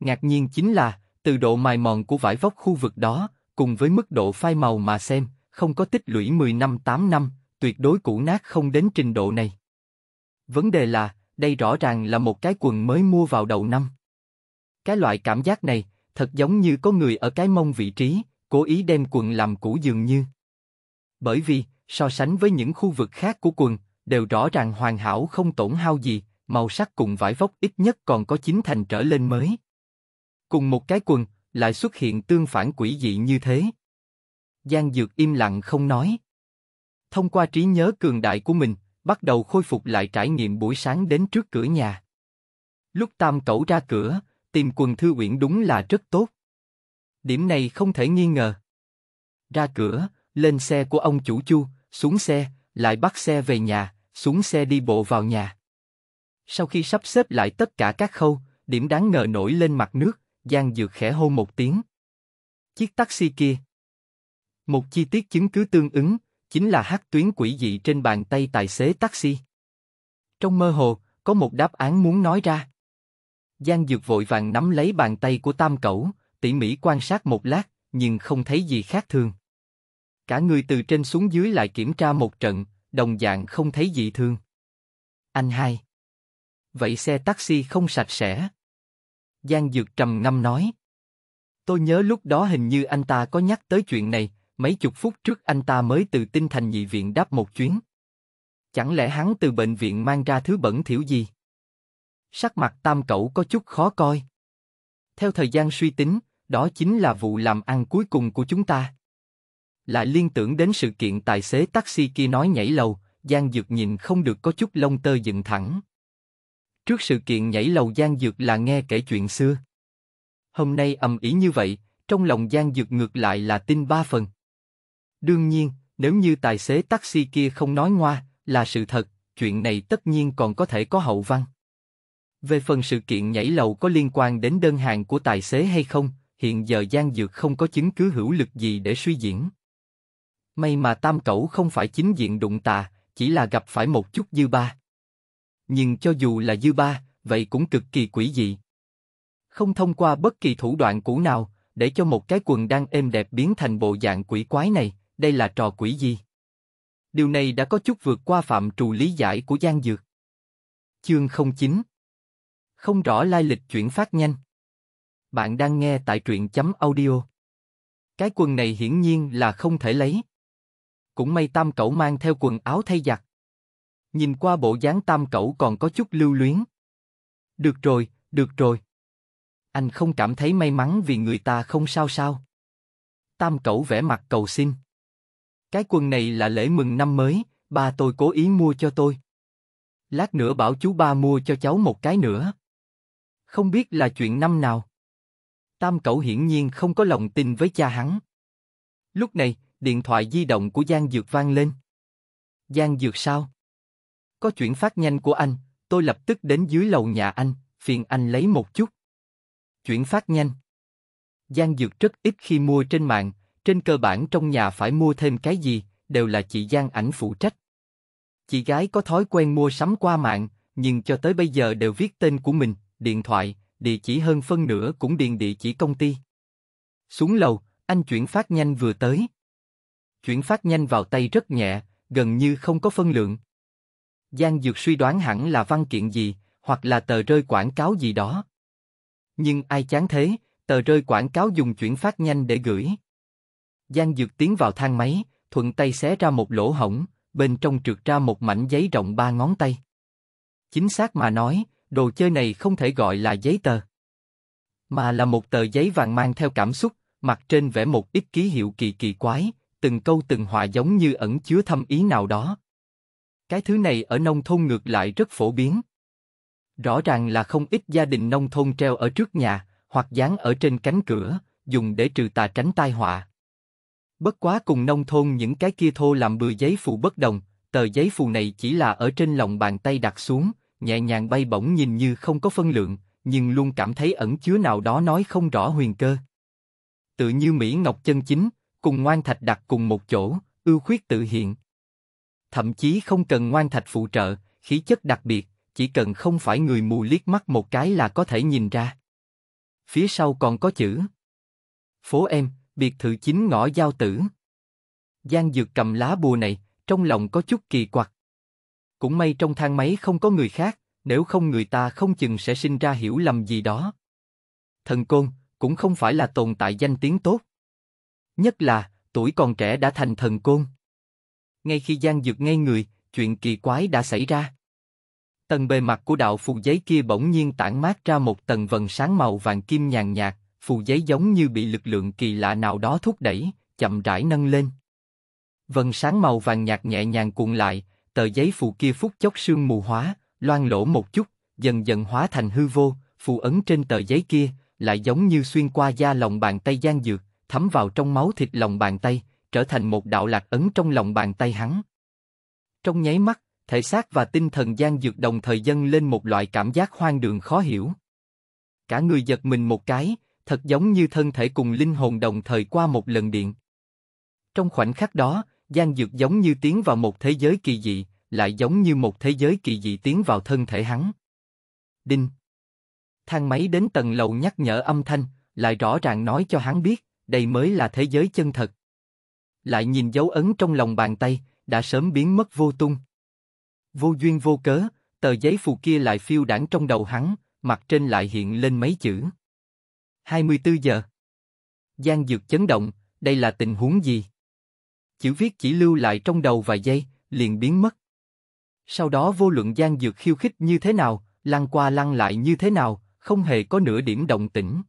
Ngạc nhiên chính là, từ độ mài mòn của vải vóc khu vực đó, cùng với mức độ phai màu mà xem, không có tích lũy 10 năm 8 năm, tuyệt đối cũ nát không đến trình độ này. Vấn đề là, đây rõ ràng là một cái quần mới mua vào đầu năm. Cái loại cảm giác này, thật giống như có người ở cái mông vị trí, cố ý đem quần làm cũ dường như. Bởi vì, so sánh với những khu vực khác của quần, đều rõ ràng hoàn hảo không tổn hao gì, màu sắc cùng vải vóc ít nhất còn có chín thành trở lên mới. Cùng một cái quần, lại xuất hiện tương phản quỷ dị như thế. Giang Dược im lặng không nói. Thông qua trí nhớ cường đại của mình, bắt đầu khôi phục lại trải nghiệm buổi sáng đến trước cửa nhà. Lúc Tam Cẩu ra cửa, tìm quần thư uyển đúng là rất tốt. Điểm này không thể nghi ngờ. Ra cửa, lên xe của ông chủ Chu, xuống xe, lại bắt xe về nhà, xuống xe đi bộ vào nhà. Sau khi sắp xếp lại tất cả các khâu, điểm đáng ngờ nổi lên mặt nước, Giang Dược khẽ hô một tiếng. Chiếc taxi kia. Một chi tiết chứng cứ tương ứng, chính là hát tuyến quỷ dị trên bàn tay tài xế taxi. Trong mơ hồ, có một đáp án muốn nói ra. Giang Dược vội vàng nắm lấy bàn tay của Tam Cẩu, tỉ mỉ quan sát một lát, nhưng không thấy gì khác thường. Cả người từ trên xuống dưới lại kiểm tra một trận, đồng dạng không thấy gì thường. Anh hai vậy xe taxi không sạch sẽ. Giang Dược trầm ngâm nói. Tôi nhớ lúc đó hình như anh ta có nhắc tới chuyện này, mấy chục phút trước anh ta mới từ tinh thành nhị viện đáp một chuyến. Chẳng lẽ hắn từ bệnh viện mang ra thứ bẩn thiểu gì? Sắc mặt tam cậu có chút khó coi. Theo thời gian suy tính, đó chính là vụ làm ăn cuối cùng của chúng ta. Lại liên tưởng đến sự kiện tài xế taxi kia nói nhảy lầu, Giang Dược nhìn không được có chút lông tơ dựng thẳng. Trước sự kiện nhảy lầu Giang Dược là nghe kể chuyện xưa. Hôm nay ầm ý như vậy, trong lòng Giang Dược ngược lại là tin ba phần. Đương nhiên, nếu như tài xế taxi kia không nói ngoa, là sự thật, chuyện này tất nhiên còn có thể có hậu văn. Về phần sự kiện nhảy lầu có liên quan đến đơn hàng của tài xế hay không, hiện giờ Giang Dược không có chứng cứ hữu lực gì để suy diễn. May mà Tam Cẩu không phải chính diện đụng tà, chỉ là gặp phải một chút dư ba nhưng cho dù là dư ba, vậy cũng cực kỳ quỷ dị. Không thông qua bất kỳ thủ đoạn cũ nào, để cho một cái quần đang êm đẹp biến thành bộ dạng quỷ quái này, đây là trò quỷ gì? Điều này đã có chút vượt qua phạm trù lý giải của Giang Dược. Chương 09 Không rõ lai lịch chuyển phát nhanh. Bạn đang nghe tại truyện chấm audio. Cái quần này hiển nhiên là không thể lấy. Cũng may tam cậu mang theo quần áo thay giặt. Nhìn qua bộ dáng tam cẩu còn có chút lưu luyến. Được rồi, được rồi. Anh không cảm thấy may mắn vì người ta không sao sao. Tam cẩu vẽ mặt cầu xin. Cái quần này là lễ mừng năm mới, ba tôi cố ý mua cho tôi. Lát nữa bảo chú ba mua cho cháu một cái nữa. Không biết là chuyện năm nào. Tam cẩu hiển nhiên không có lòng tin với cha hắn. Lúc này, điện thoại di động của Giang Dược vang lên. Giang Dược sao? Có chuyển phát nhanh của anh, tôi lập tức đến dưới lầu nhà anh, phiền anh lấy một chút. Chuyển phát nhanh. Giang Dược rất ít khi mua trên mạng, trên cơ bản trong nhà phải mua thêm cái gì, đều là chị Giang ảnh phụ trách. Chị gái có thói quen mua sắm qua mạng, nhưng cho tới bây giờ đều viết tên của mình, điện thoại, địa chỉ hơn phân nửa cũng điền địa chỉ công ty. Xuống lầu, anh chuyển phát nhanh vừa tới. Chuyển phát nhanh vào tay rất nhẹ, gần như không có phân lượng, Giang Dược suy đoán hẳn là văn kiện gì, hoặc là tờ rơi quảng cáo gì đó. Nhưng ai chán thế, tờ rơi quảng cáo dùng chuyển phát nhanh để gửi. Giang Dược tiến vào thang máy, thuận tay xé ra một lỗ hổng, bên trong trượt ra một mảnh giấy rộng ba ngón tay. Chính xác mà nói, đồ chơi này không thể gọi là giấy tờ, mà là một tờ giấy vàng mang theo cảm xúc, mặt trên vẽ một ít ký hiệu kỳ kỳ quái, từng câu từng họa giống như ẩn chứa thâm ý nào đó. Cái thứ này ở nông thôn ngược lại rất phổ biến. Rõ ràng là không ít gia đình nông thôn treo ở trước nhà, hoặc dán ở trên cánh cửa, dùng để trừ tà tránh tai họa. Bất quá cùng nông thôn những cái kia thô làm bừa giấy phù bất đồng, tờ giấy phù này chỉ là ở trên lòng bàn tay đặt xuống, nhẹ nhàng bay bổng nhìn như không có phân lượng, nhưng luôn cảm thấy ẩn chứa nào đó nói không rõ huyền cơ. Tự như Mỹ Ngọc chân chính, cùng ngoan thạch đặt cùng một chỗ, ưu khuyết tự hiện, thậm chí không cần ngoan thạch phụ trợ, khí chất đặc biệt, chỉ cần không phải người mù liếc mắt một cái là có thể nhìn ra. Phía sau còn có chữ Phố em, biệt thự chính ngõ giao tử. Giang Dược cầm lá bùa này, trong lòng có chút kỳ quặc. Cũng may trong thang máy không có người khác, nếu không người ta không chừng sẽ sinh ra hiểu lầm gì đó. Thần côn cũng không phải là tồn tại danh tiếng tốt. Nhất là, tuổi còn trẻ đã thành thần côn. Ngay khi Giang Dược ngây người, chuyện kỳ quái đã xảy ra. Tầng bề mặt của đạo phù giấy kia bỗng nhiên tản mát ra một tầng vần sáng màu vàng kim nhàn nhạt, phù giấy giống như bị lực lượng kỳ lạ nào đó thúc đẩy, chậm rãi nâng lên. Vần sáng màu vàng nhạt nhẹ nhàng cuộn lại, tờ giấy phù kia phút chốc sương mù hóa, loang lỗ một chút, dần dần hóa thành hư vô, phù ấn trên tờ giấy kia lại giống như xuyên qua da lòng bàn tay gian dược, thấm vào trong máu thịt lòng bàn tay, trở thành một đạo lạc ấn trong lòng bàn tay hắn. Trong nháy mắt, thể xác và tinh thần gian dược đồng thời dâng lên một loại cảm giác hoang đường khó hiểu. Cả người giật mình một cái, thật giống như thân thể cùng linh hồn đồng thời qua một lần điện. Trong khoảnh khắc đó, gian dược giống như tiến vào một thế giới kỳ dị, lại giống như một thế giới kỳ dị tiến vào thân thể hắn. Đinh. Thang máy đến tầng lầu nhắc nhở âm thanh, lại rõ ràng nói cho hắn biết, đây mới là thế giới chân thật lại nhìn dấu ấn trong lòng bàn tay, đã sớm biến mất vô tung. Vô duyên vô cớ, tờ giấy phù kia lại phiêu đảng trong đầu hắn, mặt trên lại hiện lên mấy chữ. 24 giờ. Giang Dược chấn động, đây là tình huống gì? Chữ viết chỉ lưu lại trong đầu vài giây, liền biến mất. Sau đó vô luận Giang Dược khiêu khích như thế nào, lăn qua lăn lại như thế nào, không hề có nửa điểm động tĩnh.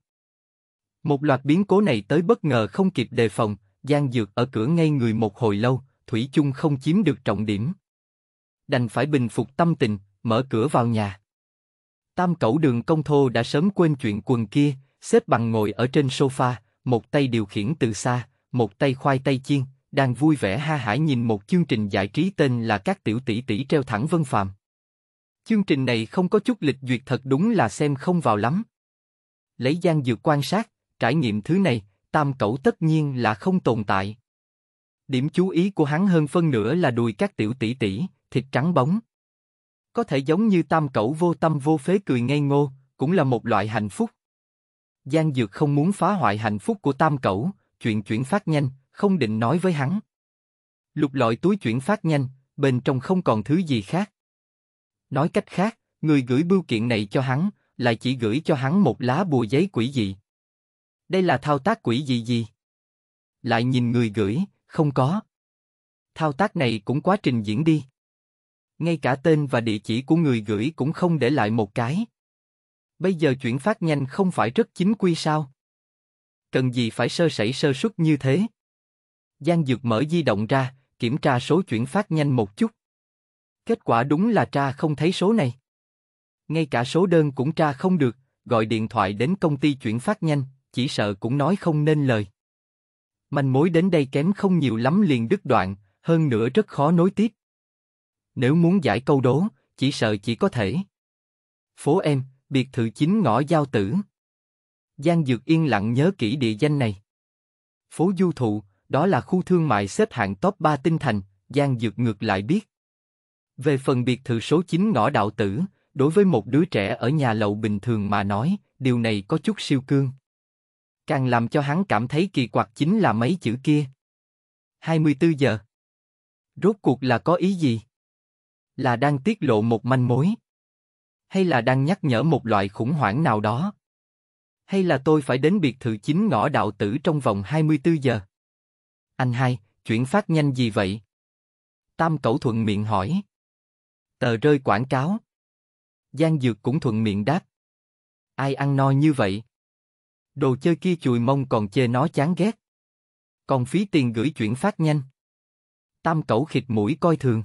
Một loạt biến cố này tới bất ngờ không kịp đề phòng, Giang Dược ở cửa ngay người một hồi lâu, Thủy chung không chiếm được trọng điểm. Đành phải bình phục tâm tình, mở cửa vào nhà. Tam cẩu đường công thô đã sớm quên chuyện quần kia, xếp bằng ngồi ở trên sofa, một tay điều khiển từ xa, một tay khoai tây chiên, đang vui vẻ ha hả nhìn một chương trình giải trí tên là Các tiểu tỷ tỷ treo thẳng Vân Phạm. Chương trình này không có chút lịch duyệt thật đúng là xem không vào lắm. Lấy Giang dược quan sát, trải nghiệm thứ này, tam cẩu tất nhiên là không tồn tại. Điểm chú ý của hắn hơn phân nửa là đùi các tiểu tỷ tỷ, thịt trắng bóng. Có thể giống như tam cẩu vô tâm vô phế cười ngây ngô, cũng là một loại hạnh phúc. Giang Dược không muốn phá hoại hạnh phúc của tam cẩu, chuyện chuyển phát nhanh, không định nói với hắn. Lục lọi túi chuyển phát nhanh, bên trong không còn thứ gì khác. Nói cách khác, người gửi bưu kiện này cho hắn, lại chỉ gửi cho hắn một lá bùa giấy quỷ dị. Đây là thao tác quỷ gì gì? Lại nhìn người gửi, không có. Thao tác này cũng quá trình diễn đi. Ngay cả tên và địa chỉ của người gửi cũng không để lại một cái. Bây giờ chuyển phát nhanh không phải rất chính quy sao? Cần gì phải sơ sẩy sơ suất như thế? Giang Dược mở di động ra, kiểm tra số chuyển phát nhanh một chút. Kết quả đúng là tra không thấy số này. Ngay cả số đơn cũng tra không được, gọi điện thoại đến công ty chuyển phát nhanh, chỉ sợ cũng nói không nên lời. Manh mối đến đây kém không nhiều lắm liền đứt đoạn, hơn nữa rất khó nối tiếp. Nếu muốn giải câu đố, chỉ sợ chỉ có thể. Phố em, biệt thự chính ngõ giao tử. Giang Dược yên lặng nhớ kỹ địa danh này. Phố Du Thụ, đó là khu thương mại xếp hạng top 3 tinh thành, Giang Dược ngược lại biết. Về phần biệt thự số 9 ngõ đạo tử, đối với một đứa trẻ ở nhà lậu bình thường mà nói, điều này có chút siêu cương. Càng làm cho hắn cảm thấy kỳ quặc chính là mấy chữ kia. 24 giờ. Rốt cuộc là có ý gì? Là đang tiết lộ một manh mối? Hay là đang nhắc nhở một loại khủng hoảng nào đó? Hay là tôi phải đến biệt thự chính ngõ đạo tử trong vòng 24 giờ? Anh hai, chuyển phát nhanh gì vậy? Tam Cẩu thuận miệng hỏi. Tờ rơi quảng cáo. Giang Dược cũng thuận miệng đáp. Ai ăn no như vậy? Đồ chơi kia chùi mông còn chê nó chán ghét. Còn phí tiền gửi chuyển phát nhanh. Tam cẩu khịt mũi coi thường.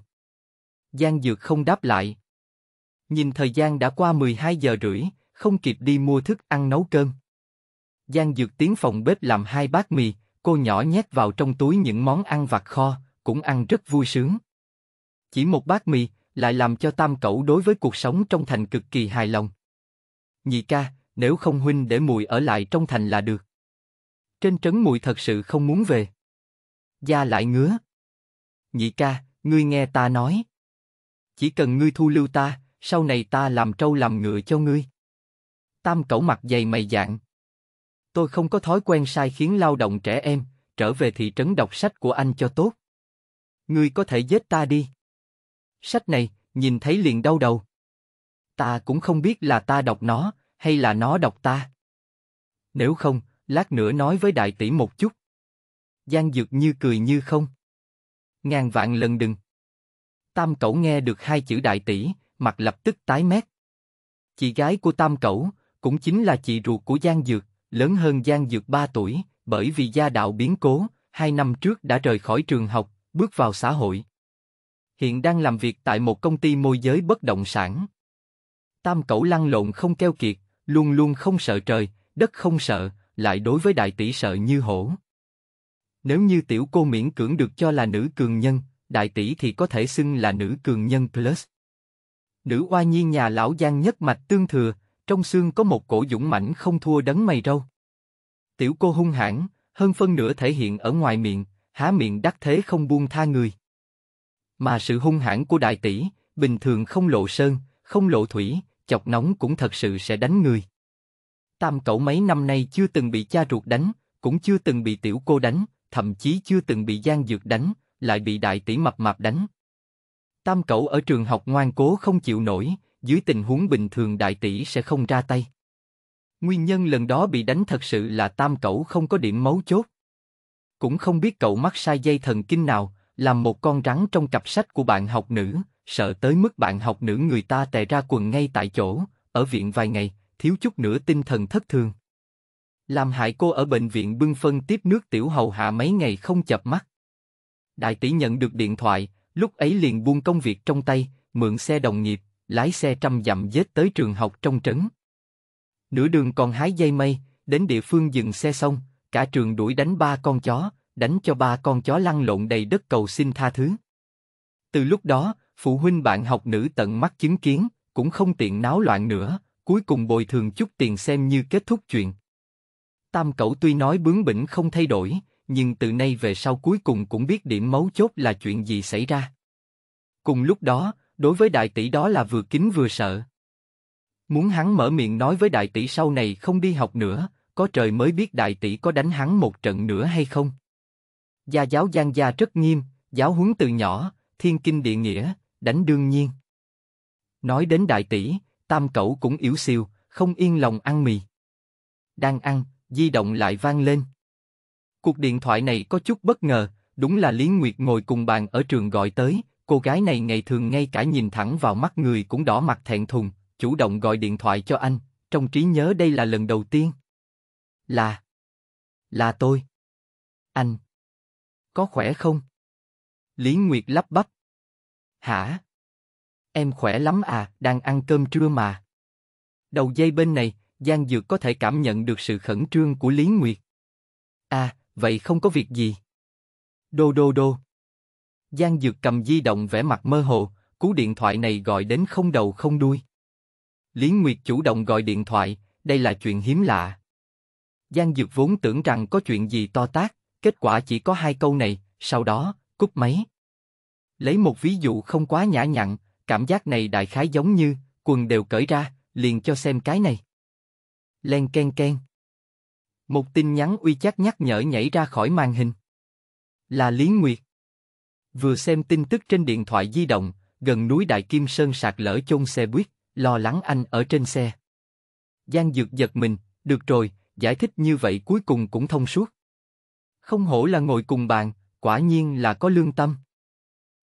Giang Dược không đáp lại. Nhìn thời gian đã qua 12 giờ rưỡi, không kịp đi mua thức ăn nấu cơm. Giang Dược tiến phòng bếp làm hai bát mì, cô nhỏ nhét vào trong túi những món ăn vặt kho, cũng ăn rất vui sướng. Chỉ một bát mì, lại làm cho tam cẩu đối với cuộc sống trong thành cực kỳ hài lòng. Nhị ca, nếu không huynh để mùi ở lại trong thành là được. Trên trấn mùi thật sự không muốn về. Gia lại ngứa. Nhị ca, ngươi nghe ta nói. Chỉ cần ngươi thu lưu ta, sau này ta làm trâu làm ngựa cho ngươi. Tam cẩu mặt dày mày dạng. Tôi không có thói quen sai khiến lao động trẻ em, trở về thị trấn đọc sách của anh cho tốt. Ngươi có thể giết ta đi. Sách này, nhìn thấy liền đau đầu. Ta cũng không biết là ta đọc nó, hay là nó đọc ta? Nếu không, lát nữa nói với đại tỷ một chút. Giang Dược như cười như không. Ngàn vạn lần đừng. Tam Cẩu nghe được hai chữ đại tỷ, mặt lập tức tái mét. Chị gái của Tam Cẩu cũng chính là chị ruột của Giang Dược, lớn hơn Giang Dược 3 tuổi, bởi vì gia đạo biến cố, hai năm trước đã rời khỏi trường học, bước vào xã hội. Hiện đang làm việc tại một công ty môi giới bất động sản. Tam Cẩu lăn lộn không keo kiệt, luôn luôn không sợ trời, đất không sợ, lại đối với đại tỷ sợ như hổ. Nếu như tiểu cô miễn cưỡng được cho là nữ cường nhân, đại tỷ thì có thể xưng là nữ cường nhân plus. Nữ oa nhiên nhà lão giang nhất mạch tương thừa, trong xương có một cổ dũng mãnh không thua đấng mày râu. Tiểu cô hung hãn, hơn phân nửa thể hiện ở ngoài miệng, há miệng đắc thế không buông tha người. Mà sự hung hãn của đại tỷ, bình thường không lộ sơn, không lộ thủy, chọc nóng cũng thật sự sẽ đánh người. Tam cậu mấy năm nay chưa từng bị cha ruột đánh, cũng chưa từng bị tiểu cô đánh, thậm chí chưa từng bị gian dược đánh, lại bị đại tỷ mập mạp đánh. Tam cậu ở trường học ngoan cố không chịu nổi, dưới tình huống bình thường đại tỷ sẽ không ra tay. Nguyên nhân lần đó bị đánh thật sự là tam cậu không có điểm máu chốt. Cũng không biết cậu mắc sai dây thần kinh nào, làm một con rắn trong cặp sách của bạn học nữ, sợ tới mức bạn học nữ người ta tè ra quần ngay tại chỗ, ở viện vài ngày, thiếu chút nữa tinh thần thất thường. Làm hại cô ở bệnh viện bưng phân tiếp nước tiểu hầu hạ mấy ngày không chập mắt. Đại tỷ nhận được điện thoại, lúc ấy liền buông công việc trong tay, mượn xe đồng nghiệp, lái xe trăm dặm dết tới trường học trong trấn. Nửa đường còn hái dây mây, đến địa phương dừng xe xong, cả trường đuổi đánh ba con chó, đánh cho ba con chó lăn lộn đầy đất cầu xin tha thứ. Từ lúc đó, phụ huynh bạn học nữ tận mắt chứng kiến, cũng không tiện náo loạn nữa, cuối cùng bồi thường chút tiền xem như kết thúc chuyện. Tam cẩu tuy nói bướng bỉnh không thay đổi, nhưng từ nay về sau cuối cùng cũng biết điểm mấu chốt là chuyện gì xảy ra. Cùng lúc đó, đối với đại tỷ đó là vừa kính vừa sợ. Muốn hắn mở miệng nói với đại tỷ sau này không đi học nữa, có trời mới biết đại tỷ có đánh hắn một trận nữa hay không. Gia giáo Giang gia rất nghiêm, giáo huấn từ nhỏ, thiên kinh địa nghĩa, đánh đương nhiên. Nói đến đại tỷ, tam cậu cũng yếu xìu, không yên lòng ăn mì. Đang ăn, di động lại vang lên. Cuộc điện thoại này có chút bất ngờ, đúng là Lý Nguyệt ngồi cùng bàn ở trường gọi tới, cô gái này ngày thường ngay cả nhìn thẳng vào mắt người cũng đỏ mặt thẹn thùng, chủ động gọi điện thoại cho anh, trong trí nhớ đây là lần đầu tiên. Là... Là tôi. Anh. Có khỏe không? Lý Nguyệt lắp bắp. Hả? Em khỏe lắm à, đang ăn cơm trưa mà. Đầu dây bên này, Giang Dược có thể cảm nhận được sự khẩn trương của Lý Nguyệt. À, vậy không có việc gì. Đô đô đô. Giang Dược cầm di động vẻ mặt mơ hồ, cú điện thoại này gọi đến không đầu không đuôi. Lý Nguyệt chủ động gọi điện thoại, đây là chuyện hiếm lạ. Giang Dược vốn tưởng rằng có chuyện gì to tác, kết quả chỉ có hai câu này, sau đó, cúp máy. Lấy một ví dụ không quá nhã nhặn, cảm giác này đại khái giống như quần đều cởi ra, liền cho xem cái này. Len ken ken. Một tin nhắn uy chắc nhắc nhở nhảy ra khỏi màn hình. Là Lý Nguyệt. Vừa xem tin tức trên điện thoại di động, gần núi Đại Kim Sơn sạt lở chôn xe buýt, lo lắng anh ở trên xe. Giang Dược giật mình, được rồi, giải thích như vậy cuối cùng cũng thông suốt. Không hổ là ngồi cùng bàn, quả nhiên là có lương tâm.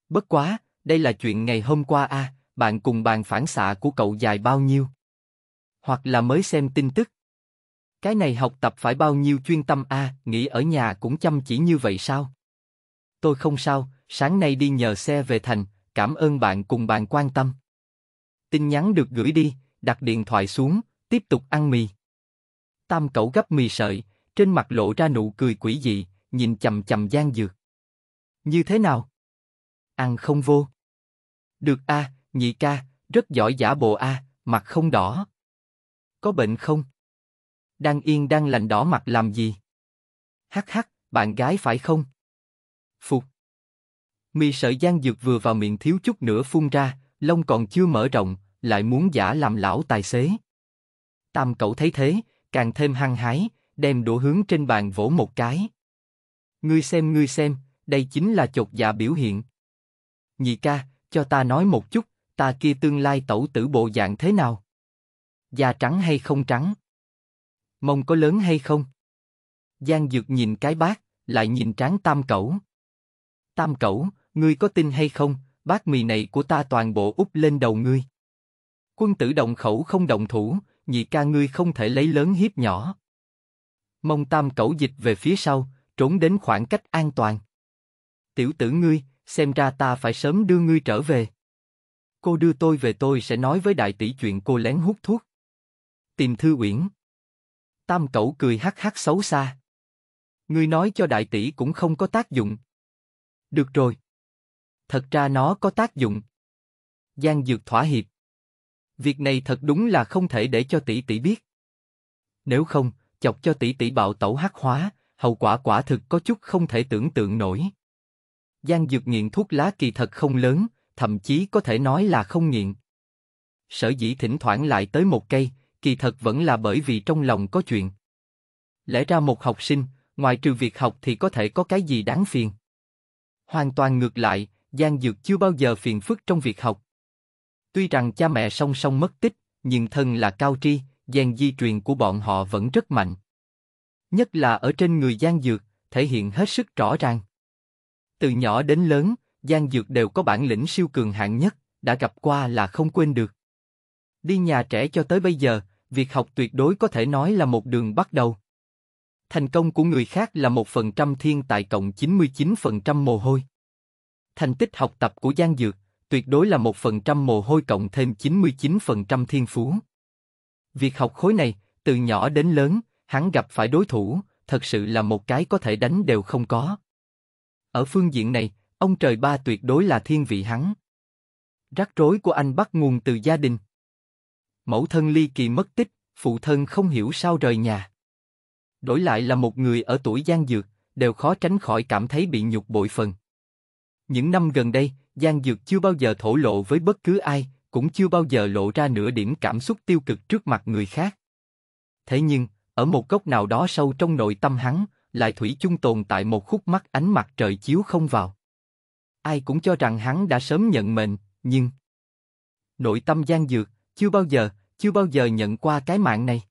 Bất quá, đây là chuyện ngày hôm qua a, à, bạn cùng bàn phản xạ của cậu dài bao nhiêu? Hoặc là mới xem tin tức. Cái này học tập phải bao nhiêu chuyên tâm a, à, nghĩ ở nhà cũng chăm chỉ như vậy sao? Tôi không sao, sáng nay đi nhờ xe về thành, cảm ơn bạn cùng bạn quan tâm. Tin nhắn được gửi đi, đặt điện thoại xuống, tiếp tục ăn mì. Tam cậu gấp mì sợi, trên mặt lộ ra nụ cười quỷ dị, nhìn chầm chầm gian dược. Như thế nào? ăn không vô. Được a, nhị ca, rất giỏi giả bộ a, mặt không đỏ. Có bệnh không? Đang yên đang lành đỏ mặt làm gì? Hắc hắc, bạn gái phải không? Phục. Mi sợi gian dược vừa vào miệng thiếu chút nữa phun ra, lông còn chưa mở rộng, lại muốn giả làm lão tài xế. Tam cậu thấy thế, càng thêm hăng hái, đem đũa hướng trên bàn vỗ một cái. Ngươi xem ngươi xem, đây chính là chột dạ biểu hiện nhị ca, cho ta nói một chút, ta kia tương lai tẩu tử bộ dạng thế nào? Da trắng hay không trắng? Mông có lớn hay không? Giang Dược nhìn cái bát, lại nhìn tráng Tam Cẩu. Tam Cẩu, ngươi có tin hay không, bát mì này của ta toàn bộ úp lên đầu ngươi. Quân tử động khẩu không động thủ, nhị ca ngươi không thể lấy lớn hiếp nhỏ. Mông Tam Cẩu dịch về phía sau, trốn đến khoảng cách an toàn. Tiểu tử ngươi, xem ra ta phải sớm đưa ngươi trở về. Cô đưa tôi về tôi sẽ nói với đại tỷ chuyện cô lén hút thuốc. Tìm Thư Uyển. Tam cẩu cười hắc hắc xấu xa. Ngươi nói cho đại tỷ cũng không có tác dụng. Được rồi. Thật ra nó có tác dụng. Giang Dược thỏa hiệp. Việc này thật đúng là không thể để cho tỷ tỷ biết. Nếu không, chọc cho tỷ tỷ bạo tẩu hắc hóa, hậu quả quả thực có chút không thể tưởng tượng nổi gian dược nghiện thuốc lá kỳ thật không lớn, thậm chí có thể nói là không nghiện. Sở dĩ thỉnh thoảng lại tới một cây, kỳ thật vẫn là bởi vì trong lòng có chuyện. Lẽ ra một học sinh, ngoài trừ việc học thì có thể có cái gì đáng phiền. Hoàn toàn ngược lại, gian dược chưa bao giờ phiền phức trong việc học. Tuy rằng cha mẹ song song mất tích, nhưng thân là cao tri, gen di truyền của bọn họ vẫn rất mạnh. Nhất là ở trên người gian dược, thể hiện hết sức rõ ràng. Từ nhỏ đến lớn, Giang Dược đều có bản lĩnh siêu cường hạng nhất, đã gặp qua là không quên được. Đi nhà trẻ cho tới bây giờ, việc học tuyệt đối có thể nói là một đường bắt đầu. Thành công của người khác là một phần trăm thiên tài cộng 99% mồ hôi. Thành tích học tập của Giang Dược tuyệt đối là một phần trăm mồ hôi cộng thêm 99% thiên phú. Việc học khối này, từ nhỏ đến lớn, hắn gặp phải đối thủ, thật sự là một cái có thể đánh đều không có. Ở phương diện này, ông trời ba tuyệt đối là thiên vị hắn. Rắc rối của anh bắt nguồn từ gia đình. Mẫu thân ly kỳ mất tích, phụ thân không hiểu sao rời nhà. Đổi lại là một người ở tuổi gian dược, đều khó tránh khỏi cảm thấy bị nhục bội phần. Những năm gần đây, Giang Dược chưa bao giờ thổ lộ với bất cứ ai, cũng chưa bao giờ lộ ra nửa điểm cảm xúc tiêu cực trước mặt người khác. Thế nhưng, ở một góc nào đó sâu trong nội tâm hắn, lại thủy chung tồn tại một khúc mắt ánh mặt trời chiếu không vào. Ai cũng cho rằng hắn đã sớm nhận mệnh, nhưng nội tâm gian dược, chưa bao giờ, chưa bao giờ nhận qua cái mạng này.